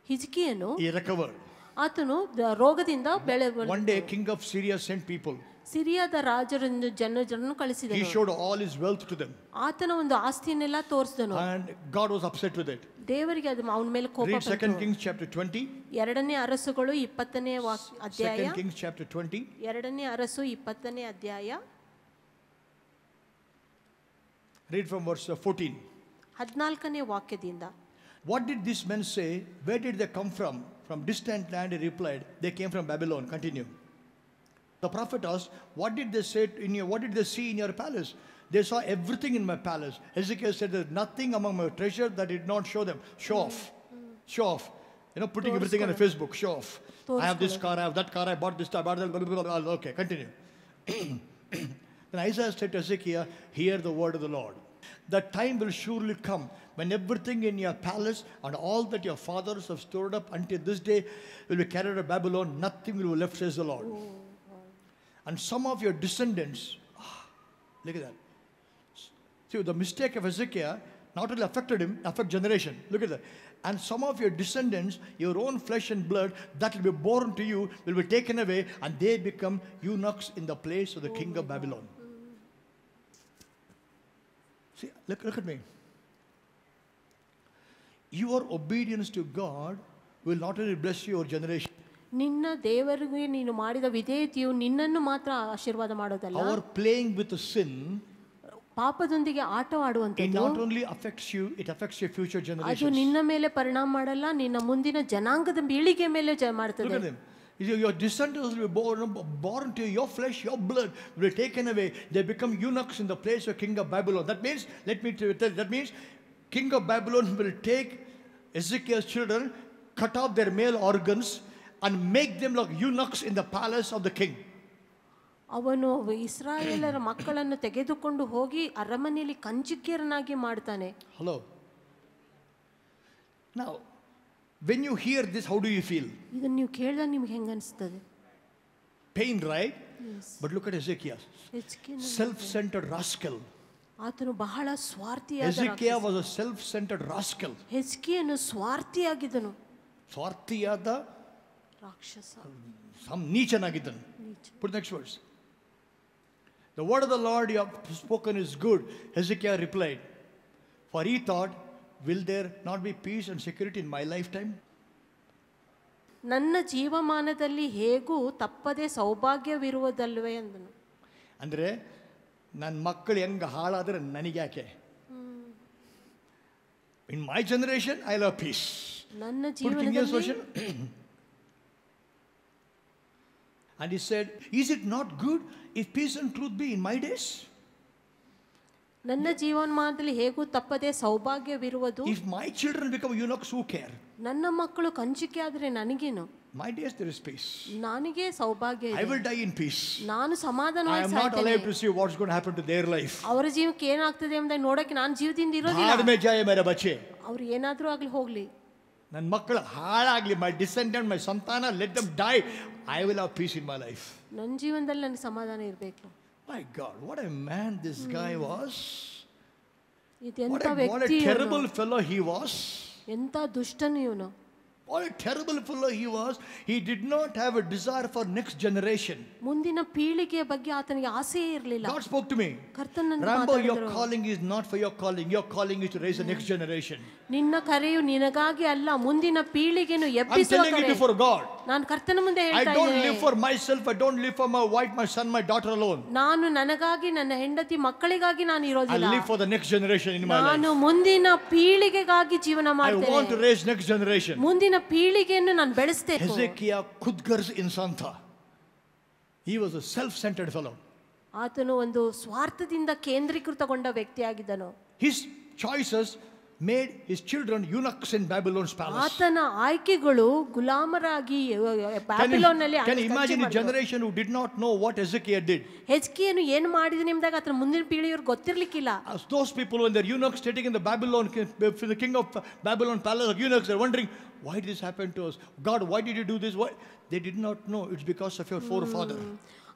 ಹಿಜಿಕಿಯನು ರಿಕವರ್ಡ್ ಆತನು ರೋಗದಿಂದ ಬೆಳೆ one day king of Syria's sent people ಸಿರಿಯಾದ ರಾಜರನ್ನು ಜನ ಜನರನ್ನು ಕಳಿಸಿದನು He showed all his wealth to them. ಆತನ ಒಂದು ಆಸ್ತಿಯನ್ನೆಲ್ಲ ತೋರಿಸಿದನು And God was upset with it. ದೇವರಿಗೆ ಅದು ಅವನ ಮೇಲೆ ಕೋಪ Read Second ಬಂತು. Kings chapter 20. ಎರಡನೇ ಅರಸುಗಳು ಇಪ್ಪತ್ತನೇ ಅಧ್ಯಾಯ Second Kings chapter 20. ಎರಡನೇ ಅರಸು ಇಪ್ಪತ್ತನೇ ಅಧ್ಯಾಯ Read from verse 14. ಹದಿನಾಲ್ಕನೇ ವಾಕ್ಯದಿಂದ What did these men say? Where did they come from? From distant land, he replied. They came from Babylon. Continue. The prophet asked, what did they say in your, what did they see in your palace? They saw everything in my palace. Ezekiel said, there's nothing among my treasure that did not show them. Show off. Show off. You know, putting everything on Facebook. Show off. I have this car, I have that car, I bought this, I bought that. Blah, blah, blah, blah. Okay, continue. then Isaiah said to Ezekiel, hear the word of the Lord. That time will surely come when everything in your palace and all that your fathers have stored up until this day will be carried to Babylon. Nothing will be left, says the Lord. Ooh. And some of your descendants, ah, look at that. See, the mistake of Ezekiel not only affected him, affect generation. Look at that. And some of your descendants, your own flesh and blood, that will be born to you, will be taken away, and they become eunuchs in the place of the oh king of Babylon. See, look, look at me. Your obedience to God will not only bless your generation, ನಿನ್ನ ದೇವರಿಗೆ ನೀನು ಮಾಡಿದ ವಿಧೇಯತೆಯು ನಿನ್ನನ್ನು ಮಾತ್ರ ಆಶೀರ್ವಾದ ಮಾಡೋದಲ್ಲ our playing with sin ಪಾಪದೊಂದಿಗೆ ಆಟ ಆಡುವಂತ not only affects you it affects your future generation ಅದು ನಿನ್ನ ಮೇಲೆ ಪರಿಣಾಮ ಮಾಡಲ್ಲ ನಿನ್ನ ಮುಂದಿನ ಜನಾಂಗದ ಬೀಳಿಗೆ ಮೇಲೆ ಜಯ ಮಾಡ್ತದೆ ಇದು your will be born born to your flesh your blood will taken away they become eunuchs in the place of king of Babylon that means let me to that means king of Babylon will take his children cut off their male organs and make them like eunuchs in the palace of the king. ಅವನು ಇಸ್ರಾಯೇಲರ ಮಕ್ಕಳನ್ನು ತೆಗೆದುಕೊಂಡು ಹೋಗಿ ಅರಮನೆಯಲ್ಲಿ ಕಂಚಿಕ್ಕಿಯರನಾಗಿ ಮಾಡ್ತಾನೆ hello ನಾವು when you hear this how do you feel ಇದನ್ನು ನೀವು ಕೇಳಿದ ನಿಮ್ಗೆ ಹೆಂಗೆ ಅನಿಸ್ತದೆ pain right but look at Hezekiah's self centred rascal ಆತನು ಬಹಳ ಸ್ವಾರ್ಥಿಯಾದ Hezekiah was a self centred rascal ಹೆಜ್ಕಿಯನು ಸ್ವಾರ್ಥಿಯಾಗಿದ್ದನು ಸ್ವಾರ್ಥಿಯಾದ ರಾಕ್ಷಸ ನೀಚನಾಗಿದ್ದನು the word of the Lord you spoken is good Hezekiah replied for he thought will there not be peace and security in my lifetime ನನ್ನ ಜೀವಮಾನದಲ್ಲಿ ಹೇಗೂ ತಪ್ಪದೇ ಸೌಭಾಗ್ಯವಿರುವುದಲ್ವೇ ಅಂದನು ಅಂದರೆ ನನ್ನ ಮಕ್ಕಳು ಹೆಂಗೆ ಹಾಳಾದರೆ ನನಗೆ ಯಾಕೆ in my generation I love peace ನನ್ನ ಜೀವನ And he said, Is it not good if peace and truth be in my days? ನನ್ನ ಜೀವನಮಾನದಲ್ಲಿ ಹೇಗೂ ತಪ್ಪದೆ ಸೌಭಾಗ್ಯವಿರುವುದು If my children become eunuchs, who care? ನನ್ನ ಮಕ್ಕಳು ಕಂಚಿಕೆ ಆದರೆ ನನಗೇನು My days there is peace. ನನಗೆ ಸೌಭಾಗ್ಯ I will die in peace. ನಾನು I ಸಮಾಧಾನವಾಗಿ am not allowed to see what's going to happen to their life. ಅವರ ಜೀವಕ್ಕೆ ಏನಾಗ್ತದೆ ಅಂತ ನೋಡಕ್ಕೆ ನಾನು ಜೀವದಿಂದ ಭಾರತ ಇರೋದಿಲ್ಲ ಮೇ ಜಯ ಮೇರೆ ಬಚ್ಚೆ ಅವ್ರು ಏನಾದ್ರೂ ಆಗ್ಲಿ ಹೋಗ್ಲಿ ನನ್ನ ಮಕ್ಕಳು ಹಾಳಾಗ್ಲಿ ಮೈ ಡಿಸೆಂಡೆಂಟ್ ಮೈ ಸಂತಾನ let them die I will have peace in my life. My God, what a man this guy was. What a, what a terrible fellow he was. What a terrible fellow he was. He did not have a desire for next generation. ಮುಂದಿನ ಪೀಳಿಗೆಯ ಬಗ್ಗೆ ಆತನಿಗೆ ಆಸೆ ಇರಲಿಲ್ಲ. God spoke to me. ಕರ್ತನನ್ನು Rambo, your calling is not for your calling. Your calling is to raise the next generation. ನಿನ್ನ ಕರೆಯು ನಿನಗಾಗಿ ಅಲ್ಲ ಮುಂದಿನ ಪೀಳಿಗೆಯನ್ನು ಎಬ್ಬಿಸುವ ಕರೆ. I'm telling it for God. ನಾನು ಕರ್ತನ ಮುಂದೆ ಹೇಳ್ತಾ I don't live for myself. I don't live for my wife, my son, my daughter alone. nana ನಾನು nana ನನ್ನ makale ಮಕ್ಕಳಿಗಾಗಿ nani ಇರೋದಿಲ್ಲ. I live for the next generation in my life. ನಾನು ಮುಂದಿನ ಪೀಳಿಗೆಗಾಗಿ ಜೀವನ ಮಾಡ್ತೇನೆ. I want to raise next generation. ಮುಂದಿನ ಮುಂದಿನ ಪೀಳಿಗೆಯನ್ನು ನಾನು ಬೆಳೆಸ್ತೇನೆ ಹೆಜೆಕಿಯಾ ಖುದ್ಗರ್ಜ್ ಇನ್ಸಾನ್ ಥಾ he was a self centred fellow ಆತನು ಒಂದು ಸ್ವಾರ್ಥದಿಂದ ಕೇಂದ್ರೀಕೃತಗೊಂಡ ವ್ಯಕ್ತಿಯಾಗಿದ್ದನು his choices made his children eunuchs in Babylon palace ಆತನ ಆಯ್ಕೆಗಳು ಗುಲಾಮರಾಗಿ ಬ್ಯಾಬಿಲೋನ್ ನಲ್ಲಿ can imagine generation who did not know what Hezekiah did ಹೆಜ್ಕಿಯನು ಏನು ಮಾಡಿದ ನಿಮ್ದಾಗ ಆತನ ಮುಂದಿನ ಪೀಳಿಗೆಯವ್ರಿಗೆ ಗೊತ್ತಿರಲಿಕ್ಕಿಲ್ಲ those people when their eunuchs sitting in the babylon the king of babylon palace of eunuchs are why did this happen to us? God, why did you do this? Why? They did not know it's because of your hmm. forefather.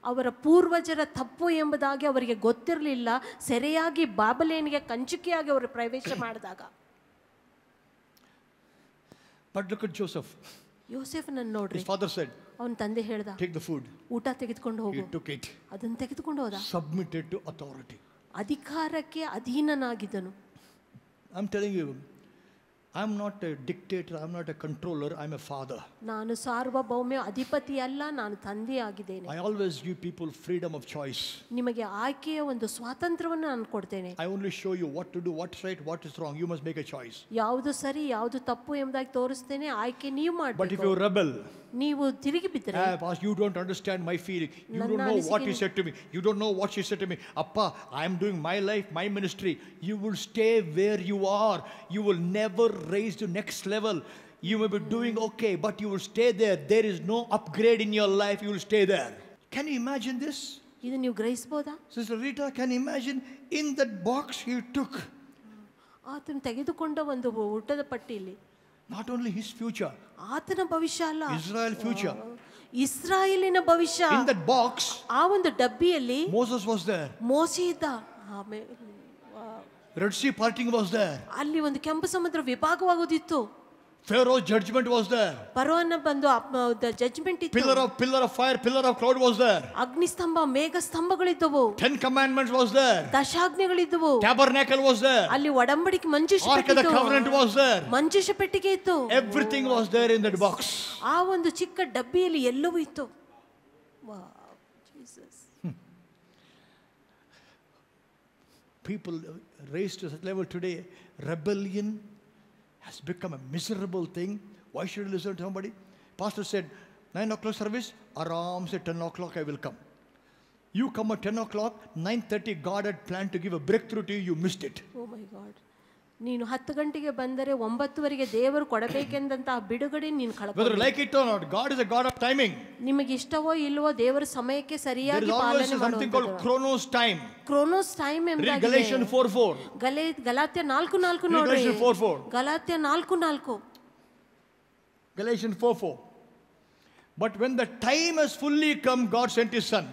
ಅವರ ಪೂರ್ವಜರ ತಪ್ಪು ಎಂಬುದಾಗಿ ಅವರಿಗೆ ಗೊತ್ತಿರಲಿಲ್ಲ ಸೆರೆಯಾಗಿ ಬಾಬಲೇನಿಗೆ ಕಂಚುಕಿಯಾಗಿ ಅವರು ಪ್ರವೇಶ ಮಾಡಿದಾಗ ಬಟ್ ಲುಕ್ ಅಟ್ ಜೋಸೆಫ್ ನೋಡ್ರಿ ಫಾದರ್ ಸೆಡ್ ಅವನ ತಂದೆ ಹೇಳ್ದ ಟೇಕ್ ದ ಫುಡ್ ಊಟ ತೆಗೆದುಕೊಂಡು ಹೋಗು ಟುಕ್ ಇಟ್ ಅದನ್ನ ತೆಗೆದುಕೊಂಡು ಹೋದ ಸಬ್ಮಿಟೆಡ್ ಟು ಅಥಾರಿಟಿ ಅಧಿಕಾರಕ್ಕೆ ಅಧೀನನಾಗಿದ್ದನು I am telling you I am not a dictator I am not a controller I am a father ನಾನು ಸಾರ್ವಭೌಮ್ಯ ಅಧಿಪತಿ ಅಲ್ಲ ನಾನು ತಂದೆಯಾಗಿದ್ದೇನೆ I always give people freedom of choice ನಿಮಗೆ ಆಯ್ಕೆಯ ಒಂದು ಸ್ವಾತಂತ್ರ್ಯವನ್ನು ನಾನು ಕೊಡ್ತೇನೆ I only show you what to do what's right what is wrong you must make a choice ಯಾವುದು ಸರಿ ಯಾವುದು ತಪ್ಪು ಎಂಬುದಾಗಿ ತೋರಿಸ್ತೇನೆ ಆಯ್ಕೆ ನೀವು ಮಾಡಿ but if you rebel Ah, you don't understand my feeling. You don't know what he said to me. You don't know what she said to me. Appa, I'm doing my life, my ministry. You will stay where you are. You will never raise to next level. You may be doing okay, but you will stay there. There is no upgrade in your life. You will stay there. Can you imagine this? ಇದು ನೀವು ಗ್ರಹಿಸಬಹುದ sister Rita can imagine in that box he took ಆತನು ತೆಗೆದುಕೊಂಡ ಒಂದು ಊಟದ ಪಟ್ಟಿಯಲ್ಲಿ not only his future. Israel future. Israel in a Bavisha. In that box. Moses was there. Red Sea parting was there. Ali on the campus of Pharaoh's judgment was there. ಫರೋನ ಬಂದು the judgment ಇತ್ತು Pillar of pillar of fire, pillar of cloud was there. ಅಗ್ನಿ mega ಮೇಘ ಸ್ತಂಭಗಳಿದ್ದವು Ten commandments was there. ದಶಾಜ್ಞೆಗಳಿದ್ದವು Tabernacle was there. Ali ಒಡಂಬಡಿಕೆ ಮಂಜೂಷ Ark of the covenant was there. ಮಂಜೂಷ ಪೆಟ್ಟಿಗೆ ಇತ್ತು Everything was there in that box. ಆ ಒಂದು ಚಿಕ್ಕ ಡಬ್ಬಿಯಲ್ಲಿ ಎಲ್ಲವೂ ಇತ್ತು People raised to that level today, rebellion has become a miserable thing. Why should I listen to somebody? Pastor said, 9 o'clock service, aram say 10 o'clock I will come. You come at 10 o'clock, 9.30 God had planned to give a breakthrough to you, you missed it. Oh my God. ನೀನು ಹತ್ತು ಗಂಟೆಗೆ ಬಂದರೆ ಒಂಬತ್ತುವರೆಗೆ ದೇವರು ಕೊಡಬೇಕೆಂದಂತ ಬಿಡುಗಡೆ ನೀನು ಕಳ್ಕೊಂಡು like it not God is a God of timing ನಿಮಗೆ ಇಷ್ಟವೋ ಇಲ್ಲವೋ ದೇವರ ಸಮಯಕ್ಕೆ ಸರಿಯಾಗಿ ಪಾಲನೆ something chronos time chronos time ಎಂಬ ಗಲೇಷಿಯನ್ 4:4 ಗಲೇ ಗಲಾತ್ಯ 4:4 ನೋಡಿ ಗಲೇಷಿಯನ್ 4:4 ಗಲಾತ್ಯ 4:4 Galatian 4:4 but when the time has fully come God sent his son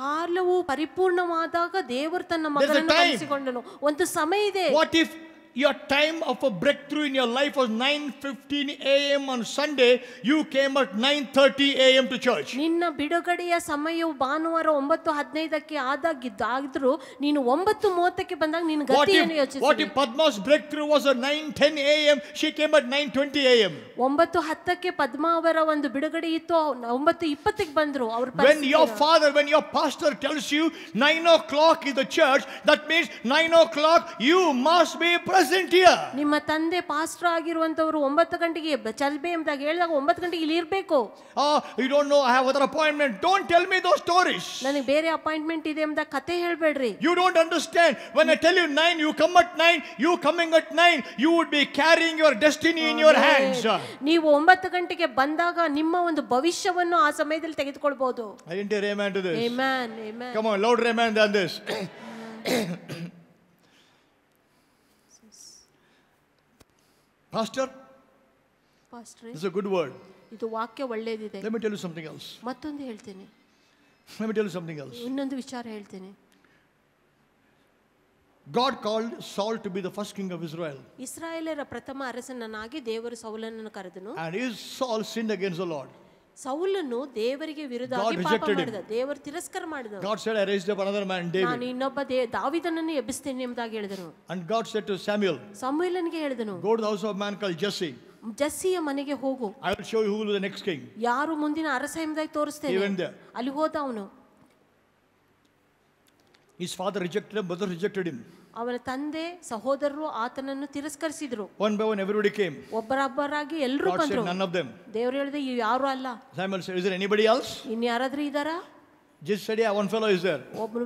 ಕಾಲವು ಪರಿಪೂರ್ಣವಾದಾಗ ದೇವರು ತನ್ನ ಮಗನನ್ನು ಕಳಿಸಿಕೊಂಡನು ಒಂದು ಸಮಯ ಇದೆ what if Your time of a breakthrough in your life was 9:15 a.m. on Sunday. You came at 9:30 a.m. to church. ನಿನ್ನ ಬಿಡುಗಡೆಯ ಸಮಯವು ಭಾನುವಾರ 9:15ಕ್ಕೆ Ninu ನೀನು 9:30ಕ್ಕೆ ಬಂದಾಗ bandang nin ಏನು ಯೋಚಿಸಿ What if Padma's breakthrough was at 9:10 a.m. She came at 9:20 a.m. 9:10ಕ್ಕೆ Padma ಅವರ ಒಂದು ಬಿಡುಗಡೆ ಇತ್ತು 9:20ಕ್ಕೆ ಬಂದರು ಅವರು When your father when your pastor tells you 9 o'clock is the church that means 9 o'clock you must be present isn't here. ನಿಮ್ಮ ತಂದೆ pastor ಆಗಿರುವಂತವರು ಒಂಬತ್ತು ಗಂಟೆಗೆ ಚಲ್ಬೆ ಅಂತ ಹೇಳಿದಾಗ ಒಂಬತ್ತು ಗಂಟೆಗೆ ಇಲ್ಲಿ ಇರಬೇಕು. Oh, you don't know I have other appointment. Don't tell me those stories. ನನಗೆ ಬೇರೆ ಅಪಾಯಿಂಟ್ಮೆಂಟ್ ಇದೆ ಅಂತ ಕತೆ ಹೇಳಬೇಡ್ರಿ. You don't understand. When I tell you nine, you come at nine. You coming at nine, you would be carrying your destiny in your hands. ನೀವು ಒಂಬತ್ತು ಗಂಟೆಗೆ ಬಂದಾಗ ನಿಮ್ಮ ಒಂದು ಭವಿಷ್ಯವನ್ನು ಆ ಸಮಯದಲ್ಲಿ ತೆಗೆದುಕೊಳ್ಳಬಹುದು. I didn't hear amen to this. Amen. Amen. Come on, loud amen this. Pastor? Pastor. is a good word. Let me tell you something else. Let me tell you something else. God called Saul to be the first king of Israel. And is Saul sinned against the Lord? ಸೌಲನ್ನು ದೇವರಿಗೆ ವಿರುದ್ಧ ದೇವರು ತಿರಸ್ಕಾರ ಮಾಡಿದ God said I raised another man David ನಾನು ಇನ್ನೊಬ್ಬ ದಾವಿದನನ್ನು ಎಬ್ಬಿಸ್ತೇನೆ ಎಂಬುದಾಗಿ ಹೇಳಿದರು and God said to Samuel ಸಮುಯೆಲನಿಗೆ ಹೇಳಿದನು go to house of man call Jesse ಜೆಸ್ಸಿಯ ಮನೆಗೆ ಹೋಗು I will show you who will the next king ಯಾರು ಮುಂದಿನ ಅರಸ ಎಂಬುದಾಗಿ ತೋರಿಸ್ತೇನೆ ಅಲ್ಲಿ ಹೋದ ಅವನು His father rejected him, mother rejected him. ಅವರ ತಂದೆ ಸಹೋದರರು ಆತನನ್ನು ತಿರಸ್ಕರಿಸಿದ್ರು One by one, everybody came. ಎಲ್ಲರೂ God said, none of them. ಯಾರು ಅಲ್ಲ Samuel said, is there anybody else? Jesus said, yeah, one fellow is there.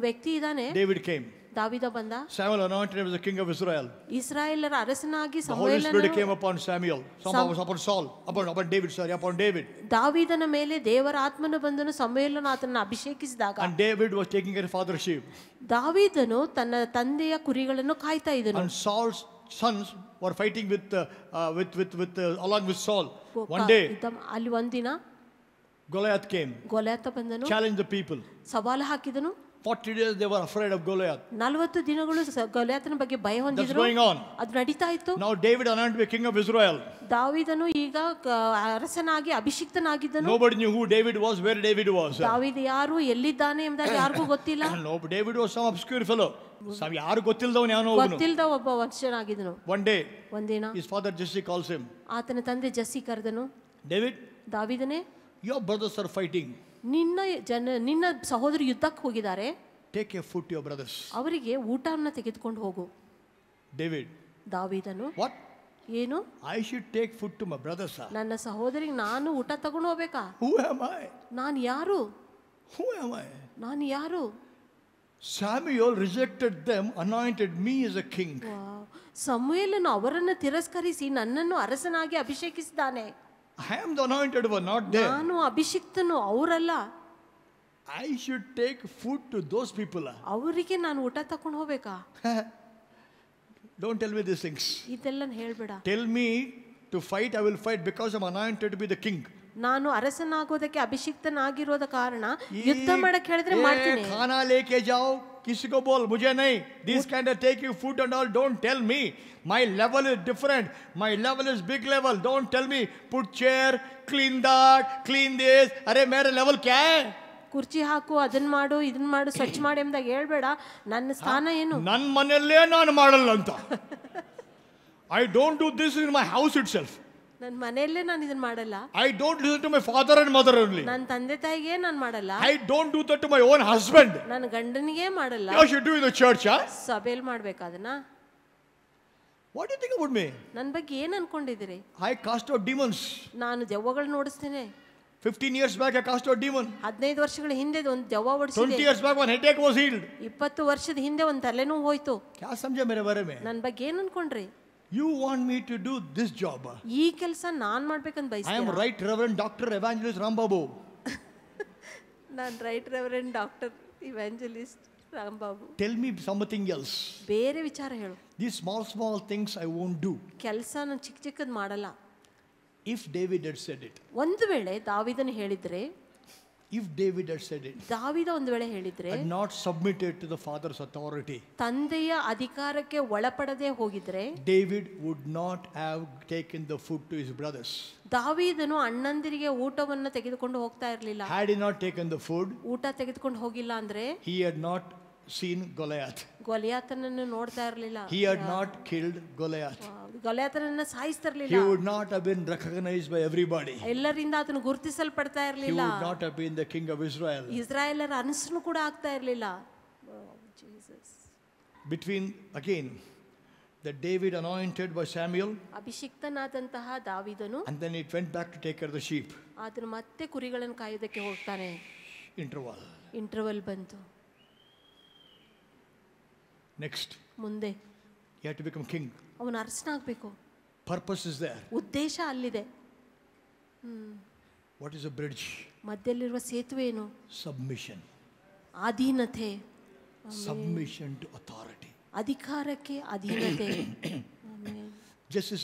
ವ್ಯಕ್ತಿ ಇದ್ದಾನೆ David came. ದಾವಿದ ಬಂದ Samuel anointed him as the king of Israel. ಇಸ್ರಾಯೇಲರ ಅರಸನಾಗಿ The Holy Spirit came upon Samuel, Sam- upon Saul, upon, David, sorry, upon David. ದಾವಿದನ ಮೇಲೆ ದೇವರ ಆತ್ಮನ ಬಂದನು ಸಮಯಲನ ಆತನನ್ನು ಅಭಿಷೇಕಿಸಿದಾಗ And David was taking care of father's sheep. ದಾವಿದನು ತನ್ನ ತಂದೆಯ ಕುರಿಗಳನ್ನು ಕಾಯ್ತಾ ಇದ್ದನು And Saul's sons were fighting with, uh, uh with, uh, along with Saul. One day, ಯುದ್ಧ- ಅಲ್ಲಿ ಒಂದಿನ Goliath came, ಗೋಲ್ಯಾತ ಬಂದನು challenged the people. ಸವಾಲು ಹಾಕಿದನು 40 days they were afraid of Goliath. 40 ದಿನಗಳು ಗೋಲಿಯತನ ಬಗ್ಗೆ ಭಯ ಹೊಂದಿದ್ರು ಅದು ನಡೀತಾ ಇತ್ತು ನಾವು David anoint be king of Israel. ದಾವಿದನು ಈಗ ಅರಸನಾಗಿ ಅಭಿಷಿಕ್ತನಾಗಿದ್ದನು Nobody knew who David was where David was ದಾವಿದ ಯಾರು ಎಲ್ಲಿದ್ದಾನೆ ಎಂಬುದಾಗಿ ಯಾರಿಗೂ ಗೊತ್ತಿಲ್ಲ no David was some obscure fellow. Some ಯಾರು ಗೊತ್ತಿಲ್ಲದವನು ಯಾನೋ ಗೊತ್ತಿಲ್ಲದ ಒಬ್ಬ ವಂಶನಾಗಿದ್ದನು ಒನ್ ಡೇ ಒಂದೇನ. His father Jesse calls him. ಆತನ ತಂದೆ ಜೆಸ್ಸಿ ಕರೆದನು David. ದಾವಿದನೇ Your brothers are fighting. ನಿನ್ನ ಜನ ನಿನ್ನ ಸಹೋದರಿ ಯುದ್ಧಕ್ಕೆ ಹೋಗಿದ್ದಾರೆ take a food your brothers ಅವರಿಗೆ ಊಟವನ್ನು ತೆಗೆದುಕೊಂಡು ಹೋಗು ಡೇವಿಡ್ ದಾವಿದನು ವಾಟ್ ಏನು I should take food to my brothers ನನ್ನ ಸಹೋದರಿಗೆ ನಾನು ಊಟ ತಗೊಂಡು ಹೋಗ್ಬೇಕಾ ಹೂ ಆಮ್ ಐ ನಾನು ಯಾರು ಹೂ ಆಮ್ ಐ ನಾನು ಯಾರು Samuel rejected them anointed me is a king ಸಮುಯಲನು ಅವರನ್ನು ತಿರಸ್ಕರಿಸಿ ನನ್ನನ್ನು ಅರಸನಾಗಿ ಅಭಿಷೇಕಿಸಿದ್ದಾನೆ I am the anointed one not they ನಾನು ಅಭಿಷಿಕ್ತನು ಅವರಲ್ಲ I should take food to those people ಅವರಿಗೆ ನಾನು ಊಟ ತಕೊಂಡು ಹೋಗಬೇಕಾ don't tell me this things ಇದೆಲ್ಲ ಹೇಳ್ಬೇಡ tell me to fight I will fight because I anointed be the king ನಾನು ಅರಸನಾಗೋದಕ್ಕೆ ಅಭಿಷಿಕ್ತನಾಗಿರೋದ ಕಾರಣ ಯುದ್ಧ ಮಾಡಕ್ಕೆ ಹೇಳಿದ್ರೆ ಮಾಡ್ತೀನಿ ಖಾನಾ ಲೇಕೆ ಜಾವ್ किसी को बोल मुझे नहीं this can take you food and all don't tell me my level is different my level is big level don't tell me put chair clean that clean this अरे मेरा लेवल क्या है ಕುರ್ಚಿ ಹಾಕು ಅದನ್ನ ಮಾಡು ಇದನ್ನ ಮಾಡು ಸ್ವಚ್ಛ ಮಾಡಿ ಎಂದಾಗ ಹೇಳ್ಬೇಡ ನನ್ನ ಸ್ಥಾನ ಏನು ನನ್ನ ಮನೆಯಲ್ಲೇ ನಾನು ಮಾಡಲ್ಲ ಅಂತ I don't do this in my house itself ನನ್ನ ಮನೆಯಲ್ಲೇ ನಾನು ಇದನ್ನ ಮಾಡಲ್ಲ I don't listen to my father and mother only ನನ್ನ ತಂದೆ ತಾಯಿಗೆ ನಾನು ಮಾಡಲ್ಲ I don't do that to my own husband ನನ್ನ ಗಂಡನಿಗೆ ಮಾಡಲ್ಲ you should do in the church ಆ ಸಭೆಯಲ್ಲಿ ಮಾಡಬೇಕು ಅದನ್ನ what you think about me ನನ್ನ ಬಗ್ಗೆ ಏನು ಅನ್ಕೊಂಡಿದ್ದೀರಿ ಐ ಕಾಸ್ಟ್ ಔಟ್ ಡಿಮನ್ಸ್ ನಾನು ದೆವ್ವಗಳನ್ನ ಓಡಿಸ್ತೇನೆ 15 years back I cast out demon 15 ವರ್ಷಗಳ ಹಿಂದೆ ಒಂದು ದೆವ್ವ ಓಡಿಸಿದೆ 20 ಇಯರ್ಸ್ ಬ್ಯಾಕ್ ಒಂದು ಹೆಡ್ಏಕ್ ವಾಸ್ ಹೀಲ್ಡ್ 20 ವರ್ಷದ ಹಿಂದೆ ಒಂದು ತಲೆನೋವು ಹೋಯ್ತು ಕ್ಯಾ ಸಂಜೆ ಮೇರೆ ಬಾರೆ ಮೇ ನನ್ನ ಬಗ್ಗೆ ಏನು ಅನ್ಕೊಂಡ್ರಿ You want me to do this job. I am right Reverend Dr. Evangelist Rambabu. right Reverend Dr. Evangelist Rambabu. Tell me something else. These small, small things I won't do. If David had said it if David had said it, David had not submitted to the father's authority, David would not have taken the food to his brothers. David Had he not taken the food, he had not seen Goliath. ಗೊಲಿಯಾತನನ್ನು ನೋಡ್ತಾ ಇರಲಿಲ್ಲ he had not killed Goliath ಗೊಲಿಯಾತನನ್ನು ಸಾಯಿಸ್ತಿರಲಿಲ್ಲ he would not have been recognised by everybody ಎಲ್ಲರಿಂದ ಅದನ್ನು ಗುರುತಿಸಲ್ಪಡ್ತಾ ಇರಲಿಲ್ಲ he would not have been the king of Israel ಇಸ್ರಾಯೆಲರ ಅನುಸರಣೆ ಕೂಡ ಆಗ್ತಾ ಇರಲಿಲ್ಲ Jesus between again that david anointed by samuel and then it went back to take care of the sheep adru matte kurigalannu kayodakke hogtane interval interval bantu next ಮುಂದೆ you have to become king ಅವನು ಅರಸನಾಗಬೇಕು purpose is there ಉದ್ದೇಶ ಅಲ್ಲಿದೆ what is a bridge ಮಧ್ಯದಲ್ಲಿರುವ ಸೇತುವೆ ಏನು submission ಅಧೀನತೆ submission to authority ಅಧಿಕಾರಕ್ಕೆ ಅಧೀನತೆ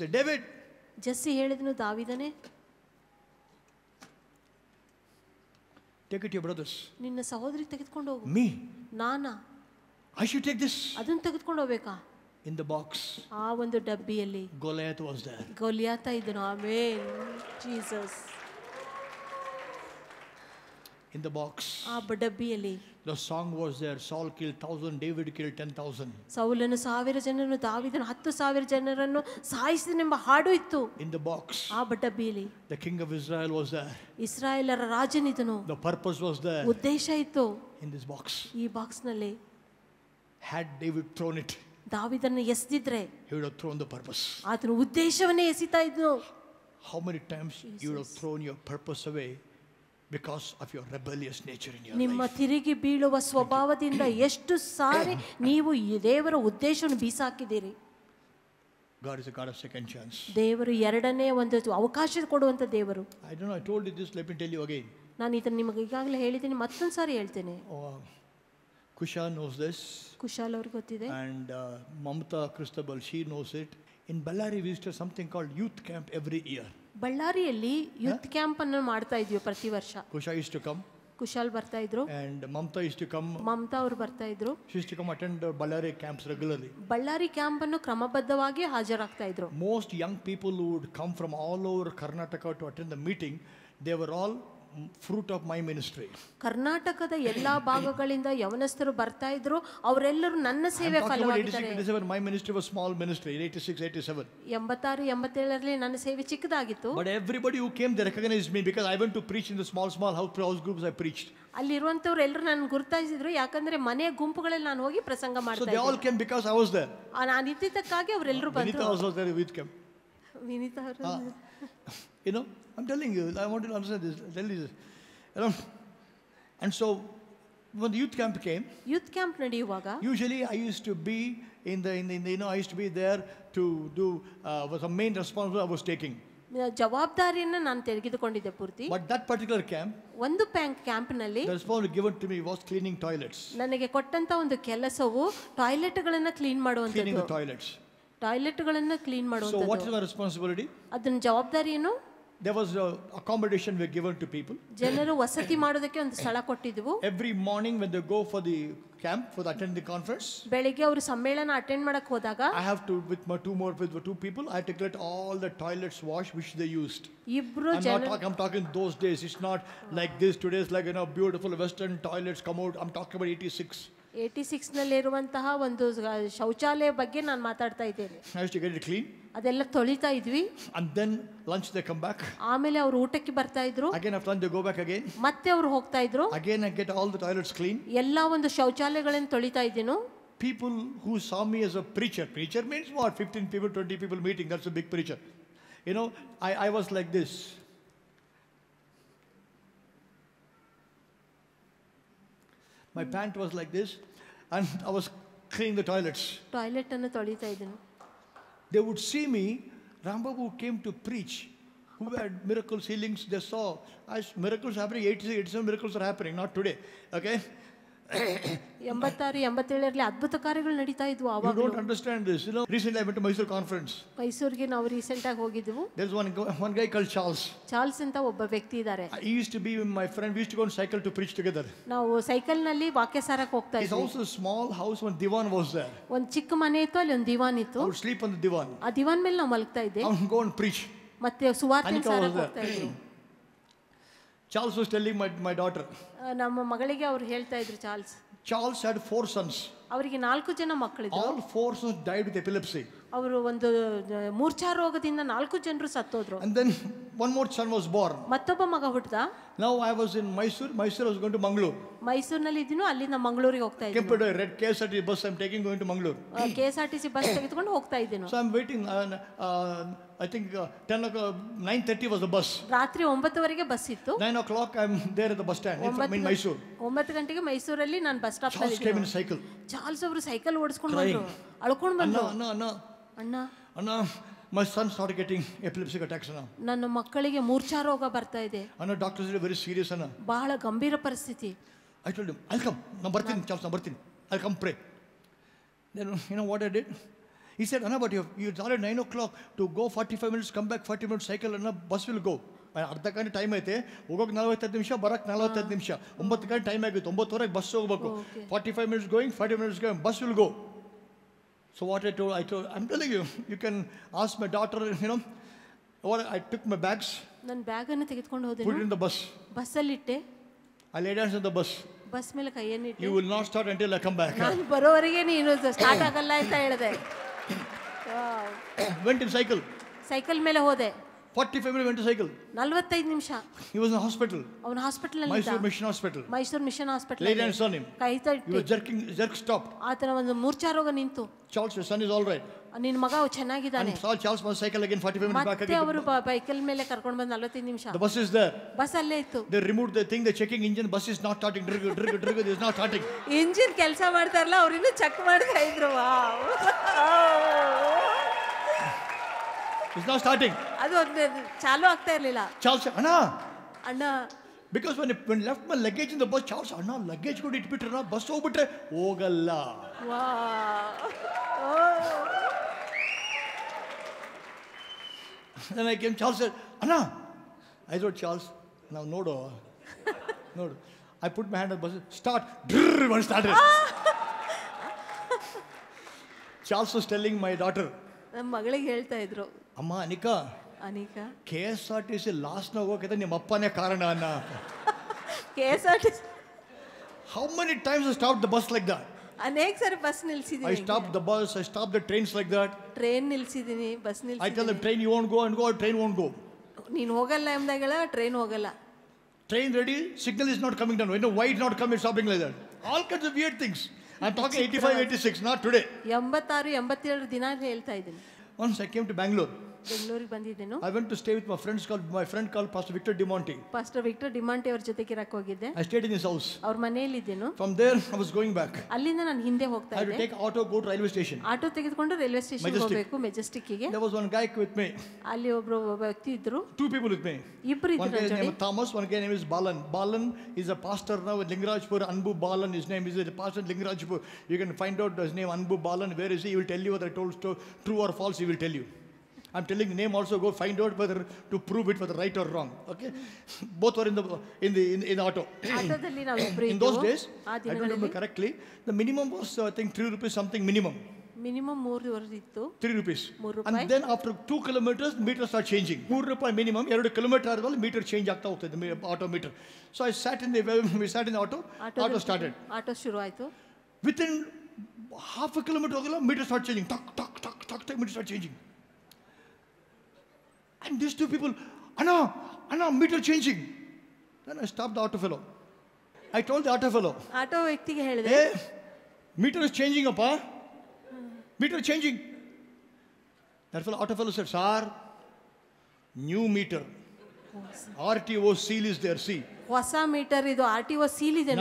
ಸೇ ಡೇವಿಡ್ ಜಸ್ಸಿ ಹೇಳಿದನು ದಾವಿದನೇ ಟೇಕ್ ಇಟ್ ಯುವರ್ ಬ್ರದರ್ಸ್ ನಿನ್ನ ಸಹೋದರಿ ತೆಗೆದುಕೊಂಡು ಹೋಗು ಮೀ ನಾನಾ ಐ ಶುಡ್ ಟೇಕ್ ದಿಸ್ ಅದನ್ನ ತೆಗೆದುಕೊಂಡು ಹೋಗ್ಬೇಕಾ ಇನ್ ದ ಬಾಕ್ಸ್ ಆ ಒಂದು ಡಬ್ಬಿಯಲ್ಲಿ ಗೋಲಿಯಾತ್ ವಾಸ್ ದೇರ್ ಗೋಲಿಯಾತ ಇದ್ದನು amen Jesus in the box. The song was there. Saul killed thousand, David killed ten thousand. ಸೌಲನು ಸಾವಿರ ಜನರನ್ನು ದಾವಿದನು ಹತ್ತು ಸಾವಿರ ಜನರನ್ನು ಸಾಯಿಸಿದನೆಂಬ ಹಾಡು ಇತ್ತು. In the box. ಆ ಡಬ್ಬಿಯಲ್ಲಿ. The king of Israel was there. ಇಸ್ರಾಯೇಲರ ರಾಜನಿದ್ದನು. The purpose was there. ಉದ್ದೇಶ ಇತ್ತು. In this box. ಈ ಬಾಕ್ಸ್ನಲ್ಲಿ. ನಲ್ಲಿ ಹ್ಯಾಡ್ ಡೇವಿಡ್ ಥ್ರೋನ್ ಇಟ್ ದಾವಿದನ್ನು ಎಸೆದಿದ್ರೆ ಹೇಳೋ ಥ್ರೋನ್ ದ ಪರ್ಪಸ್ ಆತನ ಉದ್ದೇಶವನ್ನೇ ಎಸಿತಾ ಇದ್ನು how many times you have thrown your purpose away because of your rebellious nature in ನಿಮ್ಮ ತಿರುಗಿ ಬೀಳುವ ಸ್ವಭಾವದಿಂದ ಎಷ್ಟು ಸಾರಿ ನೀವು ಈ ದೇವರ ಉದ್ದೇಶವನ್ನು ಬೀಸಾಕಿದ್ದೀರಿ God is a God of second chance. ದೇವರು ಎರಡನೇ ಒಂದು ಅವಕಾಶ ಕೊಡುವಂತ ದೇವರು. I don't know I told you this let me tell you again. ನಾನು ಇದನ್ನು ನಿಮಗೆ ಈಗಾಗಲೇ ಹೇಳಿದ್ದೀನಿ ಮತ್ತೊಂದು ಸಾರಿ ಹೇಳ್ತೇನೆ. Oh, Kusha knows this Kushal ಅವ್ರಿಗೆ ಗೊತ್ತಿದೆ and Mamata Christabel she knows it in Ballari visitor something called youth camp every year ಬಳ್ಳಾರಿಯಲ್ಲಿ ಯೂತ್ ಕ್ಯಾಂಪ್ ಅನ್ನು ಮಾಡ್ತಾ ಇದೆಯೋ ಪ್ರತಿ ವರ್ಷ Kusha is to come Kushal ಬರ್ತಾ ಇದ್ರು and Mamata is to come Mamata ಅವರು ಬರ್ತಾ ಇದ್ರು she is to come attend Ballari camps regularly Ballari camp ಅನ್ನು ಕ್ರಮಬದ್ಧವಾಗಿ ಹಾಜರಾಗ್ತಾ ಇದ್ರು most young people would come from all over Karnataka to attend the meeting they were all fruit of my ministry ಕರ್ನಾಟಕದ ಎಲ್ಲಾ ಭಾಗಗಳಿಂದ ಯವನಸ್ಥರು ಬರ್ತಾ ಇದ್ರು ಅವರೆಲ್ಲರೂ ನನ್ನ ಸೇವೆ my ministry was small ministry 86 87 seven ಎಂಬತ್ತಾರು ರಲ್ಲಿ ನನ್ನ ಸೇವೆ ಚಿಕ್ಕದಾಗಿತ್ತು but everybody who came they recognised me because I went to preach in the small small house house groups I preached ಅಲ್ಲಿರುವಂಥವ್ರು ಎಲ್ಲರೂ ನನ್ನ ಗುರ್ತಾಯಿಸಿದ್ರು ಯಾಕಂದ್ರೆ ಮನೆ ಗುಂಪುಗಳಲ್ಲಿ ನಾನು ಹೋಗಿ ಪ್ರಸಂಗ ಮಾಡ್ತಿದ್ದೆ all came because I was there ನಾನು ಇದ್ದಿದ್ದಕ್ಕಾಗಿ ಅವರೆಲ್ಲರೂ ಬಂದರು Vinita was there with I'm telling you, I want you to understand this. Tell you this. You know, and so when the youth camp came, youth camp usually I used to be in the, in the, in the you know, I used to be there to do uh, was the main responsibility I was taking. ಜವಾಬ್ದಾರಿಯನ್ನು ನಾನು ತೆಗೆದುಕೊಂಡಿದ್ದೆ ಪೂರ್ತಿ But that particular camp, ಒಂದು ಪ್ಯಾಂಕ್ ಕ್ಯಾಂಪ್ನಲ್ಲಿ the responsibility given to me was cleaning toilets, ನನಗೆ ಕೊಟ್ಟಂತ ಒಂದು ಕೆಲಸವು ಟಾಯ್ಲೆಟ್ಗಳನ್ನ clean cleaning the ಮಾಡುವಂಥದ್ದು toilets. clean clean So what is ಮಾಡುವಂಥದ್ದು my responsibility? ಅದನ್ನ ಜವಾಬ್ದಾರಿಯನ್ನು there was a accommodation were given to people. Every morning when they go for the camp for the attend the conference. I have to with my two more with two people I have to all the toilets wash which they used. I'm not talking, I'm talking those days it's not like this today is like you know beautiful western toilets come out I'm talking about 86. Eighty ಸಿಕ್ಸ್ನಲ್ಲಿರುವಂತಹ ಒಂದು ಶೌಚಾಲಯ ಬಗ್ಗೆ ನಾನು ಮಾತಾಡ್ತಾ ಇದ್ದೇನೆ. I used to get it clean. ಅದೆಲ್ಲ ತೊಳಿತಾ ಇದ್ವಿ and then lunch they come back ಆಮೇಲೆ ಅವರು ಊಟಕ್ಕೆ ಬರ್ತಾ ಇದ್ರು again after lunch they go back again ಮತ್ತೆ ಅವರು ಹೋಗ್ತಾ ಇದ್ರು again i get all the toilets clean ಎಲ್ಲ ಒಂದು ಶೌಚಾಲಯಗಳನ್ನು ತೊಳಿತಾ ಇದ್ದೀನು people who saw me as a preacher preacher means what 15 people 20 people meeting that's a big preacher you know i i was like this my pant was like this and i was cleaning the toilets toilet ಅನ್ನು ತೊಳಿತಾ ಇದ್ದೀನಿ They would see me, Rambabu came to preach, who had miracles, healings, they saw. As miracles happening, 86, 87 miracles are happening, not today, okay? ಎಂಬತ್ತಾರು ಎಂಬತ್ತೇಳರಲ್ಲಿ ಅದ್ಭುತ ಕಾರ್ಯಗಳು ನಡ೿ತಾ ಇದ್ವು ಆವಾಗ understand this no recently Mysore conference ಮೈಸೂರಿಗೆ ನಾವು ರೀಸೆಂಟ್ ಆಗಿ ಹೋಗಿದ್ವು there one one guy call Charles Charles ಅಂತ ಒಬ್ಬ ವ್ಯಕ್ತಿ ಇದ್ದಾರೆ he to be my friend we used to cycle to preach together ನಾವು ಸೈಕಲ್ ನಲ್ಲಿ ವಾಕ್ಯ ಸಾರಕ್ಕೆ ಹೋಗ್ತಾ ಇದ್ವಿ ಆಲ್ಸೋ ಸ್ಮಾಲ್ ಹೌಸ್ ಒನ್ ದಿವಾನ್ ವಾಸ್ ದೇರ್ ಒಂದು ಚಿಕ್ಕ ಮನೆ ಇತ್ತು ಅಲ್ಲಿ ಒಂದು ದಿವಾನ್ ಇತ್ತು ಔಟ್ ಸ್ಲೀಪ್ ಆನ್ ದಿವಾನ್ ಆ ದಿವಾನ್ ಮೇಲೆ ನಾವು ಮಲಗ್ತಾ ಇದ್ದೆ ಐ ಗೋ ಪ್ರೀಚ್ ಮತ್ತೆ ಸುವಾರ್ತೆ ಸಾರಕ್ಕೆ ಹೋಗ್ತಾ ಇದ್ವಿ Charles was telling my, my daughter. Charles. Charles had four sons. All four sons died with epilepsy. And then one more son was born. Now I was in Mysore. Mysore was going to Mangalore. Mysore I kept a red KSRTC bus I'm taking going to Mangalore. KSRTC bus So I'm uh, uh, I think ten o nine thirty was the bus ರಾತ್ರಿ ಒಂಬತ್ತುವರೆಗೆ bus ಇತ್ತು nine o'clock I am there the bus stand in Mysuru ಒಂಬತ್ತು ಗಂಟೆಗೆ ಮೈಸೂರಲ್ಲಿ ನಾನು bus stop ನಲ್ಲಿ cycle Charles ಅವರು cycle ಓಡಿಸ್ಕೊಂಡು ಬಂದರು ಅಳ್ಕೊಂಡು ಬಂದರು ಅಣ್ಣ ಅಣ್ಣ ಅಣ್ಣ ಅಣ್ಣ my son start getting epileptic attacks ಅಣ್ಣ ನನ್ನ ಮಕ್ಕಳಿಗೆ ಮೂರ್ಛಾ ರೋಗ ಬರ್ತಾ ಇದೆ ಅಣ್ಣ ಡಾಕ್ಟರ್ಸ್ ವೆರಿ ಸೀರಿಯಸ್ ಅಣ್ಣ ಬಹಳ ಗಂಭೀರ ಪರಿಸ್ಥಿತಿ I told you I come ನಾನು ಬರ್ತೀನಿ ಚಾರ್ಲ್ಸ್ ನಾನು ಬರ್ತೀನಿ I come pray then you know what I did He said, Anna, but you it's already 9 o'clock to go 45 minutes, come back 40 minutes, cycle, and a bus will go. ಅರ್ಧ ಗಂಟೆ time ಐತೆ ಹೋಗೋಕೆ ನಲವತ್ತೈದು ನಿಮಿಷ ಬರೋಕ್ಕೆ ನಲವತ್ತೈದು ನಿಮಿಷ ಒಂಬತ್ತು ಗಂಟೆ ಟೈಮ್ ಆಗಿತ್ತು ಒಂಬತ್ತುವರೆಗೆ ಬಸ್ ಹೋಗಬೇಕು forty five minutes going forty minutes going bus will go so what I told I told I'm telling you you can ask my daughter you know over I took my bags ನನ್ನ ಬ್ಯಾಗನ್ನು ತೆಗೆದುಕೊಂಡು ಹೋದೆ food in the bus ಬಸ್ಸಲ್ಲಿಟ್ಟೆ I laid hands in the bus bus ಮೇಲೆ ಕೈಯನ್ನು ಇಟ್ಟು you will not start until I come back ನಾನು ಬರೋವರೆಗೆ ನೀನು ಸ್ಟಾರ್ಟ್ ಆಗಲ್ಲ ಅಂತ ಹೇಳಿದೆ ವೆಂಟ್ ಇನ್ ಸೈಕಲ್ ಸೈಕಲ್ ಮೇಲೆ ಹೋದೆ ಫಾರ್ಟಿ ಫೈವ್ ಮಿನಿಟ್ ಸೈಕಲ್ ನಲ್ವತ್ತೈದು ನಿಮಿಷ ಹಿ ವಾಸ್ ಹಾಸ್ಪಿಟಲ್ ಅವನ ಹಾಸ್ಪಿಟಲ್ ಅಲ್ಲಿ Mysuru mission hospital Mysore mission hospital late and son him stop ಆತನ ಒಂದು ಮೂರ್ಚಾ ರೋಗ ನಿಂತು Charles son is all right ನಿನ್ನ ಮಗ ಚೆನ್ನಾಗಿದ್ದಾನೆ ಇದ್ದಾನೆ ಸಾಲ್ ಚಾಲ್ಸ್ ಸೈಕಲ್ ಅಗೈನ್ 45 ಮಿನಿಟ್ಸ್ ಬಾಕಾಗಿ ಬಂತು ಅವರ ಬೈಕಲ್ ಮೇಲೆ ಕರ್ಕೊಂಡು بعد 45 ನಿಮಿಷ ಬಸ್ ಇಸ್ ದೇರ್ ಬಸ್ ಅಲ್ಲೇ ಇತ್ತು they removed the thing the checking engine bus is not starting ಡ್ರಿಗ್ ಡ್ರಿಗ್ ಡ್ರಿಗ್ ಇಸ್ ನಾಟ್ ಸ್ಟಾರ್ಟಿಂಗ್ ಇಂಜಿನ್ ಕೆಲಸ ಮಾಡ್ತಾರಲ್ಲ ಅವರಿನ್ನು ಚೆಕ್ ಮಾಡ್ತಾ ಇದ್ದ್ರು ವಾವ್ ಇಸ್ ನಾಟ್ ಸ್ಟಾರ್ಟಿಂಗ್ ಅದು ಚಾಲೂ ಆಗ್ತಾ ಇರಲಿಲ್ಲ ಚಾಲ್ಸ್ ಅಣ್ಣ ಅಣ್ಣ because when it left my luggage in the bus Charles ಅಣ್ಣ ಲೇಗೇಜ್ ಕೂಡ ಇಟ್ಬಿಟ್ರೆ ನಾ ಬಸ್ ಹೋಗ್ಬಿಟ್ರೆ ಹೋಗಲ್ಲ ವಾಹ್ oh. Then I came Charles ಅಣ್ಣ ಐ ನೋಡ್ ಚಾರ್ಲ್ಸ್ ನಾವು ನೋಡು ನೋಡು I put my hand bus start ಡ್ರ್ one start Charles was telling my daughter ನಮ್ಮ ಮಗಳಿಗೆ ಹೇಳ್ತಾ ಇದ್ರು ಅಮ್ಮ Anika Anika K S R T C ಲಾಸ್ಟ್ನ ಹೋಗೋಕೆ ನಿಮ್ಮ ಅಪ್ಪನೇ ಕಾರಣ ಅಣ್ಣ K S R T C how many times stop the bus like that ಅನೇಕ ಸರಿ ಬಸ್ ನಿಲ್ಸಿದೀನಿ I stop the bus I stop the trains like that train ನಿಲ್ಸಿದೀನಿ ಬಸ್ ನಿಲ್ಸಿದೀನಿ I tell the train you won't go and go train won't go ನೀನು ಹೋಗಲ್ಲ ಎಂದಾಗ ಹೇಳ train ಹೋಗಲ್ಲ train ready signal is not coming down you know wait not coming stopping like that all kinds of weird things I talk 85 86 not today 86 87 ದಿನ ಹೇಳ್ತಾ ಇದ್ದೀನಿ once I came to Bengaluru Bengaluru कि बंदिदेन I went to stay with my friends called my friend called pastor Victor D'Monte pastor Victor D'Monte वर जत्ते कि राख होगिदे I stayed in his house और मनेयली दिन from there I was going back ಅಲ್ಲಿಂದ ನಾನು ಹಿಂದೆ ಹೋಗ್ತಾ ಇದ್ದೆ I to take auto to railway station auto ತೆಗೆದುಕೊಂಡು ರೈಲ್ವೇ ಸ್ಟೇಷನ್ ಗೆ ಹೋಗಬೇಕು ಮೆಜೆಸ್ಟಿಕ್ ಗೆ there was one guy with me ಅಲ್ಲಿ ಒಬ್ಬರು ವ್ಯಕ್ತಿ ಇದ್ದರು ಟೂ ಪೀಪಲ್ ವಿತ್ ಮೀ ಇಬ್ಬರು ಇದ್ದರು name Thomas one guy name is Balan Balan is a pastor now Lingarajpura Anbu Balan is name is a pastor at Lingarajpura you can find out the name Anbu Balan where as you will tell you the told story true or false you will tell you I'm telling the name also, go find out whether to prove it whether right or wrong. Okay? Both were in the in the in, the auto. in those days, I don't remember correctly, the minimum was I think three rupees something minimum. Minimum more three rupees. and then after two kilometers, meters are changing. Four rupees minimum, you a kilometer, well, meter change the auto meter. So I sat in the we sat in the auto, auto, auto started. Within half a kilometer, meters start changing. Tuck, tuck, tuck, tuck, meter start changing. And two people, Anna, Anna, meter changing. Then I told the auto auto ವ್ಯಕ್ತಿಗೆ ಹೇಳಿದೆ ಏ meter ಅಪ್ಪ meter changing that fell auto fell new meter R O seal is there see meter ಇದು R T O seal ಇದೆ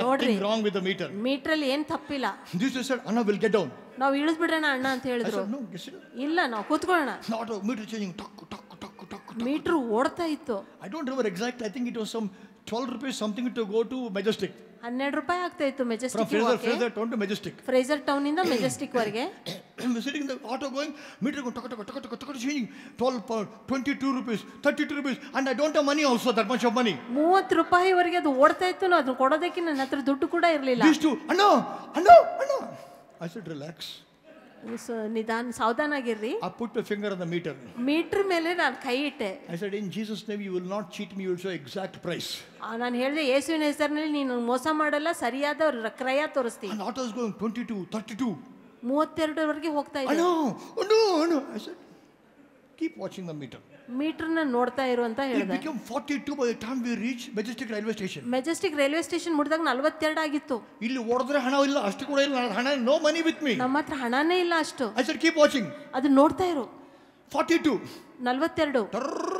meter meter ಅಲ್ಲಿ ತಪ್ಪಿಲ್ಲ this sir ಅಣ್ಣ ನಾವು ಇಳಿಸ್ಬಿಡೋಣ ಅಣ್ಣ ಅಂತ ಹೇಳಿದ್ರು ಇಲ್ಲ ನಾವು ಕೂತ್ಕೊಳ್ಳೋಣ ಆಟೋ ಮೀಟರ್ ಚೇಂಜಿಂಗ್ ಟಕ್ ಟಕ್ ಮೀಟರ್ ಓಡ್ತಾ ಇತ್ತು I don't remember exact I think it was some 12 rupees something to go to Majestic 12 ರೂಪಾಯಿ ಆಗ್ತಾ ಇತ್ತು Majestic Frazer Frazer Town to Majestic Frazer Town ಇಂದ ಮೆಜೆಸ್ಟಿಕ್ ವರೆಗೆ sitting the auto going meter meter ಟಕ ಟಕ ಟಕ ಟಕ ಟಕ tok 12 22 rupees 32 rupees and I don't have money also that much of money 30 ರೂಪಾಯಿ ವರೆಗೆ ಅದು ಓಡ್ತಾ ಇತ್ತು ನಾನು ಅದನ್ನ ಕೊಡೋದಕ್ಕೆ ನನ್ನ ಹತ್ರ ದುಡ್ಡು ಕೂಡ ಇರಲಿಲ್ಲ ಇಷ್ಟು ಅಣ್ಣ ಅಣ್ಣ ಅಣ್ಣ ಐ ಶುಡ್ ರಿಲ್ಯಾಕ್ಸ್ ನಿಧಾನ ಸಾವಧಾನಾಗಿರ್ರಿ I put my finger on the meter. Meter ಮೇಲೆ ನಾನು ಕೈ ಇಟ್ಟೆ I said, In Jesus' name, you will not cheat me, you will show exact price. ನಾನು ಹೇಳಿದೆ ಯೇಸುವಿನ ಹೆಸರಿನಲ್ಲಿ ನೀನು ಮೋಸ ಮಾಡಲ್ಲ ಸರಿಯಾದ ರ- ಕ್ರಯ ತೋರಿಸ್ತೀನಿ And auto is going 22, 32. ಮೂವತ್ತೆರಡರವರೆಗೆ ಹೋಗ್ತಾ I ಇದೆ know, no, no. I said, Keep watching the meter. ಮೀಟರ್ನ ನೋಡ್ತಾ ಇರೋ ಅಂತ ಹೇಳಿದೆ became 42 ಮೆಜೆಸ್ಟಿಕ್ ರೈಲ್ವೆ ಸ್ಟೇಷನ್ ಮುಟ್ಟಿದಾಗ ನಲವತ್ತೆರಡು ಆಗಿತ್ತು ಇಲ್ಲಿ ಓಡಿದ್ರೆ ಹಣ ಇಲ್ಲ ಅಷ್ಟು ಕೂಡ ಇಲ್ಲ ಹಣ ನೋ ಮನಿ ವಿತ್ ಮೀ ನಮ್ಮ ಹತ್ರ ಹಣನೇ ಇಲ್ಲ ಅಷ್ಟು ಐ ಸೆಡ್ ಕೀಪ್ ವಾಚಿಂಗ್ ಅದು ನೋಡ್ತಾ ಇರು 42 ನಲವತ್ತೆರಡು ಟರ್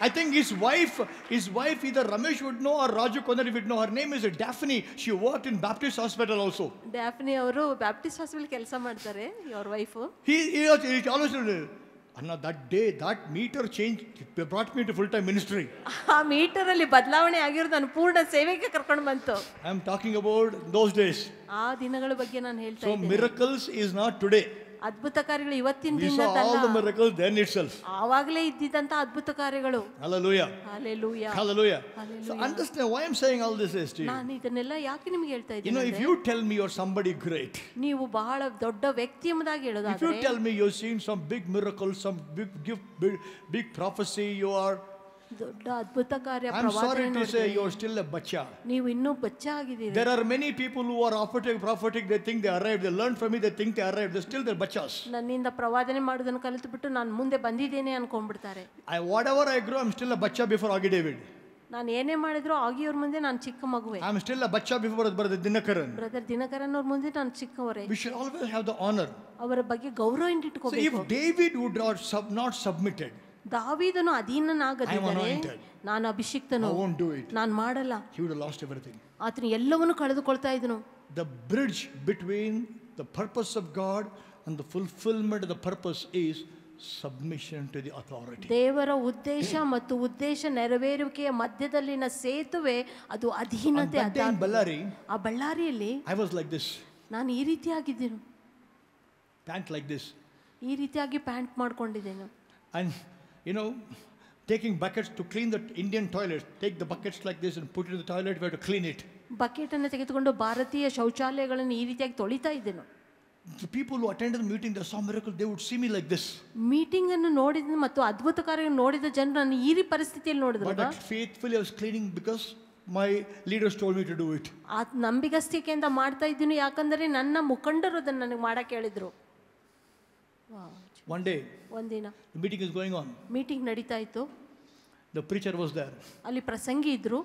I think his wife, his wife either Ramesh would know or Raju Konari would know. Her name is Daphne. She worked in Baptist Hospital also. Daphne, Auru, Baptist Hospital, kelsa your wife. He, he, he always said, Anna, that day, that meter changed, brought me to full-time ministry. I'm talking about those days. So, miracles is not today. ಅದ್ಭುತ ಕಾರ್ಯಗಳು ಇವತ್ತಿನ We saw all the ದಿನ miracles then itself. ಆವಾಗಲೇ ಇದ್ದಿದ್ದಂತ ಅದ್ಭುತ ಕಾರ್ಯಗಳು Hallelujah. Hallelujah Hallelujah. So Hallelujah. understand why I'm saying all this is to you. ನಾನು ಇದನ್ನೆಲ್ಲ ಯಾಕೆ ನಿಮ್ಗೆ ಹೇಳ್ತಾ You know, if ಇದ್ದೀನಿ you tell me you're somebody great, ನೀವು ಬಹಳ ದೊಡ್ಡ ವ್ಯಕ್ತಿ ಎಂಬುದಾಗಿ if ಹೇಳೋದಾದ್ರೆ you tell me you've seen some big miracles, some big gift, big, big prophecy, you are ಕಾರ್ಯ I'm sorry to say you are still a bacha. There are many people who are prophetic, prophetic, they think they arrived, they learned from me, they think they arrived, they're still their bachas. I, whatever I grow, I'm still a bacha before Agi David. ಮಗುವೆ I'm still a bacha before Brother Dinakaran. Brother Dinakaran ಅವ್ರ ಮುಂದೆ ನಾನು We should always have the honor. So if David would not, sub, not submitted, ದಾವೀದನು ಅಧೀನನಾಗದಿದ್ದರೆ ನಾನು ಅಭಿಷಿಕ್ತನು ನಾನು ಮಾಡಲ್ಲ he would have lost ಆತನು ಎಲ್ಲವನ್ನು ಕಳೆದುಕೊಳ್ತಾ ಇದ್ದನು bridge between the purpose of God god the the fulfillment the purpose purpose submission to the authority ದೇವರ ಉದ್ದೇಶ ಮತ್ತು ಉದ್ದೇಶ ನೆರವೇರುವಿಕೆಯ ಮಧ್ಯದಲ್ಲಿನ ಸೇತುವೆ ಅದು ಅಧೀನತೆ ಬಳ್ಳಾರಿ ಆ ಬಳ್ಳಾರಿಯಲ್ಲಿ ಐ ವಾಸ್ ಲೈಕ್ ದಿಸ್ ನಾನು ಈ ರೀತಿಯಾಗಿದ್ದೀನಿ ಪ್ಯಾಂಟ್ ಲೈಕ್ ದಿಸ್ ಈ ರೀತಿಯಾಗಿ ಪ್ಯಾಂಟ್ ಮಾಡ್ಕೊಂಡಿದ್ದೇನೆ and you know, taking buckets to clean the Indian toilets. Take the buckets like this and put it in the toilet. where have to clean it. Bucket ಅನ್ನು ತೆಗೆದುಕೊಂಡು ಭಾರತೀಯ ಶೌಚಾಲಯಗಳನ್ನು ಈ ರೀತಿಯಾಗಿ ತೊಳಿತಾ ಇದ್ದೇನು The people who attended the meeting, they saw miracle. They would see me like this. Meeting meeting ಅನ್ನು ನೋಡಿದ ಮತ್ತು ಅದ್ಭುತ ಕಾರ್ಯ ನೋಡಿದ ಜನರನ್ನು ಈ ರೀತಿ ಪರಿಸ್ಥಿತಿಯಲ್ಲಿ ನೋಡಿದ್ರು But faithfully I was cleaning because my leaders told me to do it. ಆ ನಂಬಿಗಸ್ತಿಕೆಯಿಂದ ಮಾಡ್ತಾ ಇದ್ದೀನಿ ಯಾಕಂದರೆ ನನ್ನ ಮುಖಂಡರು ಅದನ್ನು ನನಗೆ ಮಾಡಕ್ಕೆ ಹೇಳಿದರು ವಾಹ್ ಒನ್ ಡೇ ಒಂದಿನ meeting is going on meeting ನಡೀತಾ ಇತ್ತು ದ ಪ್ರೀಚರ್ ವಾಸ್ ದೇರ್ ಅಲ್ಲಿ ಪ್ರಸಂಗಿ ಇದ್ದರು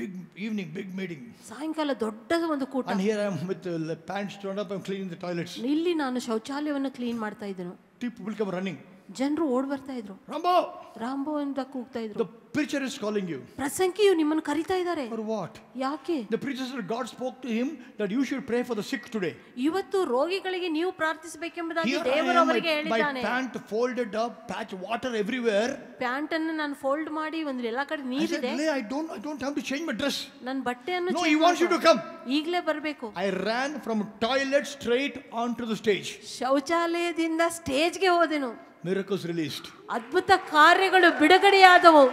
ಬಿಗ್ ಈವ್ನಿಂಗ್ ಬಿಗ್ ಮೀಟಿಂಗ್ ಸಾಯಂಕಾಲ ದೊಡ್ಡದ ಒಂದು ಕೂಟ here I am with the pants strewn up I am cleaning the toilets ಇಲ್ಲಿ ನಾನು ಶೌಚಾಲಯವನ್ನು ಕ್ಲೀನ್ ಮಾಡ್ತಾ ಇದ್ದೆನು ಟಿಪ್ ವಿಲ್ ಕಮ್ ರನ್ನಿಂಗ್ ಜನರು ಓಡಿ ಬರ್ತಾ ಇದ್ರು ರಾಂಬೋ ರಾಂಬೋ ಅಂತ ಕೂಗ್ತಾ ಇದ್ರು ಪ್ರೀಚರ್ ಇಸ್ ಕಾಲಿಂಗ್ ಯು ಪ್ರಸಂಕಿಯು ನಿಮ್ಮನ್ನ ಕರೀತಾ ಇದ್ದಾರೆ ಫಾರ್ ವಾಟ್ ಯಾಕೆ the preachers God spoke to him that you should pray for the sick today ಇವತ್ತು ರೋಗಿಗಳಿಗೆ ನೀವು ಪ್ರಾರ್ಥಿಸಬೇಕೆಂಬುದಾಗಿ ದೇವರು ಅವರಿಗೆ ಹೇಳಿದ್ದಾನೆ my pant folded up patch water everywhere pant ಅನ್ನು ನಾನು ಫೋಲ್ಡ್ ಮಾಡಿ ಒಂದು ಎಲ್ಲಾ ಕಡೆ ನೀರು ಇದೆ I don't I don't have to change my dress ನನ್ನ ಬಟ್ಟೆಯನ್ನು no you want you to come ಈಗಲೇ ಬರಬೇಕು I run from toilet straight on to the stage ಶೌಚಾಲಯದಿಂದ ಸ್ಟೇಜ್ ಗೆ ಹೋದೆನು ಮಿರಕಲ್ಸ್ ರಿಲೀಸ್ಡ್ ಅದ್ಭುತ ಕಾರ್ಯಗಳು ಬಿಡುಗಡೆಯಾದವು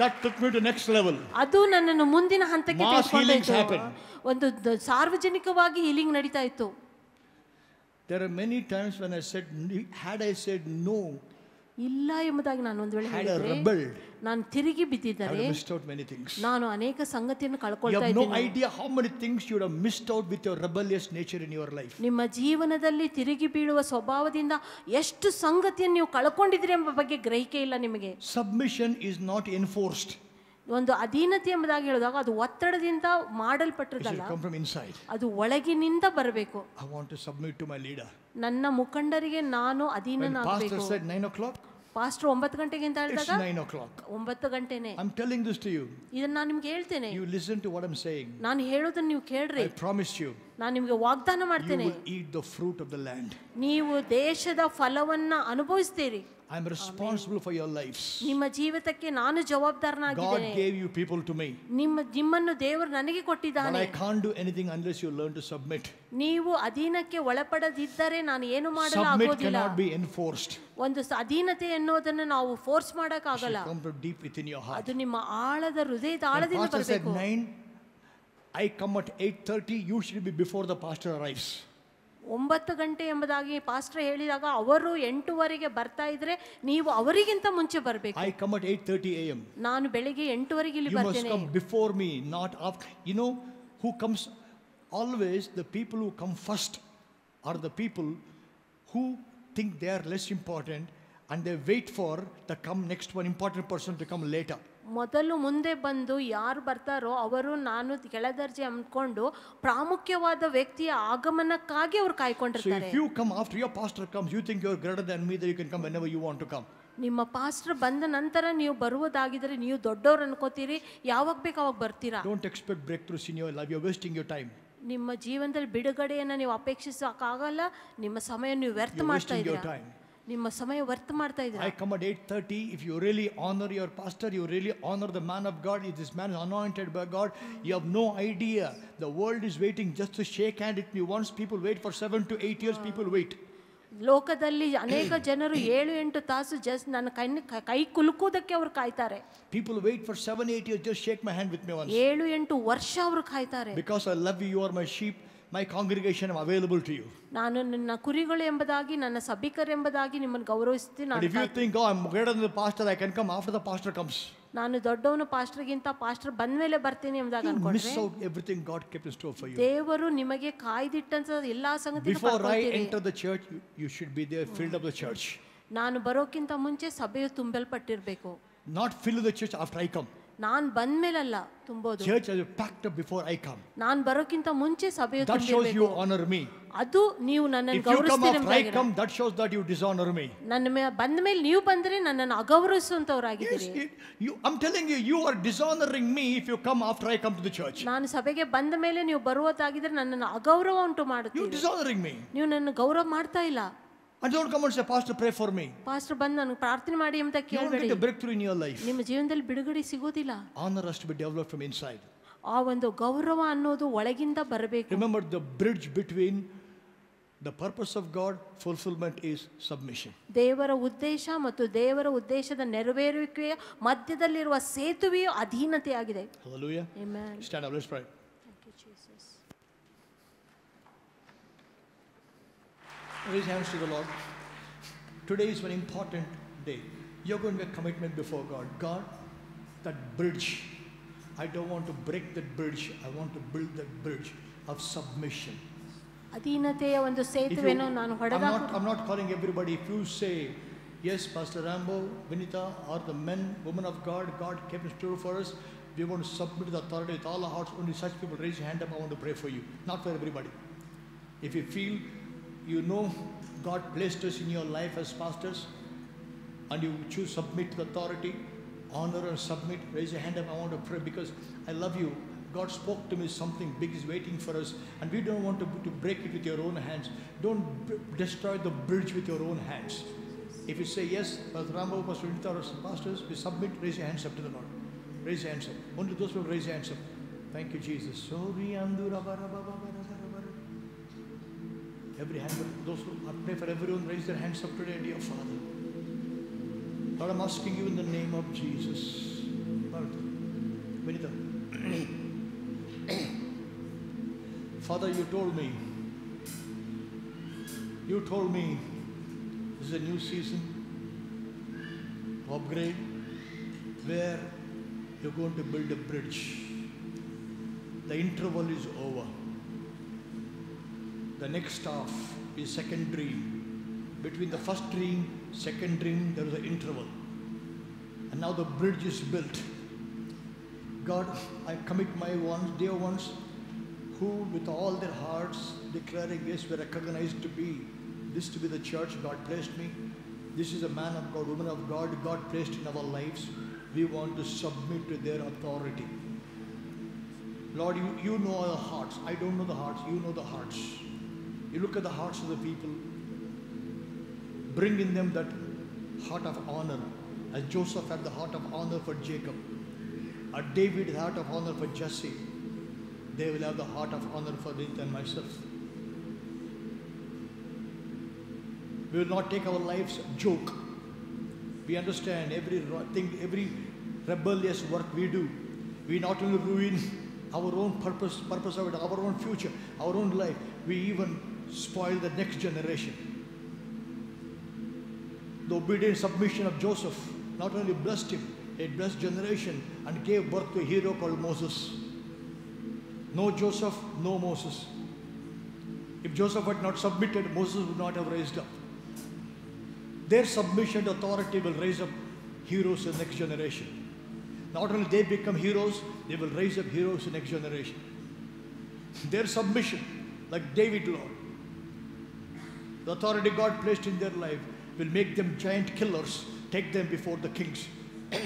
that took me to next level ಅದು ನನ್ನನ್ನು ಮುಂದಿನ ಹಂತಕ್ಕೆ ಒಂದು ಸಾರ್ವಜನಿಕವಾಗಿ ಹೀಲಿಂಗ್ ನಡೀತಾ ಇತ್ತು or many times when I said had I said no ಇಲ್ಲ ಎಂಬುದಾಗಿ ನಾನು ಒಂದು ವೇಳೆ ಹೇಳಿದ್ರೆ ನಾನು ತಿರುಗಿ ಬಿದ್ದಿದ್ದಾರೆ ನಾನು ಅನೇಕ ಸಂಗತಿಯನ್ನು ಕಳ್ಕೊಳ್ತಾ ಇದ್ದೆ idea how many things you have missed out with your rebellious nature in your life ನಿಮ್ಮ ಜೀವನದಲ್ಲಿ ತಿರುಗಿ ಬೀಳುವ ಸ್ವಭಾವದಿಂದ ಎಷ್ಟು ಸಂಗತಿಯನ್ನು ನೀವು ಕಳ್ಕೊಂಡಿದ್ದೀರಿ ಎಂಬ ಬಗ್ಗೆ ಗ್ರಹಿಕೆ ಇಲ್ಲ ನಿಮಗೆ ಸಬ್ಮಿಷನ್ ಇಸ್ ನಾಟ್ ಎನ್ಫೋರ್ಸ್ಡ್ ಒಂದು ಅಧೀನತೆ ಎಂಬುದಾಗಿ ಹೇಳಿದಾಗ ಅದು ಒತ್ತಡದಿಂದ ಮಾಡಲ್ಪಟ್ಟಿರದಲ್ಲ ಅದು ಒಳಗಿನಿಂದ ಬರಬೇಕು I want to submit to my leader ನನ್ನ ಮುಖಂಡರಿಗೆ ನಾನು ಅಧೀನನಾಗಬೇಕು ಪಾಸ್ಟರ್ 9 ಗಂಟೆಗೆ ಅಂತ ಹೇಳಿದಾಗ 9 ಗಂಟೆನೆ I am telling this to you ಇದನ್ನ ನಾನು ನಿಮಗೆ ಹೇಳ್ತೇನೆ you listen to what I am saying ನಾನು ಹೇಳೋದನ್ನ ನೀವು ಕೇಳ್ರಿ ಐ ಪ್ರಾಮಿಸ್ ಯು ನಾನು ನಿಮಗೆ ವಾಗ್ದಾನ ಮಾಡ್ತೇನೆ you will eat the fruit of the land ನೀವು ದೇಶದ ಫಲವನ್ನ ಅನುಭವಿಸುತ್ತೀರಿ I am responsible for your lives. ನಿಮ್ಮ ಜೀವಿತಕ್ಕೆ ನಾನು ಜವಾಬ್ದಾರನಾಗಿದ್ದೇನೆ. God gave you people to me. ನಿಮ್ಮ ನಿಮ್ಮನ್ನು ದೇವರು ನನಗೆ ಕೊಟ್ಟಿದ್ದಾನೆ. But I can't do anything unless you learn to submit. ನೀವು ಅಧೀನಕ್ಕೆ ಒಳಪಡದಿದ್ದರೆ ನಾನು ಏನು ಮಾಡಲು ಆಗೋದಿಲ್ಲ. Submit cannot be enforced. ಒಂದು ಅಧೀನತೆ ಎನ್ನುವುದನ್ನು ನಾವು ಫೋರ್ಸ್ ಮಾಡಕ್ಕಾಗಲ್ಲ. Come from deep within your heart. ಅದು ನಿಮ್ಮ ಆಳದ ಹೃದಯದ ಆಳದಿಂದ ಬರಬೇಕು. I come at 8:30 you should be before the pastor arrives. ಒಂಬತ್ತು ಗಂಟೆ ಎಂಬುದಾಗಿ ಪಾಸ್ಟರ್ ಹೇಳಿದಾಗ ಅವರು ಎಂಟುವರೆಗೆ ಬರ್ತಾ ಇದ್ರೆ ನೀವು ಅವರಿಗಿಂತ ಮುಂಚೆ ಬರಬೇಕು ಐ ಕಮ್ ಅಟ್ 8:30 am ನಾನು ಬೆಳಿಗ್ಗೆ ಎಂಟುವರೆಗೆ ಇಲ್ಲಿ ಬರ್ತೇನೆ you must before me not after you know who comes always the people who come first are the people who think they are less important and they wait for the come next one important person to come later ಮೊದಲು ಮುಂದೆ ಬಂದು ಯಾರು ಬರ್ತಾರೋ ಅವರು ನಾನು ಕೆಳದರ್ಜೆ ಅಂದ್ಕೊಂಡು ಪ್ರಾಮುಖ್ಯವಾದ ವ್ಯಕ್ತಿಯ ಆಗಮನಕ್ಕಾಗಿ ಅವರು ಕಾಯ್ಕೊಂಡಿರ್ತಾರೆ ನಿಮ್ಮ ಪಾಸ್ಟರ್ ಬಂದ ನಂತರ ನೀವು ಬರುವುದಾಗಿದ್ರೆ ನೀವು ದೊಡ್ಡವ್ರು ಅನ್ಕೋತೀರಿ ಯಾವಾಗ ಬೇಕು ಅವಾಗ ಬರ್ತೀರಾ don't expect breakthrough since you wasting your time ನಿಮ್ಮ ಜೀವನದಲ್ಲಿ ಬಿಡುಗಡೆಯನ್ನು ನೀವು ಅಪೇಕ್ಷಿಸೋಕ್ಕಾಗಲ್ಲ ನಿಮ್ಮ ಸಮಯ ನೀವು ವ್ಯರ್ಥ ಮಾಡ್ತಾ ಇದ್ದೀರಾ ನಿಮ್ಮ ಸಮಯ ವರ್ತ್ ಮಾಡ್ತಾ ಇದ್ದೀರಾ I come at 8:30 if you really honour your pastor you really honour the man of God is this man is anointed by God you have no idea the world is waiting just to shake hand it ನೀವು wants people wait for 7 to 8 years people wait ಲೋಕದಲ್ಲಿ ಅನೇಕ ಜನರು ಏಳು ಎಂಟು ತಾಸು just ನನ್ನ ಕೈ ಕೈ ಕುಲುಕೋದಕ್ಕೆ ಅವರು ಕಾಯ್ತಾರೆ people wait for 7 8 years just shake my hand with me once ಏಳು ಎಂಟು ವರ್ಷ ಅವರು ಕಾಯ್ತಾರೆ because I love you you are my sheep my congregation am available to you. But if you think, oh, I'm greater than the pastor, I can come after the pastor comes. ನಾನು ದೊಡ್ಡವನು ಪಾಸ್ಟರ್ಗಿಂತ pastor ಬಂದ ಮೇಲೆ ಬರ್ತೀನಿ out everything God kept in store for you. ದೇವರು ನಿಮಗೆ ಕಾಯ್ದಿಟ್ಟಂತ ಎಲ್ಲಾ ಸಂಗತಿ Before I enter the church, you- should be there, filled up the church. ನಾನು ಬರೋಕ್ಕಿಂತ ಮುಂಚೆ ಸಭೆಯು ತುಂಬಲ್ಪಟ್ಟಿರ್ಬೇಕು Not fill the church after I come. ನಾನು ಬಂದ ಮೇಲಲ್ಲ ತುಂಬೋದು church has packed up before i come ಬರೋಕ್ಕಿಂತ ಮುಂಚೆ ಸಭೆಯು that shows you honor me ಅದು ನೀವು ನನ್ನನ್ನು ಗೌರವಿಸ್ತೀರಿ i come that shows that you dishonor me ನನ್ನ ಮೇಲೆ ಬಂದ ಮೇಲೆ ನೀವು ಬಂದ್ರೆ ನನ್ನನ್ನು ಅಗೌರವಿಸುವಂತವರಾಗಿದ್ದೀರಿ you i'm telling you you are dishonoring me if you come after i come to the church ನಾನು ಸಭೆಗೆ ಬಂದ ಮೇಲೆ ನೀವು ಬರುವತಾಗಿದ್ರೆ ನನ್ನನ್ನು ಅಗೌರವ ಉಂಟು ಮಾಡುತ್ತೀರಿ you dishonoring me ನೀವು ನನ್ನನ್ನು ಗೌರವ ಮಾಡ್ತಾ ಇಲ್ಲ and don't come and say, Pastor, pray for me. Pastor, ಬಂದು ನನಗೆ ಪ್ರಾರ್ಥನೆ ಮಾಡಿ You won't get a breakthrough in your life. Honor has to be developed from inside. Remember, the bridge between the purpose of God, fulfillment is submission. ದೇವರ ಉದ್ದೇಶ ಮತ್ತು ದೇವರ ಉದ್ದೇಶದ ನೆರವೇರುವಿಕೆಯ ಮಧ್ಯದಲ್ಲಿರುವ ಸೇತುವೆಯು ಅಧೀನತೆಯಾಗಿದೆ Hallelujah. Amen. Stand up, let's pray. Raise hands to the Lord. Today is an important day. You're going to make commitment before God. God, that bridge. I don't want to break that bridge. I want to build that bridge of submission. I'm not. I'm not calling everybody. If you say yes, Pastor Rambo, ರಾಂಬೋ or the men, women of God, God kept us store for us. we want to submit the authority with all our hearts. Only such people raise your hand up. I want to pray for you, not for everybody. If you feel you know God placed us in your life as pastors and you choose submit to the authority, honor and submit, raise your hand up. I want to pray because I love you. God spoke to me something big is waiting for us and we don't want to, to break it with your own hands. Don't destroy the bridge with your own hands. If you say yes, Pastor Rambo, pastors, we submit, raise your hands up to the Lord. Raise your hands up. Only those people raise your hands up. Thank you, Jesus. Every hand, those who I pray for everyone, raise their hands up today, dear Father. Lord, I'm asking you in the name of Jesus. Father, you told me. You told me this is a new season upgrade where you're going to build a bridge. The interval is over the next half is second dream. Between the first dream, second dream, there is an interval. And now the bridge is built. God, I commit my ones, dear ones, who with all their hearts declaring this were recognized to be, this to be the church God placed me. This is a man of God, woman of God, God placed in our lives. We want to submit to their authority. Lord, you, you know our hearts. I don't know the hearts. You know the hearts. You look at the hearts of the people, bring in them that heart of honor, as Joseph had the heart of honor for Jacob, as David had the heart of honor for Jesse. They will have the heart of honor for me and myself. We will not take our lives joke. We understand every thing, every rebellious work we do. We not only ruin our own purpose, purpose of it, our own future, our own life. We even spoil the next generation. The obedient submission of Joseph not only blessed him, it blessed generation and gave birth to a hero called Moses. No Joseph, no Moses. If Joseph had not submitted, Moses would not have raised up. Their submission to authority will raise up heroes in the next generation. Not only they become heroes, they will raise up heroes in the next generation. Their submission, like David Lord, the authority God placed in their life will make them giant killers, take them before the kings.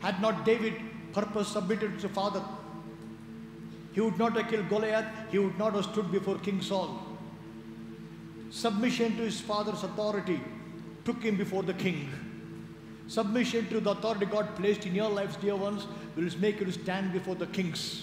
Had not David purpose submitted to Father, he would not have killed Goliath, he would not have stood before King Saul. Submission to his father's authority took him before the king. Submission to the authority God placed in your lives, dear ones, will make you stand before the kings.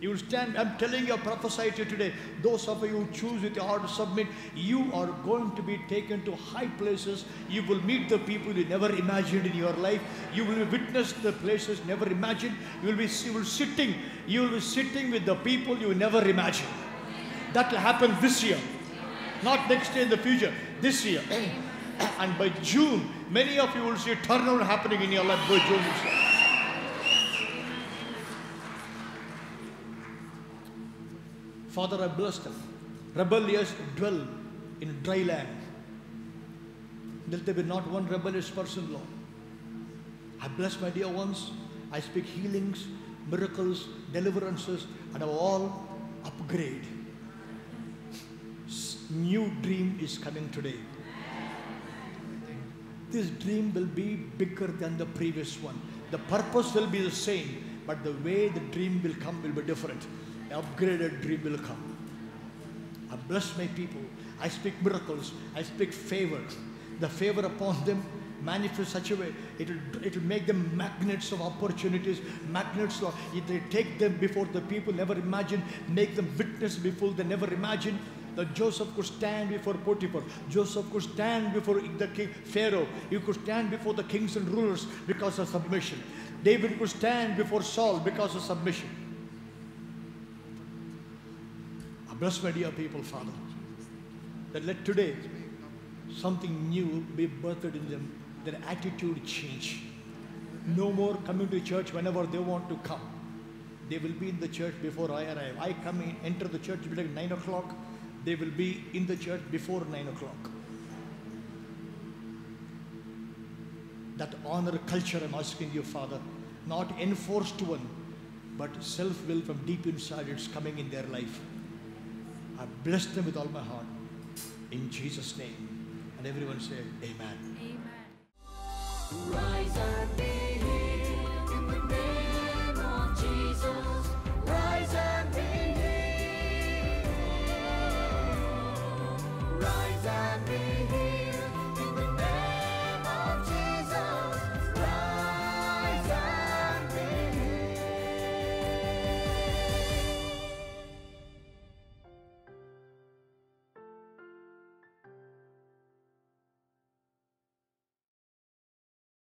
You will stand, I'm telling you, I prophesy to you today, those of you who choose with your heart to submit, you are going to be taken to high places. You will meet the people you never imagined in your life. You will witness the places never imagined. You will be you will sitting, you will be sitting with the people you never imagined. That will happen this year. Not next year in the future, this year. and by June, many of you will see turnaround happening in your life by June Father, I bless them. Rebellious dwell in dry land. There there be not one rebellious person, Lord. I bless my dear ones. I speak healings, miracles, deliverances, and all upgrade. New dream is coming today. This dream will be bigger than the previous one. The purpose will be the same, but the way the dream will come will be different upgraded dream will come. I bless my people. I speak miracles. I speak favor. The favor upon them manifests such a way it will it will make them magnets of opportunities magnets of it they take them before the people never imagine make them witness before they never imagine that Joseph could stand before Potiphar. Joseph could stand before the king Pharaoh. He could stand before the kings and rulers because of submission. David could stand before Saul because of submission. Bless my dear people, Father, that let today something new be birthed in them, their attitude change. No more coming to church whenever they want to come. They will be in the church before I arrive. I come in, enter the church, it will be like 9 o'clock. They will be in the church before 9 o'clock. That honor culture I'm asking you, Father, not enforced one, but self will from deep inside, it's coming in their life. I bless them with all my heart. In Jesus' name. And everyone said, Amen. Amen. Rise and be Rise and be healed.